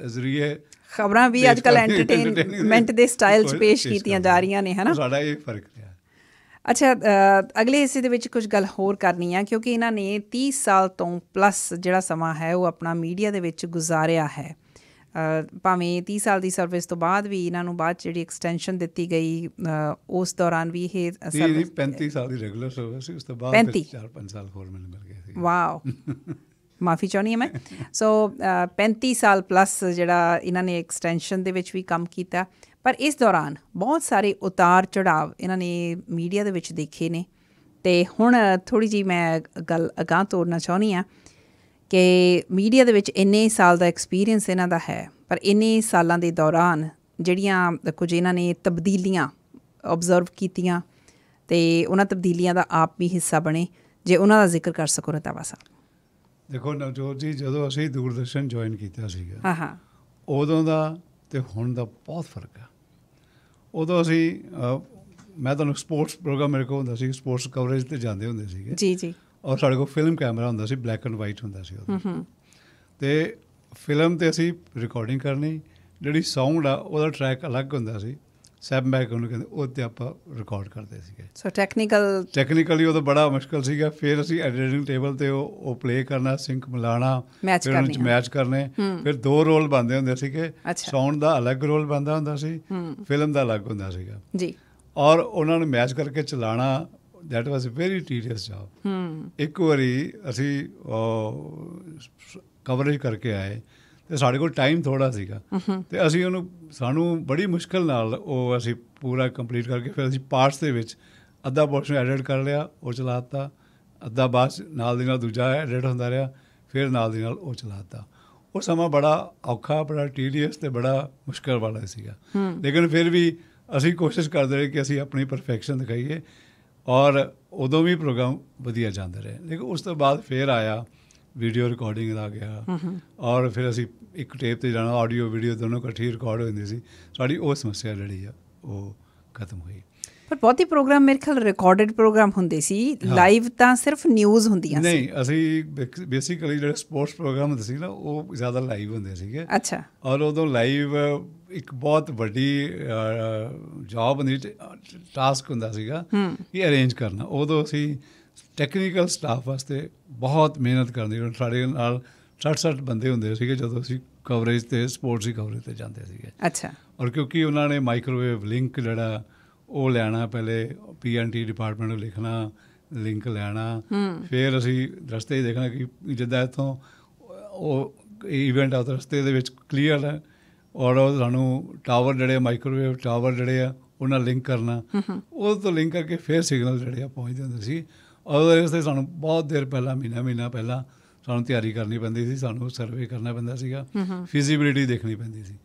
ਜ਼ਰੀਏ ਖਬਰਾਂ ਵੀ ਅੱਜ ਕੱਲ ਐਂਟਰਟੇਨਮੈਂਟ ਦੇ ਸਟਾਈਲ 'ਚ ਪੇਸ਼ ਕੀਤੀਆਂ ਜਾ ਰਹੀਆਂ ਨੇ ਹਨਾ ਸਾਡਾ ਇਹ ਫਰਕ ਹੈ ਅੱਛਾ ਅਗਲੇ ਹਿੱਸੇ ਦੇ ਵਿੱਚ ਕੁਝ ਗੱਲ ਹੋਰ ਕਰਨੀ ਆ ਕਿਉਂਕਿ ਇਹਨਾਂ ਨੇ 30 ਸਾਲ ਤੋਂ ਪਲੱਸ ਜਿਹੜਾ ਸਮਾਂ ਹੈ ਉਹ ਆਪਣਾ ਮੀਡੀਆ ਦੇ ਵਿੱਚ ਗੁਜ਼ਾਰਿਆ ਹੈ ਭਾਵੇਂ 30 ਸਾਲ ਦੀ ਸਰਵਿਸ ਤੋਂ ਬਾਅਦ ਵੀ ਇਹਨਾਂ ਨੂੰ ਬਾਅਦ ਜਿਹੜੀ ਐਕਸਟੈਂਸ਼ਨ ਦਿੱਤੀ ਗਈ ਉਸ ਦੌਰਾਨ ਵੀ ਇਹ ਸਰਵਿਸ 35 ਸਾਲ ਦੀ ਰੈਗੂਲਰ ਸਰਵਿਸ ਸੀ ਉਸ ਤੋਂ ਬਾਅਦ 4-5 ਸਾਲ ਹੋਰ ਮੈਨੂੰ ਮਿਲ ਗਏ ਸੀ ਵਾਓ ਮਾਫੀ ਚਾਹਨੀ ਮੈਂ ਸੋ 35 ਸਾਲ ਪਲੱਸ ਜਿਹੜਾ ਇਹਨਾਂ ਨੇ ਐਕਸਟੈਂਸ਼ਨ ਦੇ ਵਿੱਚ ਵੀ ਕੰਮ ਕੀਤਾ ਪਰ ਇਸ ਦੌਰਾਨ ਬਹੁਤ ਸਾਰੇ ਉਤਾਰ ਚੜਾਵ ਇਹਨਾਂ ਨੇ ਮੀਡੀਆ ਦੇ ਵਿੱਚ ਦੇਖੇ ਨੇ ਤੇ ਹੁਣ ਥੋੜੀ ਜੀ ਮੈਂ ਗੱਲ ਅਗਾਹ ਤੋਰਨਾ ਚਾਹੁੰਦੀ ਆ ਕਿ ਮੀਡੀਆ ਦੇ ਵਿੱਚ ਇੰਨੇ ਸਾਲ ਦਾ ਐਕਸਪੀਰੀਅੰਸ ਇਹਨਾਂ ਦਾ ਹੈ ਪਰ ਇੰਨੇ ਸਾਲਾਂ ਦੇ ਦੌਰਾਨ ਜਿਹੜੀਆਂ ਕੁਝ ਇਹਨਾਂ ਨੇ ਤਬਦੀਲੀਆਂ ਆਬਜ਼ਰਵ ਕੀਤੀਆਂ ਤੇ ਉਹਨਾਂ ਤਬਦੀਲੀਆਂ ਦਾ ਆਪ ਵੀ ਹਿੱਸਾ ਬਣੇ ਜੇ ਉਹਨਾਂ ਦਾ ਜ਼ਿਕਰ ਕਰ ਸਕੋ ਰਤਾਵਾ ਸਾਹਿਬ ਦੇਖੋ ਨਵਜੋਤ ਜੀ ਜਦੋਂ ਅਸੀਂ ਦੂਰਦਰਸ਼ਨ ਜੁਆਇਨ ਕੀਤਾ ਸੀਗਾ ਹਾਂ ਹਾਂ ਉਦੋਂ ਦਾ ਤੇ ਹੁਣ ਦਾ ਬਹੁਤ ਫਰਕ ਆ ਉਦੋਂ ਅਸੀਂ ਮੈਂ ਤੁਹਾਨੂੰ ਸਪੋਰਟਸ ਪ੍ਰੋਗਰਾਮ ਮੇਰੇ ਕੋਲ ਹੁੰਦਾ ਸੀ ਸਪੋਰਟਸ ਕਵਰੇਜ ਤੇ ਜਾਂਦੇ ਹੁੰਦੇ ਸੀਗੇ ਜੀ ਜੀ ਔਰ ਸਾਡੇ ਕੋਲ ਫਿਲਮ ਕੈਮਰਾ ਹੁੰਦਾ ਸੀ ਬਲੈਕ ਐਂਡ ਵਾਈਟ ਹੁੰਦਾ ਸੀ ਉਹ ਹੂੰ ਤੇ ਫਿਲਮ ਤੇ ਅਸੀਂ ਰਿਕਾਰਡਿੰਗ ਕਰਨੀ ਜਿਹੜੀ ਸਾਊਂਡ ਆ ਉਹਦਾ ਟਰੈਕ ਅਲੱਗ ਹੁੰਦਾ ਸੀ ਸੈਪ ਬੈਕ ਉਹਨੂੰ ਕਹਿੰਦੇ ਉਹ ਤੇ ਆਪਾਂ ਰਿਕਾਰਡ ਕਰਦੇ ਸੀਗੇ ਸੋ ਟੈਕਨੀਕਲ ਟੈਕਨੀਕਲੀ ਉਹ ਤਾਂ ਬੜਾ ਮੁਸ਼ਕਲ ਸੀਗਾ ਫਿਰ ਅਸੀਂ ਐਡੀਟਿੰਗ ਟੇਬਲ ਤੇ ਉਹ ਉਹ ਪਲੇ ਕਰਨਾ ਸਿੰਕ ਮਿਲਾਣਾ ਫਿਰ ਉਹਨਾਂ ਚ ਮੈਚ ਕਰਨੇ ਫਿਰ ਦੋ ਰੋਲ ਬੰਦੇ ਹੁੰਦੇ ਸੀਗੇ ਸਾਊਂਡ ਦਾ ਅਲੱਗ ਰੋਲ ਬੰਦਾ ਹੁੰਦਾ ਸੀ ਫਿਲਮ ਦਾ ਅਲੱਗ ਹੁੰਦਾ ਸੀਗਾ ਜੀ ਔਰ ਉਹਨਾਂ ਨੂੰ ਮੈਚ ਕਰਕੇ ਚਲਾਣਾ that was a very tedious job ਇੱਕ ਵਾਰੀ ਅਸੀਂ ਕਵਰੇਜ ਕਰਕੇ ਆਏ ਤੇ ਸਾਡੇ ਕੋਲ ਟਾਈਮ ਥੋੜਾ ਸੀਗਾ ਤੇ ਅਸੀਂ ਉਹਨੂੰ ਸਾਨੂੰ ਬੜੀ ਮੁਸ਼ਕਲ ਨਾਲ ਉਹ ਅਸੀਂ ਪੂਰਾ ਕੰਪਲੀਟ ਕਰਕੇ ਫਿਰ ਅਸੀਂ ਪਾਰਟਸ ਦੇ ਵਿੱਚ ਅੱਧਾ ਪੋਰਸ਼ਨ ਐਡਿਟ ਕਰ ਲਿਆ ਉਹ ਚਲਾਤਾ ਅੱਧਾ ਬਾਅਦ ਨਾਲ ਦੀ ਨਾਲ ਦੂਜਾ ਐਡਿਟ ਹੁੰਦਾ ਰਿਹਾ ਫਿਰ ਨਾਲ ਦੀ ਨਾਲ ਉਹ ਚਲਾਤਾ ਉਹ ਸਮਾਂ ਬੜਾ ਔਖਾ ਬੜਾ ਟੀਡੀਅਸ ਤੇ ਬੜਾ ਮੁਸ਼ਕਲ ਵਾਲਾ ਸੀਗਾ ਲੇਕਿਨ ਫਿਰ ਵੀ ਅਸੀਂ ਕੋਸ਼ਿਸ਼ ਕਰਦੇ ਰਹੇ ਕਿ ਅਸੀਂ ਆਪਣੀ ਪਰਫੈਕਸ਼ਨ ਦਿਖਾਈਏ ਔਰ ਉਦੋਂ ਵੀ ਪ੍ਰੋਗਰਾਮ ਵਧੀਆ ਜਾਂਦੇ ਰਹੇ ਲੇਕਿਨ ਉਸ ਤੋਂ ਬਾਅਦ ਫੇਰ ਆਇਆ ਵੀਡੀਓ ਰਿਕਾਰਡਿੰਗ ਦਾ ਗਿਆ ਔਰ ਫਿਰ ਅਸੀਂ ਇੱਕ ਟੇਪ ਤੇ ਜਾਣਾ ਆਡੀਓ ਵੀਡੀਓ ਦੋਨੋਂ ਇਕੱਠੀ ਰਿਕਾਰਡ ਹੁੰਦੀ ਸੀ ਸਾਡੀ ਉਹ ਸਮੱਸਿਆ ਜਿਹੜੀ ਆ ਉਹ ਖਤਮ ਹੋਈ ਪਰ ਬਹੁਤੀ ਪ੍ਰੋਗਰਾਮ ਮੇਰੇ ਖਿਆਲ ਰਿਕਾਰਡਡ ਪ੍ਰੋਗਰਾਮ ਹੁੰਦੇ ਸੀ ਲਾਈਵ ਤਾਂ ਸਿਰਫ ਨਿਊਜ਼ ਹੁੰਦੀਆਂ ਸੀ ਨਹੀਂ ਅਸੀਂ ਬੇਸਿਕਲੀ ਜਿਹੜੇ ਸਪੋਰਟਸ ਪ੍ਰੋਗਰਾਮ ਹੁੰਦੇ ਸੀ ਨਾ ਉਹ ਜ਼ਿਆਦਾ ਲਾਈਵ ਹੁੰਦੇ ਸੀਗੇ ਅੱਛਾ ਔਰ ਉਦੋਂ ਲਾਈਵ ਇੱਕ ਬਹੁਤ ਵੱਡੀ ਜੌਬ ਹੁੰਦੀ ਟਾਸਕ ਹੁੰਦਾ ਸੀਗਾ ਇਹ ਅਰੇਂਜ ਕਰਨਾ ਉਦੋਂ ਅਸੀਂ ਟੈਕਨੀਕਲ ਸਟਾਫ ਵਾਸਤੇ ਬਹੁਤ ਮਿਹਨਤ ਕਰਦੇ ਸਾਡੇ ਨਾਲ 60-60 ਬੰਦੇ ਹੁੰਦੇ ਸੀਗੇ ਜਦੋਂ ਅਸੀਂ ਕਵਰੇਜ ਤੇ ਸਪੋਰਟਸ ਦੀ ਕਵਰੇਜ ਤੇ ਜਾਂਦੇ ਸੀਗੇ ਅੱਛਾ ਔਰ ਕਿਉਂਕਿ ਉਹਨਾਂ ਨੇ ਮਾਈਕ੍ਰੋਵੇਵ ਲਿੰਕ ਜਿਹੜਾ ਉਹ ਲੈਣਾ ਪਹਿਲੇ ਪੀਐਨਟੀ ਡਿਪਾਰਟਮੈਂਟ ਨੂੰ ਲਿਖਣਾ ਲਿੰਕ ਲੈਣਾ ਫਿਰ ਅਸੀਂ ਰਸਤੇ ਹੀ ਦੇਖਣਾ ਕਿ ਜਿੱਦਾਂ ਇਥੋਂ ਉਹ ਇਵੈਂਟ ਆ ਰਸਤੇ ਦੇ ਵਿੱਚ ਕਲੀਅਰ ਹੈ ਔਰ ਉਹ ਸਾਨੂੰ ਟਾਵਰ ਜਿਹੜੇ ਮਾਈਕ੍ਰੋਵੇਵ ਟਾਵਰ ਜਿਹੜੇ ਆ ਉਹਨਾਂ ਲਿੰਕ ਕਰਨਾ ਉਹ ਤੋਂ ਲਿੰਕ ਕਰਕੇ ਫਿਰ ਸਿਗਨਲ ਜਿਹੜੇ ਆ ਪਹੁੰਚ ਜਾਂਦੇ ਸੀ ਔਰ ਇਸ ਤੇ ਸਾਨੂੰ ਬਹੁਤ ਦੇਰ ਪਹਿਲਾਂ ਮਹੀਨਾ ਮਹੀਨਾ ਪਹਿਲਾਂ ਸਾਨੂੰ ਤਿਆਰੀ ਕਰਨੀ ਪੈਂਦੀ ਸੀ ਸਾਨੂੰ ਸਰਵੇ ਕਰਨਾ ਪੈਂਦਾ ਸੀਗਾ ਫਿਜ਼ੀਬਿਲਿਟੀ ਦੇਖਣੀ ਪੈਂਦੀ ਸੀ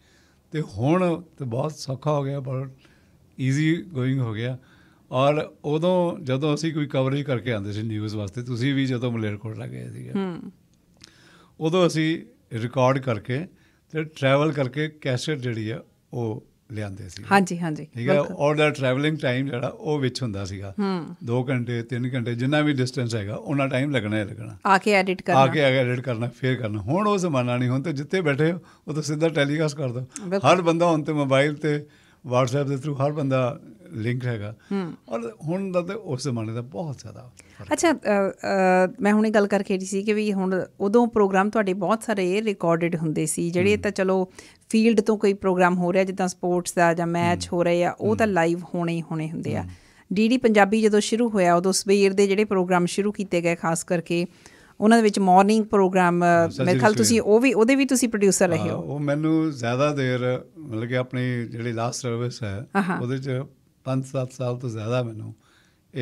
ਤੇ ਹੁਣ ਤੇ ਬਹੁਤ ਸੌਖਾ ਹੋ ਗਿਆ ਬਹੁਤ ਈਜ਼ੀ ਗੋਇੰਗ ਹੋ ਗਿਆ ਔਰ ਉਦੋਂ ਜਦੋਂ ਅਸੀਂ ਕੋਈ ਕਵਰੇਜ ਕਰਕੇ ਆਉਂਦੇ ਸੀ ਨਿਊਜ਼ ਵਾਸਤੇ ਤੁਸੀਂ ਵੀ ਜਦੋਂ ਮਲੇਰਕੋਟ ਲੱਗੇ ਸੀਗਾ ਹੂੰ ਉਦੋਂ ਅਸੀਂ ਰਿਕਾਰਡ ਕਰਕੇ ਤੇ ਟਰੈਵਲ ਕਰਕੇ ਕੈਸੇਟ ਜਿਹੜੀ ਆ ਉਹ ਲਿਆਂਦੇ ਸੀ ਹਾਂਜੀ ਹਾਂਜੀ ਠੀਕ ਹੈ ਔਰ ਟਰੈਵਲਿੰਗ ਟਾਈਮ ਜਿਹੜਾ ਉਹ ਵਿੱਚ ਹੁੰਦਾ ਸੀਗਾ 2 ਘੰਟੇ 3 ਘੰਟੇ ਜਿੰਨਾ ਵੀ ਡਿਸਟੈਂਸ ਹੈਗਾ ਉਹਨਾਂ ਟਾਈਮ ਲੱਗਣਾ ਹੈ ਲੱਗਣਾ ਆ ਕੇ ਐਡਿਟ ਕਰਨਾ ਆ ਕੇ ਐਡਿਟ ਕਰਨਾ ਫੇਰ ਕਰਨਾ ਹੁਣ ਉਹ ਜ਼ਮਾਨਾ ਨਹੀਂ ਹੁਣ ਤੇ ਜਿੱਥੇ ਬੈਠੇ ਹੋ ਉਹ ਤਾਂ ਸਿੱਧਾ ਟੈਲੀਕਾਸਟ ਕਰ ਦੋ ਹਰ ਬੰਦਾ ਹੁਣ ਤੇ ਮੋਬਾਈਲ ਤੇ WhatsApp ਦੇ ਥਰੂ ਹਰ ਬੰਦਾ ਲਿੰਕ ਹੈਗਾ ਔਰ ਹੁਣ ਦਾ ਤੇ ਉਸ ਜ਼ਮਾਨੇ ਦਾ ਬਹੁਤ ਜ਼ਿਆਦਾ ਅੱਛਾ ਮੈਂ ਹੁਣੇ ਗੱਲ ਕਰਕੇ ਰਹੀ ਸੀ ਕਿ ਵੀ ਹੁਣ ਉਦੋਂ ਪ੍ਰੋਗਰਾਮ ਤੁਹਾਡੇ ਬਹੁਤ ਸਾਰੇ ਰਿਕਾਰਡਡ ਹੁੰਦੇ ਸੀ ਜਿਹੜੇ ਤਾਂ ਚਲੋ ਫੀਲਡ ਤੋਂ ਕੋਈ ਪ੍ਰੋਗਰਾਮ ਹੋ ਰਿਹਾ ਜਿੱਦਾਂ ਸਪੋਰਟਸ ਦਾ ਜਾਂ ਮੈਚ ਹੋ ਰਹੇ ਆ ਉਹ ਤਾਂ ਲਾਈਵ ਹੋਣੇ ਹੀ ਹੋਣੇ ਹੁੰਦੇ ਆ ਡੀਡੀ ਪੰਜਾਬੀ ਜਦੋਂ ਸ਼ੁਰੂ ਹੋਇਆ ਉਦੋਂ ਸਵੇਰ ਦੇ ਜਿਹੜੇ ਪ੍ਰੋਗਰਾਮ ਸ਼ੁਰੂ ਕੀਤੇ ਗਏ ਖਾਸ ਕਰਕੇ ਉਹਨਾਂ ਦੇ ਵਿੱਚ ਮਾਰਨਿੰਗ ਪ੍ਰੋਗਰਾਮ ਮੈਂ ਖਾਲ ਤੁਸੀਂ ਉਹ ਵੀ ਉਹਦੇ ਵੀ ਤੁਸੀਂ ਪ੍ਰੋਡਿਊਸਰ ਰਹੇ ਹੋ ਉਹ ਮੈਨੂੰ ਜ਼ਿਆਦਾ ਦੇਰ ਮਤਲਬ ਕਿ ਆਪਣੀ ਜਿਹੜੀ ਲਾਸਟ ਸਰਵਿਸ ਹੈ ਉਹਦੇ ਚ 5-7 ਸਾਲ ਤੋਂ ਜ਼ਿਆਦਾ ਮੈਨੂੰ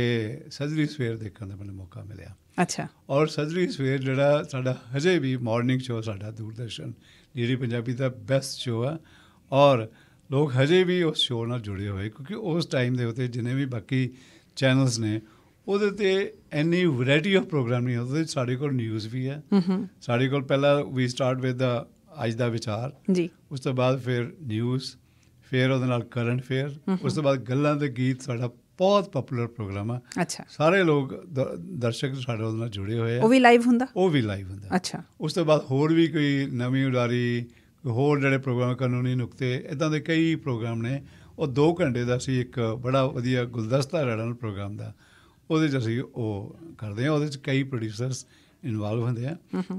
ਇਹ ਸਰਜਰੀ ਸਵੇਰ ਦੇਖਣ ਦਾ ਮੈਨੂੰ ਮੌਕਾ ਮਿਲਿਆ ਅੱਛਾ ਔਰ ਸਰਜਰੀ ਸਵੇਰ ਜਿਹੜਾ ਸਾਡਾ ਹਜੇ ਵੀ ਮਾਰਨਿੰਗ ਸ਼ੋਅ ਸਾਡਾ ਦੂਰਦਰਸ਼ਨ ਜਿਹੜੀ ਪੰਜਾਬੀ ਦਾ ਬੈਸਟ ਸ਼ੋਅ ਆ ਔਰ ਲੋਕ ਹਜੇ ਵੀ ਉਸ ਸ਼ੋਅ ਨਾਲ ਜੁੜੇ ਹੋਏ ਕਿਉਂਕਿ ਉਸ ਟਾਈਮ ਦੇ ਉਤੇ ਜਿੰਨੇ ਵੀ ਬਾਕੀ ਚੈਨਲਸ ਨੇ ਉਹਦੇ ਤੇ ਐਨੀ ਵੈਰਾਈਟੀ ਆਫ ਪ੍ਰੋਗਰਾਮ ਨਹੀਂ ਹੁੰਦੇ ਸਾਡੇ ਕੋਲ ਨਿਊਜ਼ ਵੀ ਹੈ ਸਾਡੇ ਕੋਲ ਪਹਿਲਾਂ ਵੀ ਸਟਾਰਟ ਵਿਦ ਦਾ ਅੱਜ ਦਾ ਵਿਚਾਰ ਜੀ ਉਸ ਤੋਂ ਬਾਅਦ ਫਿਰ ਨਿਊਜ਼ ਫੇਰ ਉਹਦੇ ਨਾਲ ਕਰੰਟ ਫੇਅਰ ਉਸ ਤੋਂ ਬਾਅਦ ਗੱਲਾਂ ਦੇ ਗੀਤ ਸਾਡਾ ਬਹੁਤ ਪਪੂਲਰ ਪ੍ਰੋਗਰਾਮ ਆ ਅੱਛਾ ਸਾਰੇ ਲੋਕ ਦਰਸ਼ਕ ਸਾਡੇ ਨਾਲ ਜੁੜੇ ਹੋਏ ਆ ਉਹ ਵੀ ਲਾਈਵ ਹੁੰਦਾ ਉਹ ਵੀ ਲਾਈਵ ਹੁੰਦਾ ਅੱਛਾ ਉਸ ਤੋਂ ਬਾਅਦ ਹੋਰ ਵੀ ਕੋਈ ਨਵੀਂ ਉਡਾਰੀ ਹੋਰ ਜਿਹੜੇ ਪ੍ਰੋਗਰਾਮ ਕਾਨੂੰਨੀ ਨੁਕਤੇ ਇਦਾਂ ਦੇ ਕਈ ਪ੍ਰੋਗਰਾਮ ਨੇ ਉਹ 2 ਘੰਟੇ ਦਾ ਸੀ ਇੱਕ ਬੜਾ ਵਧੀਆ ਗੁਲਦਸਤਾ ਰੜਨ ਪ੍ਰੋਗਰਾਮ ਦਾ ਉਹਦੇ ਚ ਅਸੀਂ ਉਹ ਕਰਦੇ ਆ ਉਹਦੇ ਚ ਕਈ ਪ੍ਰੋਡਿਊਸਰਸ ਇਨਵੋਲਵ ਹੁੰਦੇ ਆ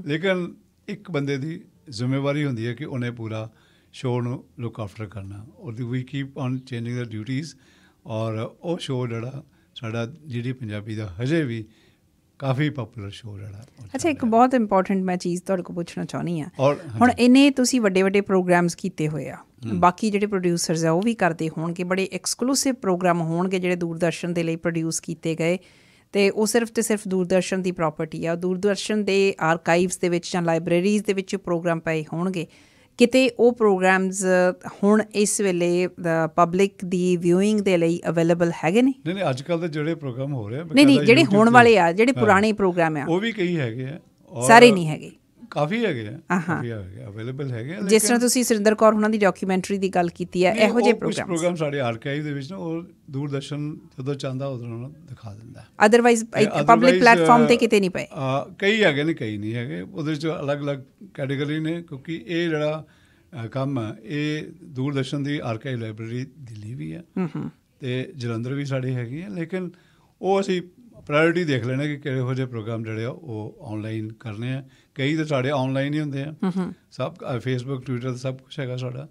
ਲੇਕਿਨ ਇੱਕ ਬੰਦੇ ਦੀ ਜ਼ਿੰਮੇਵਾਰੀ ਹੁੰਦੀ ਹੈ ਕਿ ਉਹਨੇ ਪੂਰਾ ਸ਼ੋਅ ਨੂੰ ਲੁੱਕ ਆਫਟਰ ਕਰਨਾ ਔਰ ਵੀ ਕੀਪ ਔਨ ਚੇਂਜਿੰਗ ਦਾ ਡਿਊਟੀਆਂ ਔਰ ਉਹ ਸ਼ੋਅ ਜਿਹੜਾ ਸਾਡਾ ਜਿਹੜੀ ਪੰਜਾਬੀ ਦਾ ਹਜੇ ਵੀ ਕਾਫੀ ਪਪੂਲਰ ਸ਼ੋਅ ਜਿਹੜਾ ਅੱਛਾ ਇੱਕ ਬਹੁਤ ਇੰਪੋਰਟੈਂਟ ਮੈਂ ਚੀਜ਼ ਤੁਹਾਡੇ ਕੋਲ ਪੁੱਛਣਾ ਚਾਹਨੀ ਆ ਹੁਣ ਇਹਨੇ ਤੁਸੀਂ ਵੱਡੇ ਵੱਡੇ ਪ੍ਰੋਗਰਾਮਸ ਕੀਤੇ ਹੋਏ ਆ ਬਾਕੀ ਜਿਹੜੇ ਪ੍ਰੋਡਿਊਸਰਸ ਆ ਉਹ ਵੀ ਕਰਦੇ ਹੋਣਗੇ ਬੜੇ ਐਕਸਕਲੂਸਿਵ ਪ੍ਰੋਗਰਾਮ ਹੋਣਗੇ ਜਿਹੜੇ ਦੂਰਦਰਸ਼ਨ ਦੇ ਲਈ ਪ੍ਰੋਡਿਊਸ ਕੀਤੇ ਗਏ ਤੇ ਉਹ ਸਿਰਫ ਤੇ ਸਿਰਫ ਦੂਰਦਰਸ਼ਨ ਦੀ ਪ੍ਰਾਪਰਟੀ ਆ ਦੂਰਦਰਸ਼ਨ ਦੇ ਆਰਕਾਈਵਸ ਦੇ ਵਿੱਚ ਜਾਂ ਲਾਇਬ੍ਰੇਰੀਜ਼ ਦੇ ਵਿੱਚ ਪ੍ਰੋਗਰਾਮ ਪਏ ਹੋਣਗੇ ਕਿਤੇ ਉਹ ਪ੍ਰੋਗਰਾਮਸ ਹੁਣ ਇਸ ਵੇਲੇ ਪਬਲਿਕ ਦੀ ਵਿਊਇੰਗ ਦੇ ਲਈ ਅਵੇਲੇਬਲ ਹੈਗੇ ਨੇ ਨਹੀਂ ਨਹੀਂ ਅੱਜ ਕੱਲ ਦੇ ਜਿਹੜੇ ਪ੍ਰੋਗਰਾਮ ਹੋ ਰਹੇ ਆ ਨਹੀਂ ਨਹੀਂ ਜਿਹੜੇ ਹੋਣ ਵਾਲੇ ਆ ਜਿਹੜੇ ਪੁਰਾਣੇ ਪ੍ਰੋਗਰਾਮ ਆ ਉਹ ਵੀ ਕਈ ਹੈਗੇ ਆ ਸਾਰੇ ਨਹੀਂ ਹੈਗੇ ਕਾਫੀ ਹੈਗੇ ਆ ਕਾਫੀ ਹੈਗੇ ਅਵੇਲੇਬਲ ਹੈਗੇ ਜਿਸ ਤਰ੍ਹਾਂ ਤੁਸੀਂ ਸੁਰਿੰਦਰ ਕੌਰ ਉਹਨਾਂ ਦੀ ਡਾਕੂਮੈਂਟਰੀ ਦੀ ਗੱਲ ਕੀਤੀ ਹੈ ਇਹੋ ਜਿਹੇ ਪ੍ਰੋਗਰਾਮ ਪ੍ਰੋਗਰਾਮ ਸਾਡੇ ਆਰਕਾਈਵ ਦੇ ਵਿੱਚ ਨਾ ਉਹ ਦੂਰਦਰਸ਼ਨ ਜਦੋਂ ਚਾਹੁੰਦਾ ਉਦੋਂ ਦਿਖਾ ਦਿੰਦਾ ਅਦਰਵਾਈਜ਼ ਪਬਲਿਕ ਪਲੇਟਫਾਰਮ ਤੇ ਕਿਤੇ ਨਹੀਂ ਪਏ ਕਈ ਹੈਗੇ ਨੇ ਕਈ ਨਹੀਂ ਹੈਗੇ ਉਹਦੇ ਵਿੱਚ ਅਲੱਗ-ਅਲੱਗ ਕੈਟਾਗਰੀ ਨੇ ਕਿਉਂਕਿ ਇਹ ਜਿਹੜਾ ਕੰਮ ਇਹ ਦੂਰਦਰਸ਼ਨ ਦੀ ਆਰਕਾਈਵ ਲਾਇਬ੍ਰੇਰੀ ਦਿੱਲੀ ਵੀ ਹੈ ਤੇ ਜਲੰਧਰ ਵੀ ਸਾਡੇ ਹੈਗੇ ਆ ਲੇਕਿਨ ਉਹ ਅਸੀਂ ਪ੍ਰਾਇੋਰਟੀ ਦੇਖ ਲੈਣਾ ਕਿ ਕਿਹੜੇ ਹੋ ਜੇ ਪ੍ਰੋਗਰਾਮ ਜਿਹੜੇ ਆ ਉਹ ਆਨਲਾਈਨ ਕਰਨੇ ਆ ਕਈ ਤਾਂ ਸਾਡੇ ਆਨਲਾਈਨ ਹੀ ਹੁੰਦੇ ਆ ਸਭ ਫੇਸਬੁੱਕ ਟਵਿੱਟਰ ਸਭ ਕੁਝ ਹੈਗਾ ਸਾਡਾ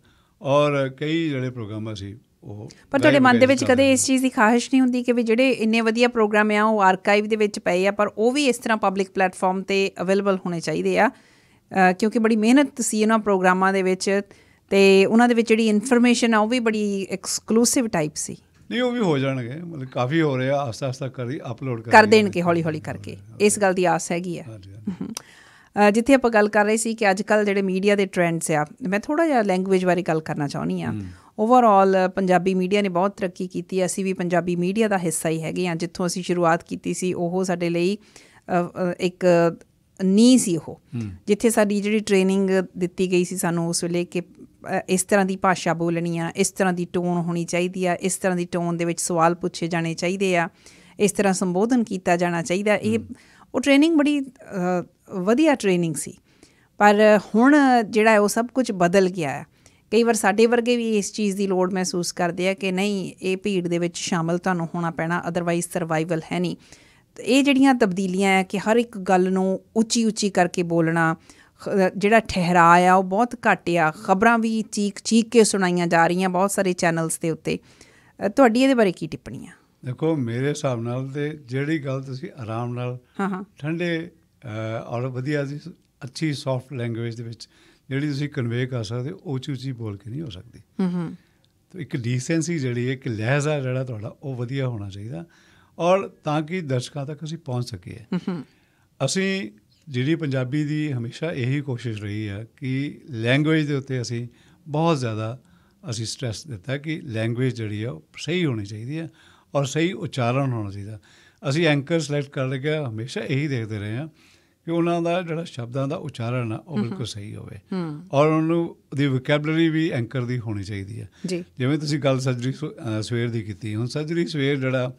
ਔਰ ਕਈ ਜਿਹੜੇ ਪ੍ਰੋਗਰਾਮ ਅਸੀਂ ਉਹ ਪਰ ਤੁਹਾਡੇ ਮਨ ਦੇ ਵਿੱਚ ਕਦੇ ਇਸ ਚੀਜ਼ ਦੀ ਖਾਹਿਸ਼ ਨਹੀਂ ਹੁੰਦੀ ਕਿ ਵੀ ਜਿਹੜੇ ਇੰਨੇ ਵਧੀਆ ਪ੍ਰੋਗਰਾਮ ਆ ਉਹ ਆਰਕਾਈਵ ਦੇ ਵਿੱਚ ਪਏ ਆ ਪਰ ਉਹ ਵੀ ਇਸ ਤਰ੍ਹਾਂ ਪਬਲਿਕ ਪਲੇਟਫਾਰਮ ਤੇ ਅਵੇਲੇਬਲ ਹੋਣੇ ਚਾਹੀਦੇ ਆ ਕਿਉਂਕਿ ਬੜੀ ਮਿਹਨਤ ਸੀ ਇਹਨਾਂ ਪ੍ਰੋਗਰਾਮਾਂ ਦੇ ਵਿੱਚ ਤੇ ਉਹਨਾਂ ਦੇ ਵਿੱਚ ਜਿਹੜੀ ਇਨਫੋਰਮੇਸ਼ਨ ਆ ਉਹ ਵੀ ਬੜੀ ਐਕਸਕਲੂਸਿਵ ਟਾਈਪ ਸੀ ਨਹੀਂ ਉਹ ਵੀ ਹੋ ਜਾਣਗੇ ਮਤਲਬ ਕਾਫੀ ਹੋ ਰਿਹਾ ਆਸਤਾ ਆਸਤਾ ਕਰੀ ਅਪਲੋਡ ਕਰ ਦੇਣਗੇ ਹੌਲੀ ਹੌਲੀ ਕਰਕੇ ਇਸ ਗੱਲ ਦੀ ਆਸ ਹੈਗੀ ਆ ਜਿੱਥੇ ਆਪਾਂ ਗੱਲ ਕਰ ਰਹੇ ਸੀ ਕਿ ਅੱਜ ਕੱਲ ਜਿਹੜੇ ਮੀਡੀਆ ਦੇ ਟ੍ਰੈਂਡਸ ਆ ਮੈਂ ਥੋੜਾ ਜਿਹਾ ਲੈਂਗੁਏਜ ਬਾਰੇ ਗੱਲ ਕਰਨਾ ਚਾਹੁੰਨੀ ਆ ਓਵਰਆਲ ਪੰਜਾਬੀ ਮੀਡੀਆ ਨੇ ਬਹੁਤ ਤਰੱਕੀ ਕੀਤੀ ਐ ਅਸੀਂ ਵੀ ਪੰਜਾਬੀ ਮੀਡੀਆ ਦਾ ਹਿੱਸਾ ਹੀ ਹੈਗੇ ਆ ਜਿੱਥੋਂ ਅਸੀਂ ਸ਼ੁਰੂਆਤ ਕੀਤੀ ਸੀ ਉਹ ਸਾਡੇ ਲਈ ਇੱਕ ਨੀ ਸੀ ਉਹ ਜਿੱਥੇ ਸਾਡੀ ਜਿਹੜੀ ਟ੍ਰੇਨਿੰਗ ਦਿੱਤੀ ਗਈ ਸੀ ਸਾਨੂੰ ਉਸ ਵੇਲੇ ਕਿ ਇਸ ਤਰ੍ਹਾਂ ਦੀ ਭਾਸ਼ਾ ਬੋਲਣੀ ਆ ਇਸ ਤਰ੍ਹਾਂ ਦੀ ਟੋਨ ਹੋਣੀ ਚਾਹੀਦੀ ਆ ਇਸ ਤਰ੍ਹਾਂ ਦੀ ਟੋਨ ਦੇ ਵਿੱਚ ਸਵਾਲ ਪੁੱਛੇ ਜਾਣੇ ਚਾਹੀਦੇ ਆ ਇਸ ਤਰ੍ਹਾਂ ਸੰਬੋਧਨ ਕੀਤਾ ਜਾਣਾ ਚਾਹੀਦਾ ਇਹ ਉਹ ਟ੍ਰੇਨਿੰਗ ਬੜੀ ਵਧੀਆ ਟ੍ਰੇਨਿੰਗ ਸੀ ਪਰ ਹੁਣ ਜਿਹੜਾ ਉਹ ਸਭ ਕੁਝ ਬਦਲ ਗਿਆ ਹੈ ਕਈ ਵਾਰ ਸਾਡੇ ਵਰਗੇ ਵੀ ਇਸ ਚੀਜ਼ ਦੀ ਲੋੜ ਮਹਿਸੂਸ ਕਰਦੇ ਆ ਕਿ ਨਹੀਂ ਇਹ ਭੀੜ ਦੇ ਵਿੱਚ ਸ਼ਾਮਲ ਤੁਹਾਨੂੰ ਹੋਣਾ ਪੈਣਾ ਅਦਰਵਾਈਜ਼ ਸਰਵਾਈਵਲ ਹੈ ਨਹੀਂ ਇਹ ਜਿਹੜੀਆਂ ਤਬਦੀਲੀਆਂ ਆ ਕਿ ਹਰ ਇੱਕ ਗੱਲ ਨੂੰ ਉੱਚੀ ਉੱਚੀ ਕਰਕੇ ਬੋਲਣਾ ਜਿਹੜਾ ਠਹਿਰਾ ਆ ਉਹ ਬਹੁਤ ਘੱਟ ਆ ਖਬਰਾਂ ਵੀ ਚੀਕ ਚੀਕ ਕੇ ਸੁਣਾਈਆਂ ਜਾ ਰਹੀਆਂ ਬਹੁਤ ਸਾਰੇ ਚੈਨਲਸ ਦੇ ਉੱਤੇ ਤੁਹਾਡੀ ਇਹਦੇ ਬਾਰੇ ਕੀ ਟਿੱਪਣੀ ਆ ਦੇਖੋ ਮੇਰੇ ਹਿਸਾਬ ਨਾਲ ਤੇ ਜਿਹੜੀ ਗੱਲ ਤੁਸੀਂ ਆਰਾਮ ਨਾਲ ਹਾਂ ਹਾਂ ਠੰਡੇ ਔਰ ਵਧੀਆ ਜੀ ਅੱਛੀ ਸੌਫਟ ਲੈਂਗੁਏਜ ਦੇ ਵਿੱਚ ਜਿਹੜੀ ਤੁਸੀਂ ਕਨਵੇ ਕਰ ਸਕਦੇ ਉਹ ਉੱਚੀ ਬੋਲ ਕੇ ਨਹੀਂ ਹੋ ਸਕਦੀ ਹੂੰ ਹੂੰ ਤਾਂ ਇੱਕ ਡੀਸੈਂਸੀ ਜਿਹੜੀ ਹੈ ਇੱਕ ਲਹਿਜ਼ਾ ਜਿਹੜਾ ਤੁਹਾਡਾ ਉਹ ਵਧੀਆ ਹੋਣਾ ਚਾਹੀਦਾ ਔਰ ਤਾਂ ਕਿ ਦਰਸ਼ਕਾਂ ਤੱਕ ਅਸੀਂ ਪਹੁੰਚ ਸਕੀਏ ਅਸੀਂ ਜਿਹੜੀ ਪੰਜਾਬੀ ਦੀ ਹਮੇਸ਼ਾ ਇਹੀ ਕੋਸ਼ਿਸ਼ ਰਹੀ ਹੈ ਕਿ ਲੈਂਗੁਏਜ ਦੇ ਉੱਤੇ ਅਸੀਂ ਬਹੁਤ ਜ਼ਿਆਦਾ ਅਸੀਂ ਸਟ੍ਰੈਸ ਦਿੱਤਾ ਕਿ ਲੈਂਗੁਏਜ ਜਿਹੜੀ ਹੈ ਸਹੀ ਹੋਣੀ ਚਾਹੀਦੀ ਹੈ ਔਰ ਸਹੀ ਉਚਾਰਨ ਹੋਣਾ ਚਾਹੀਦਾ ਅਸੀਂ ਐਂਕਰ ਸਿਲੈਕਟ ਕਰ ਲਿਆ ਹਮੇਸ਼ਾ ਇਹੀ ਦੇਖਦੇ ਰਹੇ ਹਾਂ ਕਿ ਉਹਨਾਂ ਦਾ ਜਿਹੜਾ ਸ਼ਬਦਾਂ ਦਾ ਉਚਾਰਨ ਆ ਉਹ ਬਿਲਕੁਲ ਸਹੀ ਹੋਵੇ ਔਰ ਉਹਨੂੰ ਦੀ ਵੋਕੈਬਲਰੀ ਵੀ ਐਂਕਰ ਦੀ ਹੋਣੀ ਚਾਹੀਦੀ ਆ ਜਿਵੇਂ ਤੁਸੀਂ ਗੱਲ ਸਰਜਰੀ ਸਵੇਰ ਦੀ ਕੀਤੀ ਹੁਣ ਸਰਜਰੀ ਸਵੇਰ ਜਿਹੜਾ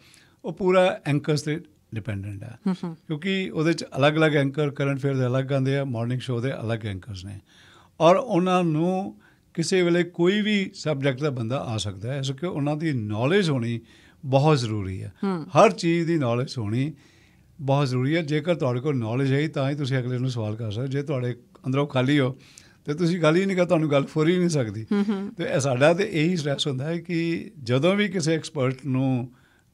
ਉਹ ਪੂਰਾ ਐਂਕਰਸ ਤੇ ਡਿਪੈਂਡੈਂਟ ਆ ਕਿਉਂਕਿ ਉਹਦੇ ਚ ਅਲੱਗ-ਅਲੱਗ ਐਂਕਰ ਕਰੰਟ ਫੇਅਰ ਦੇ ਅਲੱਗ ਆਂਦੇ ਆ ਮਾਰਨਿੰਗ ਸ਼ੋਅ ਦੇ ਅਲੱਗ ਐਂਕਰਸ ਨੇ ਔਰ ਉਹਨਾਂ ਨੂੰ ਕਿਸੇ ਵੇਲੇ ਕੋਈ ਵੀ ਸਬਜੈਕਟ ਦਾ ਬੰਦਾ ਆ ਸਕਦਾ ਹੈ ਸੋ ਕਿ ਉਹਨਾਂ ਦੀ ਨੌਲੇਜ ਹੋਣੀ ਬਹੁਤ ਜ਼ਰੂਰੀ ਹੈ ਹਰ ਚੀਜ਼ ਦੀ ਨੌਲੇਜ ਹੋਣੀ ਬਹੁਤ ਜ਼ਰੂਰੀ ਹੈ ਜੇਕਰ ਤੁਹਾਡੇ ਕੋਲ ਨੌਲੇਜ ਹੈ ਤਾਂ ਹੀ ਤੁਸੀਂ ਅਗਲੇ ਨੂੰ ਸਵਾਲ ਕਰ ਸਕਦੇ ਜੇ ਤੁਹਾਡੇ ਅੰਦਰੋਂ ਖਾਲੀ ਹੋ ਤੇ ਤੁਸੀਂ ਗੱਲ ਹੀ ਨਹੀਂ ਕਰ ਤੁਹਾਨੂੰ ਗੱਲ ਫੋਰੀ ਹੀ ਨਹੀਂ ਸਕਦੀ ਤੇ ਸਾਡਾ ਤੇ ਇਹੀ ਸਟ੍ਰੈਸ ਹੁੰਦਾ ਹੈ ਕਿ ਜਦੋਂ ਵੀ ਕਿਸੇ ਐਕਸਪਰਟ ਨੂੰ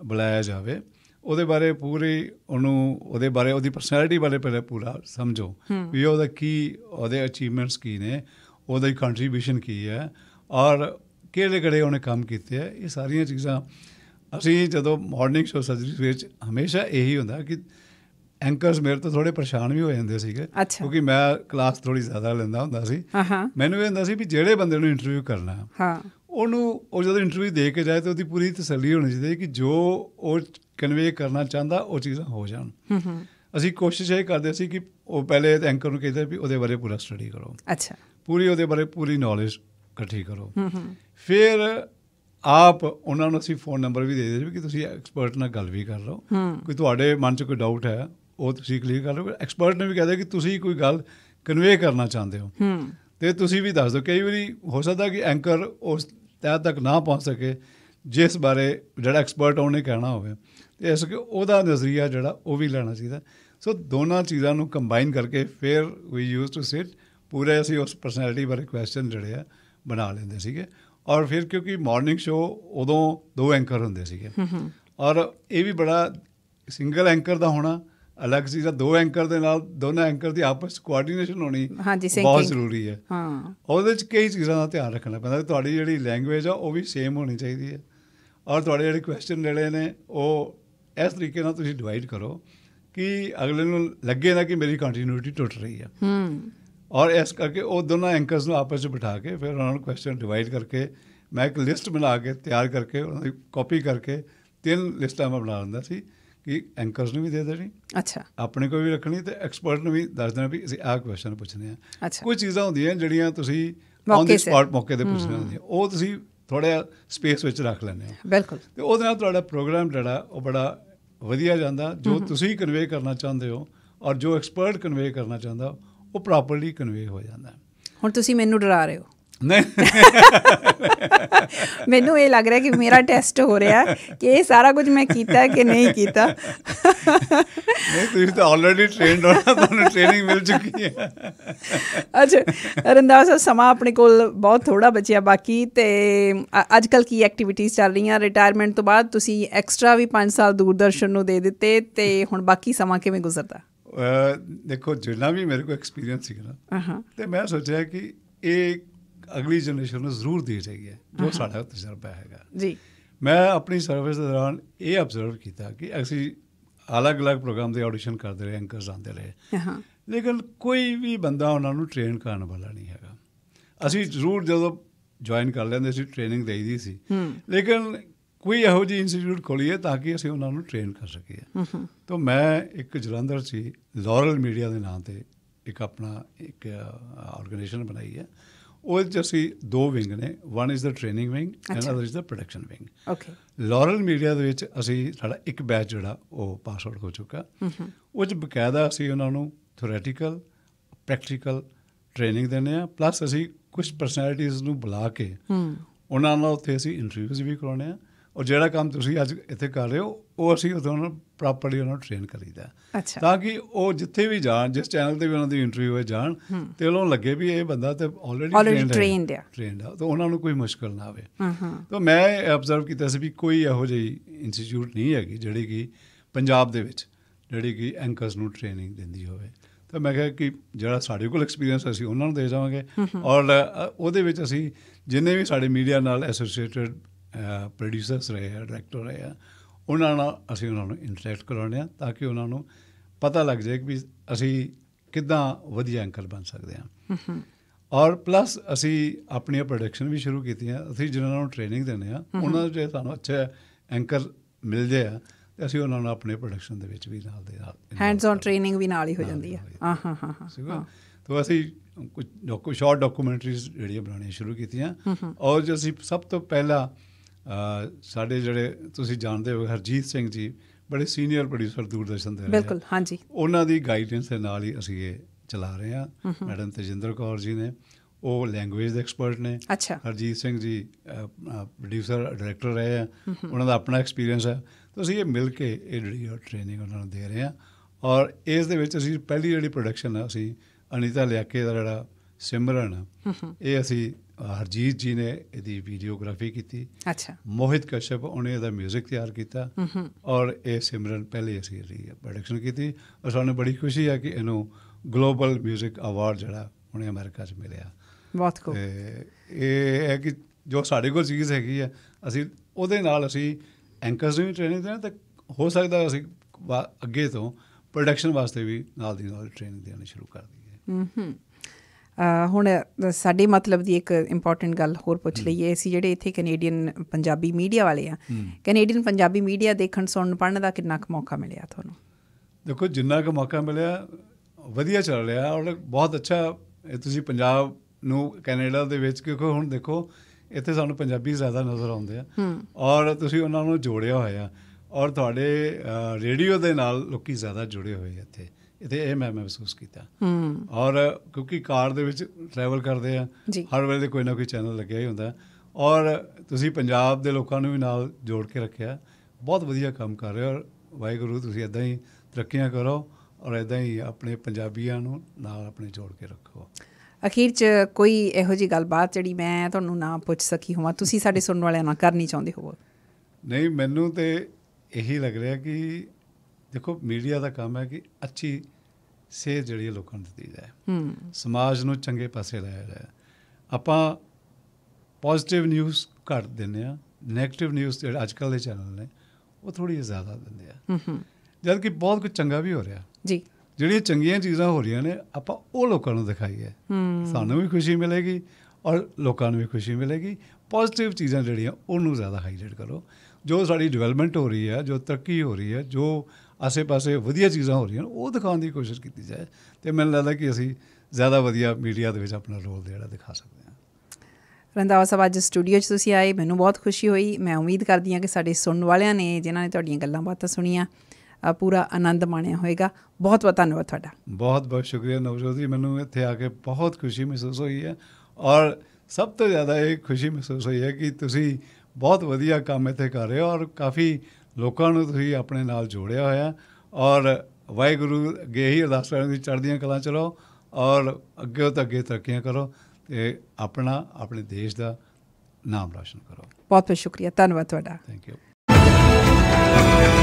ਬੁਲਾਇਆ ਜਾਵੇ ਉਹਦੇ ਬਾਰੇ ਪੂਰੀ ਉਹਨੂੰ ਉਹਦੇ ਬਾਰੇ ਉਹਦੀ ਪਰਸਨੈਲਿਟੀ ਬਾਰੇ ਪਹਿਲੇ ਪੂਰਾ ਸਮਝੋ ਵੀ ਉਹਦਾ ਕੀ ਉਹਦੇ ਅਚੀਵਮੈਂਟਸ ਕੀ ਨੇ ਉਹਦੀ ਕੰਟਰੀਬਿਊਸ਼ਨ ਕੀ ਹੈ ਔਰ ਕਿਹੜੇ ਕਿਹੜੇ ਉਹਨੇ ਕੰਮ ਕੀਤੇ ਹੈ ਇਹ ਸਾਰੀਆਂ ਚੀਜ਼ਾਂ ਅਸੀਂ ਜਦੋਂ ਮਾਰਨਿੰਗ ਸ਼ੋ ਸਰਜਰੀ ਵਿੱਚ ਹਮੇਸ਼ਾ ਇਹੀ ਹੁੰਦਾ ਕਿ ਐਂਕਰਸ ਮੇਰੇ ਤੋਂ ਥੋੜੇ ਪਰੇਸ਼ਾਨ ਵੀ ਹੋ ਜਾਂਦੇ ਸੀਗੇ ਕਿਉਂਕਿ ਮੈਂ ਕਲਾਸ ਥੋੜੀ ਜ਼ਿਆਦਾ ਲੈਂਦਾ ਹੁੰਦਾ ਸੀ ਮੈਨੂੰ ਇਹ ਹੁੰਦਾ ਸੀ ਵੀ ਜਿਹੜੇ ਬੰਦੇ ਨੂੰ ਇੰਟਰਵਿਊ ਕਰਨਾ ਹਾਂ ਉਹਨੂੰ ਉਹ ਜਦੋਂ ਇੰਟਰਵਿਊ ਦੇ ਕੇ ਜਾਏ ਤਾਂ ਉਹਦੀ ਪੂਰੀ ਤਸੱਲੀ ਹੋਣੀ ਚਾਹੀਦੀ ਕਿ ਜੋ ਉਹ ਕਨਵੇ ਕਰਨਾ ਚਾਹੁੰਦਾ ਉਹ ਚੀਜ਼ਾਂ ਹੋ ਜਾਣ ਅਸੀਂ ਕੋਸ਼ਿਸ਼ ਇਹ ਕਰਦੇ ਸੀ ਕਿ ਉਹ ਪਹਿਲੇ ਐਂਕਰ ਨੂੰ ਕਹਿੰਦੇ ਵੀ ਉਹਦੇ ਬਾਰੇ ਪੂਰਾ ਸਟੱਡੀ ਕਰੋ ਅੱਛਾ ਪੂਰੀ ਉਹਦੇ ਬਾਰੇ ਪੂਰੀ ਨੌਲੇਜ ਇਕੱਠੀ ਕਰੋ ਫਿਰ ਆਪ ਉਹਨਾਂ ਨੂੰ ਅਸੀਂ ਫੋਨ ਨੰਬਰ ਵੀ ਦੇ ਦੇ ਜੀ ਕਿ ਤੁਸੀਂ ਐਕਸਪਰਟ ਨਾਲ ਗੱਲ ਵੀ ਕਰ ਲਓ ਕੋਈ ਤੁਹਾਡੇ ਮਨ 'ਚ ਕੋਈ ਡਾਊਟ ਹੈ ਉਹ ਤੁਸੀਂ ਕਲੀਅਰ ਕਰ ਲਓ ਐਕਸਪਰਟ ਨੇ ਵੀ ਕਹਦਾ ਕਿ ਤੁਸੀਂ ਕੋਈ ਗੱਲ ਕਨਵੇ ਕਰਨਾ ਚਾਹੁੰਦੇ ਹੋ ਤੇ ਤੁਸੀਂ ਵੀ ਦੱਸ ਦਿਓ ਕਈ ਵਾਰੀ ਹੋ ਸਕਦਾ ਕਿ ਐਂਕਰ ਉਸ ਤਹਿ ਤੱਕ ਨਾ ਪਹੁੰਚ ਸਕੇ ਜਿਸ ਬਾਰੇ ਜਿਹੜਾ ਐਕਸਪਰਟ ਉਹਨੇ ਕਹਿਣਾ ਹੋਵੇ ਤੇ ਇਸ ਕਿ ਉਹਦਾ ਨਜ਼ਰੀਆ ਜਿਹੜਾ ਉਹ ਵੀ ਲੈਣਾ ਚਾਹੀਦਾ ਸੋ ਦੋਨਾਂ ਚੀਜ਼ਾਂ ਨੂੰ ਕੰਬਾਈਨ ਕਰਕੇ ਫਿਰ ਵੀ ਯੂਜ਼ ਟੂ ਸਿਟ ਪੂਰੇ ਅਸੀਂ ਉਸ ਪਰਸਨੈਲਿਟੀ ਬਾਰੇ ਕੁਐਸਚਨ ਜਿਹੜੇ ਆ ਬਣਾ ਲੈਂਦੇ ਸੀਗੇ ਔਰ ਫਿਰ ਕਿਉਂਕਿ ਮਾਰਨਿੰਗ ਸ਼ੋ ਉਦੋਂ ਦੋ ਐਂਕਰ ਹੁੰਦੇ ਸੀਗੇ ਔਰ ਇਹ ਵੀ ਬੜਾ ਸਿੰਗਲ ਐਂਕਰ ਦਾ ਹੋਣਾ ਅਲੱਗ ਸੀ ਦਾ ਦੋ ਐਂਕਰ ਦੇ ਨਾਲ ਦੋਨਾਂ ਐਂਕਰ ਦੀ ਆਪਸ ਕੋਆਰਡੀਨੇਸ਼ਨ ਹੋਣੀ ਬਹੁਤ ਜ਼ਰੂਰੀ ਹੈ ਹਾਂ ਉਹਦੇ ਵਿੱਚ ਕਈ ਚੀਜ਼ਾਂ ਦਾ ਧਿਆਨ ਰੱਖਣਾ ਪੈਂਦਾ ਤੁਹਾਡੀ ਜਿਹੜੀ ਲੈਂਗੁਏਜ ਆ ਉਹ ਵੀ ਸੇਮ ਹੋਣੀ ਚਾਹੀਦੀ ਹੈ ਔਰ ਤੁਹਾਡੇ ਜਿਹੜੇ ਕੁਐਸਚਨ ਜਿਹੜੇ ਨੇ ਉਹ ਇਸ ਤਰੀਕੇ ਨਾਲ ਤੁਸੀਂ ਡਿਵਾਈਡ ਕਰੋ ਕਿ ਅਗਲੇ ਨੂੰ ਲੱਗੇ ਨਾ ਕਿ ਮੇਰੀ ਕੰਟੀਨਿਊਟੀ ਟੁੱਟ ਰਹੀ ਹੈ ਹੂੰ ਔਰ ਇਸ ਕਰਕੇ ਉਹ ਦੋਨਾਂ ਐਂਕਰਸ ਨੂੰ ਆਪਸ ਵਿੱਚ ਬਿਠਾ ਕੇ ਫਿਰ ਉਹਨਾਂ ਨੂੰ ਕੁਐਸਚਨ ਡਿਵਾਈਡ ਕਰਕੇ ਮੈਂ ਇੱਕ ਲਿਸਟ ਬਣਾ ਕੇ ਤਿਆਰ ਕਰਕੇ ਉਹਨਾਂ ਦੀ ਕਾਪੀ ਕਰਕੇ ਤਿੰਨ ਲਿਸਟਾਂ ਮੈਂ ਬਣਾ ਲੈਂਦਾ ਸੀ ਕਿ ਐਂਕਰਸ ਨੂੰ ਵੀ ਦੇ ਦੇਣੀ ਅੱਛਾ ਆਪਣੇ ਕੋਲ ਵੀ ਰੱਖਣੀ ਤੇ ਐਕਸਪਰਟ ਨੂੰ ਵੀ ਦੱਸ ਦੇਣਾ ਵੀ ਅਸੀਂ ਆਹ ਕੁਐਸਚਨ ਪੁੱਛਨੇ ਆ ਕੋਈ ਚੀਜ਼ਾਂ ਹੁੰਦੀਆਂ ਜਿਹੜੀਆਂ ਤੁਸੀਂ ਔਨ ਦੀ ਸਪਾਟ ਮੌਕੇ ਤੇ ਪੁੱਛਣਾ ਹੁੰਦੀਆਂ ਉਹ ਤੁਸੀਂ ਥੋੜਾ ਸਪੇਸ ਵਿੱਚ ਰੱਖ ਲੈਣੇ ਆ ਬਿਲਕੁਲ ਤੇ ਉਹਦੇ ਨਾਲ ਤੁਹਾਡਾ ਪ੍ਰੋਗਰਾਮ ਜਿਹੜਾ ਉਹ ਬੜਾ ਵਧੀਆ ਜਾਂਦਾ ਜੋ ਤੁਸੀਂ ਕਨਵੇ ਕਰਨਾ ਚਾਹੁੰਦੇ ਹੋ ਔਰ ਜੋ ਐਕਸਪਰਟ ਕਨਵੇ ਕਰਨਾ ਚਾਹੁੰਦਾ ਉਹ ਪ੍ਰੋਪਰਲੀ ਕਨਵੇ ਹੋ ਜਾਂਦਾ ਹੁਣ ਤੁਸੀਂ ਮੈਨੂੰ ਡਰਾ ਰਹੇ ਹੋ ਨਹੀਂ ਮੈਨੂੰ ਇਹ ਲੱਗ ਰਿਹਾ ਕਿ ਮੇਰਾ ਟੈਸਟ ਹੋ ਰਿਹਾ ਕਿ ਇਹ ਸਾਰਾ ਕੁਝ ਮੈਂ ਕੀਤਾ ਕਿ ਨਹੀਂ ਕੀਤਾ ਨਹੀਂ ਤੁਸੀਂ ਤਾਂ ਆਲਰੇਡੀ ਟ੍ਰੇਨਡ ਹੋ ਨਾ ਤੁਹਾਨੂੰ ਟ੍ਰੇਨਿੰਗ ਮਿਲ ਚੁੱਕੀ ਹੈ ਅੱਛਾ ਰੰਦਾਸ ਸਮਾਂ ਆਪਣੇ ਕੋਲ ਬਹੁਤ ਥੋੜਾ ਬਚਿਆ ਬਾਕੀ ਤੇ ਅੱਜ ਕੱਲ ਕੀ ਐਕਟੀਵਿਟੀਆਂ ਚੱਲ ਰਹੀਆਂ ਰਿਟਾਇਰਮੈਂਟ ਤੋਂ ਬਾਅਦ ਤੁਸੀਂ ਐਕਸਟਰਾ ਵੀ 5 ਸਾਲ ਦੂਰਦਰਸ਼ਨ ਨੂੰ ਦੇ ਦਿੱਤੇ ਤੇ ਹੁਣ ਬਾਕੀ ਸਮਾਂ ਕਿਵੇਂ ਗੁਜ਼ਰਦਾ ਦੇਖੋ ਜਿੰਨਾ ਵੀ ਮੇਰੇ ਕੋ ਐਕਸਪੀਰੀਅੰਸ ਸੀਗਾ ਨਾ ਤੇ ਮੈਂ ਸੋਚਿਆ ਕਿ ਇਹ ਅਗਲੀ ਜਨਰੇਸ਼ਨ ਨੂੰ ਜ਼ਰੂਰ ਦੇ ਹੈ ਜੋ ਸਾਡਾ ਤਜਰਬਾ ਹੈਗਾ ਜੀ ਮੈਂ ਆਪਣੀ ਸਰਵਿਸ ਦੇ ਦੌਰਾਨ ਇਹ ਅਬਜ਼ਰਵ ਕੀਤਾ ਕਿ ਅਸੀਂ ਅਲੱਗ-ਅਲੱਗ ਪ੍ਰੋਗਰਾਮ ਦੇ ਆਡੀਸ਼ਨ ਕਰਦੇ ਰਹੇ ਐਂਕਰਸ ਆਉਂਦੇ ਰਹੇ ਹਾਂ ਲੇਕਿਨ ਕੋਈ ਵੀ ਬੰਦਾ ਉਹਨਾਂ ਨੂੰ ਟ੍ਰੇਨ ਕਰਨ ਵਾਲਾ ਨਹੀਂ ਹੈਗਾ ਅਸੀਂ ਜ਼ਰੂਰ ਜਦੋਂ ਜੁਆਇਨ ਕਰ ਲੈਂਦੇ ਸੀ ਟ੍ਰੇਨਿੰਗ ਦੇਈਦੀ ਸੀ ਲੇਕਿਨ ਕੋਈ ਇਹੋ ਜਿਹੀ ਇੰਸਟੀਚਿਊਟ ਖੋਲੀਏ ਤਾਂ ਕਿ ਅਸੀਂ ਉਹਨਾਂ ਨੂੰ ਟ੍ਰੇਨ ਕਰ ਸਕੀਏ ਤਾਂ ਮੈਂ ਇੱਕ ਜਲੰਧਰ ਸੀ ਲੋਰਲ ਮੀਡੀਆ ਦੇ ਨਾਂ ਤੇ ਇੱਕ ਆਪਣਾ ਇੱਕ ਆਰਗੇਨਾਈਜੇਸ਼ਨ ਬਣਾਈ ਹੈ ਉਹਦੇ ਚ ਅਸੀਂ ਦੋ ਵਿੰਗ ਨੇ one is the training wing and other is the production wing okay ਲੋਰਲ ਮੀਡੀਆ ਦੇ ਵਿੱਚ ਅਸੀਂ ਸਾਡਾ ਇੱਕ ਬੈਚ ਜਿਹੜਾ ਉਹ ਪਾਸ ਆਊਟ ਹੋ ਚੁੱਕਾ ਉਹ ਚ ਬਕਾਇਦਾ ਅਸੀਂ ਉਹਨਾਂ ਨੂੰ ਥਿਓਰੈਟੀਕਲ ਪ੍ਰੈਕਟੀਕਲ ਟ੍ਰੇਨਿੰਗ ਦਿੰਦੇ ਆ ਪਲੱਸ ਅਸੀਂ ਕੁਝ ਪਰਸਨੈਲਿਟੀਆਂ ਨੂੰ ਬੁਲਾ ਕੇ ਉਹਨਾਂ ਨਾਲ ਉੱਥੇ ਅਸੀਂ ਇੰਟਰਵਿਊਜ਼ ਵੀ ਕਰਾਉਣੇ ਆ ਔਰ ਜਿਹੜਾ ਕੰਮ ਤੁਸੀਂ ਅੱਜ ਇੱਥੇ ਕਰ ਰਹੇ ਹੋ ਉਹ ਅਸੀਂ ਉਹਨਾਂ ਨੂੰ ਪ੍ਰੋਪਰਲੀ ਉਹਨਾਂ ਨੂੰ ਟ੍ਰੇਨ ਕਰੀਦਾ ਤਾਂ ਕਿ ਉਹ ਜਿੱਥੇ ਵੀ ਜਾਣ ਜਿਸ ਚੈਨਲ ਤੇ ਵੀ ਉਹਨਾਂ ਦੀ ਇੰਟਰਵਿਊ ਹੈ ਜਾਣ ਤੇ ਉਹਨਾਂ ਨੂੰ ਲੱਗੇ ਵੀ ਇਹ ਬੰਦਾ ਤੇ ਆਲਰੇਡੀ ਟ੍ਰੇਨਡ ਹੈ ਟ੍ਰੇਨਡ ਹੈ ਤਾਂ ਉਹਨਾਂ ਨੂੰ ਕੋਈ ਮੁਸ਼ਕਲ ਨਾ ਆਵੇ ਤਾਂ ਮੈਂ ਅਬਜ਼ਰਵ ਕੀਤਾ ਸੀ ਵੀ ਕੋਈ ਇਹੋ ਜਿਹੀ ਇੰਸਟੀਚਿਊਟ ਨਹੀਂ ਹੈਗੀ ਜਿਹੜੀ ਕਿ ਪੰਜਾਬ ਦੇ ਵਿੱਚ ਜਿਹੜੀ ਕਿ ਐਂਕਰਸ ਨੂੰ ਟ੍ਰੇਨਿੰਗ ਦਿੰਦੀ ਹੋਵੇ ਤਾਂ ਮੈਂ ਕਿਹਾ ਕਿ ਜਿਹੜਾ ਸਾਡੇ ਕੋਲ ਐਕਸਪੀਰੀਅੰਸ ਅਸੀਂ ਉਹਨਾਂ ਨੂੰ ਦੇ ਜਾਵਾਂਗੇ ਔਰ ਉਹਦੇ ਵਿੱਚ ਅਸੀਂ ਜਿੰਨੇ ਵੀ ਸਾਡੇ ਮੀਡੀਆ ਨਾਲ ਐਸੋਸੀਏਟਡ ਪ੍ਰੋਡਿਊਸਰਸ ਰਹੇ ਆ ਡਾਇਰੈਕਟਰ ਰਹੇ ਆ ਉਹਨਾਂ ਨਾਲ ਅਸੀਂ ਉਹਨਾਂ ਨੂੰ ਇੰਟਰੈਕਟ ਕਰਾਉਂਦੇ ਆ ਤਾਂ ਕਿ ਉਹਨਾਂ ਨੂੰ ਪਤਾ ਲੱਗ ਜਾਏ ਕਿ ਅਸੀਂ ਕਿਦਾਂ ਵਧੀਆ ਐਂਕਰ ਬਣ ਸਕਦੇ ਆ ਔਰ ਪਲੱਸ ਅਸੀਂ ਆਪਣੀਆਂ ਪ੍ਰੋਡਕਸ਼ਨ ਵੀ ਸ਼ੁਰੂ ਕੀਤੀਆਂ ਅਸੀਂ ਜਿਹਨਾਂ ਨੂੰ ਟ੍ਰੇਨਿੰਗ ਦਿੰਦੇ ਆ ਉਹਨਾਂ ਦੇ ਸਾਨੂੰ ਅੱਛਾ ਐਂਕਰ ਮਿਲ ਜਾਏ ਤੇ ਅਸੀਂ ਉਹਨਾਂ ਨੂੰ ਆਪਣੇ ਪ੍ਰੋਡਕਸ਼ਨ ਦੇ ਵਿੱਚ ਵੀ ਨਾਲ ਦੇ ਹੈਂਡਸ ਔਨ ਟ੍ਰੇਨਿੰਗ ਵੀ ਨਾਲ ਹੀ ਹੋ ਜਾਂਦੀ ਆ ਹਾਂ ਹਾਂ ਹਾਂ ਹਾਂ ਅਸੀਂ ਕੁਝ ਡਾਕੂ ਸ਼ਾਰਟ ਡਾਕੂਮੈਂਟਰੀਜ਼ ਜਿਹੜੀਆਂ ਬਣਾਉਣੀਆਂ ਸ਼ੁਰੂ ਕੀਤੀਆਂ ਔਰ ਜੋ ਅਸੀਂ ਸਭ ਤੋਂ ਪਹਿਲਾ ਸਾਡੇ ਜਿਹੜੇ ਤੁਸੀਂ ਜਾਣਦੇ ਹੋ ਹਰਜੀਤ ਸਿੰਘ ਜੀ ਬੜੇ ਸੀਨੀਅਰ ਪ੍ਰੋਡਿਊਸਰ ਦੂਰਦਰਸ਼ਨ ਦੇ ਬਿਲਕੁਲ ਹਾਂਜੀ ਉਹਨਾਂ ਦੀ ਗਾਈਡੈਂਸ ਦੇ ਨਾਲ ਹੀ ਅਸੀਂ ਇਹ ਚਲਾ ਰਹੇ ਹਾਂ ਮੈਡਮ ਤੇਜਿੰਦਰ ਕੌਰ ਜੀ ਨੇ ਉਹ ਲੈਂਗੁਏਜ ਦੇ ਐਕਸਪਰਟ ਨੇ ਹਰਜੀਤ ਸਿੰਘ ਜੀ ਪ੍ਰੋਡਿਊਸਰ ਡਾਇਰੈਕਟਰ ਰਹੇ ਆ ਉਹਨਾਂ ਦਾ ਆਪਣਾ ਐਕਸਪੀਰੀਅੰਸ ਹੈ ਤੁਸੀਂ ਇਹ ਮਿਲ ਕੇ ਇਹ ਜਿਹੜੀ ਟ੍ਰੇਨਿੰਗ ਉਹਨਾਂ ਨੂੰ ਦੇ ਰਹੇ ਆ ਔਰ ਇਸ ਦੇ ਵਿੱਚ ਅਸੀਂ ਪਹਿਲੀ ਜਿਹੜੀ ਪ੍ਰੋਡਕਸ਼ਨ ਆ ਅਸੀਂ ਅਨੀਤਾ ਲਿਆਕੇ ਦਾ ਜਿਹੜਾ ਸਿਮਰਨ ਇਹ ਅਸੀਂ ਹਰਜੀਤ ਜੀ ਨੇ ਇਹਦੀ ਵੀਡੀਓਗ੍ਰਾਫੀ ਕੀਤੀ ਅੱਛਾ ਮੋਹਿਤ ਕਸ਼ਪ ਉਹਨੇ ਇਹਦਾ 뮤직 ਤਿਆਰ ਕੀਤਾ ਔਰ ਇਹ ਸਿਮਰਨ ਪਹਿਲੇ ਅਸੀਂ ਇਹਦੀ ਪ੍ਰੋਡਕਸ਼ਨ ਕੀਤੀ ਔਰ ਸਾਨੂੰ ਬੜੀ ਖੁਸ਼ੀ ਆ ਕਿ ਇਹਨੂੰ ਗਲੋਬਲ 뮤직 ਅਵਾਰਡ ਜਿਹੜਾ ਉਹਨੇ ਅਮਰੀਕਾ 'ਚ ਮਿਲਿਆ ਬਹੁਤ ਕੋ ਇਹ ਹੈ ਕਿ ਜੋ ਸਾਡੇ ਕੋਲ ਚੀਜ਼ ਹੈਗੀ ਹੈ ਅਸੀਂ ਉਹਦੇ ਨਾਲ ਅਸੀਂ ਐਂਕਰਸ ਨੂੰ ਵੀ ਟ੍ਰੇਨਿੰਗ ਦੇਣਾ ਤਾਂ ਹੋ ਸਕਦਾ ਅਸੀਂ ਅੱਗੇ ਤੋਂ ਪ੍ਰੋਡਕਸ਼ਨ ਵਾਸਤੇ ਵੀ ਨਾਲ ਦੀ ਨਾਲ ਟ੍ਰੇਨਿੰਗ ਦੇਣੀ ਸ਼ੁਰੂ ਕਰ ਦਈਏ ਹੂੰ ਹੂੰ ਹੁਣ ਸਾਡੇ ਮਤਲਬ ਦੀ ਇੱਕ ਇੰਪੋਰਟੈਂਟ ਗੱਲ ਹੋਰ ਪੁੱਛ ਲਈਏ ਅਸੀਂ ਜਿਹੜੇ ਇੱਥੇ ਕੈਨੇਡੀਅਨ ਪੰਜਾਬੀ ਮੀਡੀਆ ਵਾਲੇ ਆ ਕੈਨੇਡੀਅਨ ਪੰਜਾਬੀ ਮੀਡੀਆ ਦੇਖਣ ਸੁਣਨ ਪੜਨ ਦਾ ਕਿੰਨਾ ਕੁ ਮੌਕਾ ਮਿਲਿਆ ਤੁਹਾਨੂੰ ਦੇਖੋ ਜਿੰਨਾ ਕੁ ਮੌਕਾ ਮਿਲਿਆ ਵਧੀਆ ਚੱਲ ਰਿਹਾ ਔਰ ਬਹੁਤ ਅੱਛਾ ਤੁਸੀਂ ਪੰਜਾਬ ਨੂੰ ਕੈਨੇਡਾ ਦੇ ਵਿੱਚ ਕਿਉਂਕਿ ਹੁਣ ਦੇਖੋ ਇੱਥੇ ਸਾਨੂੰ ਪੰਜਾਬੀ ਜ਼ਿਆਦਾ ਨਜ਼ਰ ਆਉਂਦੇ ਆ ਔਰ ਤੁਸੀਂ ਉਹਨਾਂ ਨੂੰ ਜੋੜਿਆ ਹੋਇਆ ਔਰ ਤੁਹਾਡੇ ਰੇਡੀਓ ਦੇ ਨਾਲ ਲੋਕੀ ਜ਼ਿਆਦਾ ਜੁੜੇ ਹੋਏ ਇੱਥੇ ਇਹਦੇ ਇਹ ਮੈਂ ਮਹਿਸੂਸ ਕੀਤਾ ਹੂੰ ਔਰ ਕਿਉਂਕਿ ਕਾਰ ਦੇ ਵਿੱਚ ਟਰੈਵਲ ਕਰਦੇ ਆ ਹਰ ਵੇਲੇ ਕੋਈ ਨਾ ਕੋਈ ਚੈਨਲ ਲੱਗਿਆ ਹੀ ਹੁੰਦਾ ਔਰ ਤੁਸੀਂ ਪੰਜਾਬ ਦੇ ਲੋਕਾਂ ਨੂੰ ਵੀ ਨਾਲ ਜੋੜ ਕੇ ਰੱਖਿਆ ਬਹੁਤ ਵਧੀਆ ਕੰਮ ਕਰ ਰਹੇ ਹੋ ਔਰ ਵਾਹਿਗੁਰੂ ਤੁਸੀਂ ਇਦਾਂ ਹੀ ਤਰੱਕੀਆਂ ਕਰੋ ਔਰ ਇਦਾਂ ਹੀ ਆਪਣੇ ਪੰਜਾਬੀਆਂ ਨੂੰ ਨਾਲ ਆਪਣੇ ਜੋੜ ਕੇ ਰੱਖੋ ਅਖੀਰ ਚ ਕੋਈ ਇਹੋ ਜੀ ਗੱਲਬਾਤ ਜਿਹੜੀ ਮੈਂ ਤੁਹਾਨੂੰ ਨਾ ਪੁੱਛ ਸਕੀ ਹੋਵਾਂ ਤੁਸੀਂ ਸਾਡੇ ਸੁਣਨ ਵਾਲਿਆਂ ਨਾਲ ਕਰਨੀ ਚਾਹੁੰਦੇ ਹੋ ਨਹੀਂ ਮੈਨੂੰ ਤੇ ਇਹੀ ਲੱਗ ਰਿਹਾ ਕਿ ਦੇਖੋ ਮੀਡੀਆ ਦਾ ਕੰਮ ਹੈ ਕਿ ਅੱਛੀ ਸੇਧ ਜਿਹੜੀ ਲੋਕਾਂ ਨੂੰ ਦਿੱਤੀ ਜਾਏ ਸਮਾਜ ਨੂੰ ਚੰਗੇ ਪਾਸੇ ਲਾਇਆ ਜਾਏ ਆਪਾਂ ਪੋਜ਼ਿਟਿਵ ਨਿਊਜ਼ ਘੱਟ ਦਿੰਨੇ ਆ 네ਗੇਟਿਵ ਨਿਊਜ਼ ਜਿਹੜੇ ਅੱਜ ਕੱਲ ਦੇ ਚੈਨਲ ਨੇ ਉਹ ਥੋੜੀ ਜ਼ਿਆਦਾ ਦਿੰਦੇ ਆ ਜਦ ਕਿ ਬਹੁਤ ਕੁਝ ਚੰਗਾ ਵੀ ਹੋ ਰਿਹਾ ਜੀ ਜਿਹੜੀਆਂ ਚੰਗੀਆਂ ਚੀਜ਼ਾਂ ਹੋ ਰਹੀਆਂ ਨੇ ਆਪਾਂ ਉਹ ਲੋਕਾਂ ਨੂੰ ਦਿਖਾਈਏ ਸਾਨੂੰ ਵੀ ਖੁਸ਼ੀ ਮਿਲੇਗੀ ਔਰ ਲੋਕਾਂ ਨੂੰ ਵੀ ਖੁਸ਼ੀ ਮਿਲੇਗੀ ਪੋਜ਼ਿਟਿਵ ਚੀਜ਼ਾਂ ਜਿਹੜੀਆਂ ਉਹਨੂੰ ਜ਼ਿਆਦਾ ਹਾਈਲਾਈਟ ਕਰੋ ਜੋ ਸਾਡੀ ਡਿਵੈਲਪਮੈਂਟ ਹੋ ਰਹੀ ਹੈ ਜੋ ਤਰੱਕੀ ਹੋ ਰਹੀ ਹੈ ਜੋ ਆਸੇ-ਪਾਸੇ ਵਧੀਆ ਚੀਜ਼ਾਂ ਹੋ ਰਹੀਆਂ ਉਹ ਦਿਖਾਉਣ ਦੀ ਕੋਸ਼ਿਸ਼ ਕੀਤੀ ਜਾਏ ਤੇ ਮੈਨੂੰ ਲੱਗਦਾ ਕਿ ਅਸੀਂ ਜ਼ਿਆਦਾ ਵਧੀਆ ਮੀਡੀਆ ਦੇ ਵਿੱਚ ਆਪਣਾ ਰੋਲ ਜਿਹੜਾ ਦਿਖਾ ਸਕਦੇ ਹਾਂ ਰੰਦਾਵਾ ਸਾਹਿਬ ਅੱਜ ਸਟੂਡੀਓ 'ਚ ਤੁਸੀਂ ਆਏ ਮੈਨੂੰ ਬਹੁਤ ਖੁਸ਼ੀ ਹੋਈ ਮੈਂ ਉਮੀਦ ਕਰਦੀ ਹਾਂ ਕਿ ਸਾਡੇ ਸੁਣਨ ਵਾਲਿਆਂ ਨੇ ਜਿਨ੍ਹਾਂ ਨੇ ਤੁਹਾਡੀਆਂ ਗੱਲਾਂ ਬਾਤਾਂ ਸੁਣੀਆਂ ਪੂਰਾ ਆਨੰਦ ਮਾਣਿਆ ਹੋਵੇਗਾ ਬਹੁਤ ਬਹੁਤ ਧੰਨਵਾਦ ਤੁਹਾਡਾ ਬਹੁਤ ਬਹੁਤ ਸ਼ੁਕਰੀਆ ਨਵਜੋਤ ਜੀ ਮੈਨੂੰ ਇੱਥੇ ਆ ਕੇ ਬਹੁਤ ਖੁਸ਼ੀ ਮਹਿਸੂਸ ਹੋਈ ਹੈ ਔਰ ਸਭ ਤੋਂ ਜ਼ਿਆਦਾ ਇਹ ਖੁਸ਼ੀ ਮਹਿਸੂਸ ਹੋਈ ਹੈ ਕਿ ਤੁਸੀਂ ਬਹੁਤ ਵਧੀਆ ਕੰਮ ਇੱਥੇ ਕਰ ਰਹੇ ਹੋ ਔਰ ਕਾਫੀ ਲੋਕਾਂ ਨੂੰ ਤੁਸੀਂ ਆਪਣੇ ਨਾਲ ਜੋੜਿਆ ਹੋਇਆ ਔਰ ਵਾਹਿਗੁਰੂ ਅੱਗੇ ਹੀ ਅਰਦਾਸ ਦੀ ਚੜ੍ਹਦੀਆਂ ਕਲਾਂ ਚਲੋ ਔਰ ਅੱਗੇ ਤੋਂ ਅੱਗੇ ਤਰੱਕੀਆਂ ਕਰੋ ਤੇ ਆਪਣਾ ਆਪਣੇ ਦੇਸ਼ ਦਾ ਨਾਮ ਰੌਸ਼ਨ ਕਰੋ ਬਹੁਤ ਬਹੁਤ ਸ਼ੁਕਰੀਆ ਧੰਨਵਾਦ ਤੁਹਾਡਾ ਥੈਂਕ ਯੂ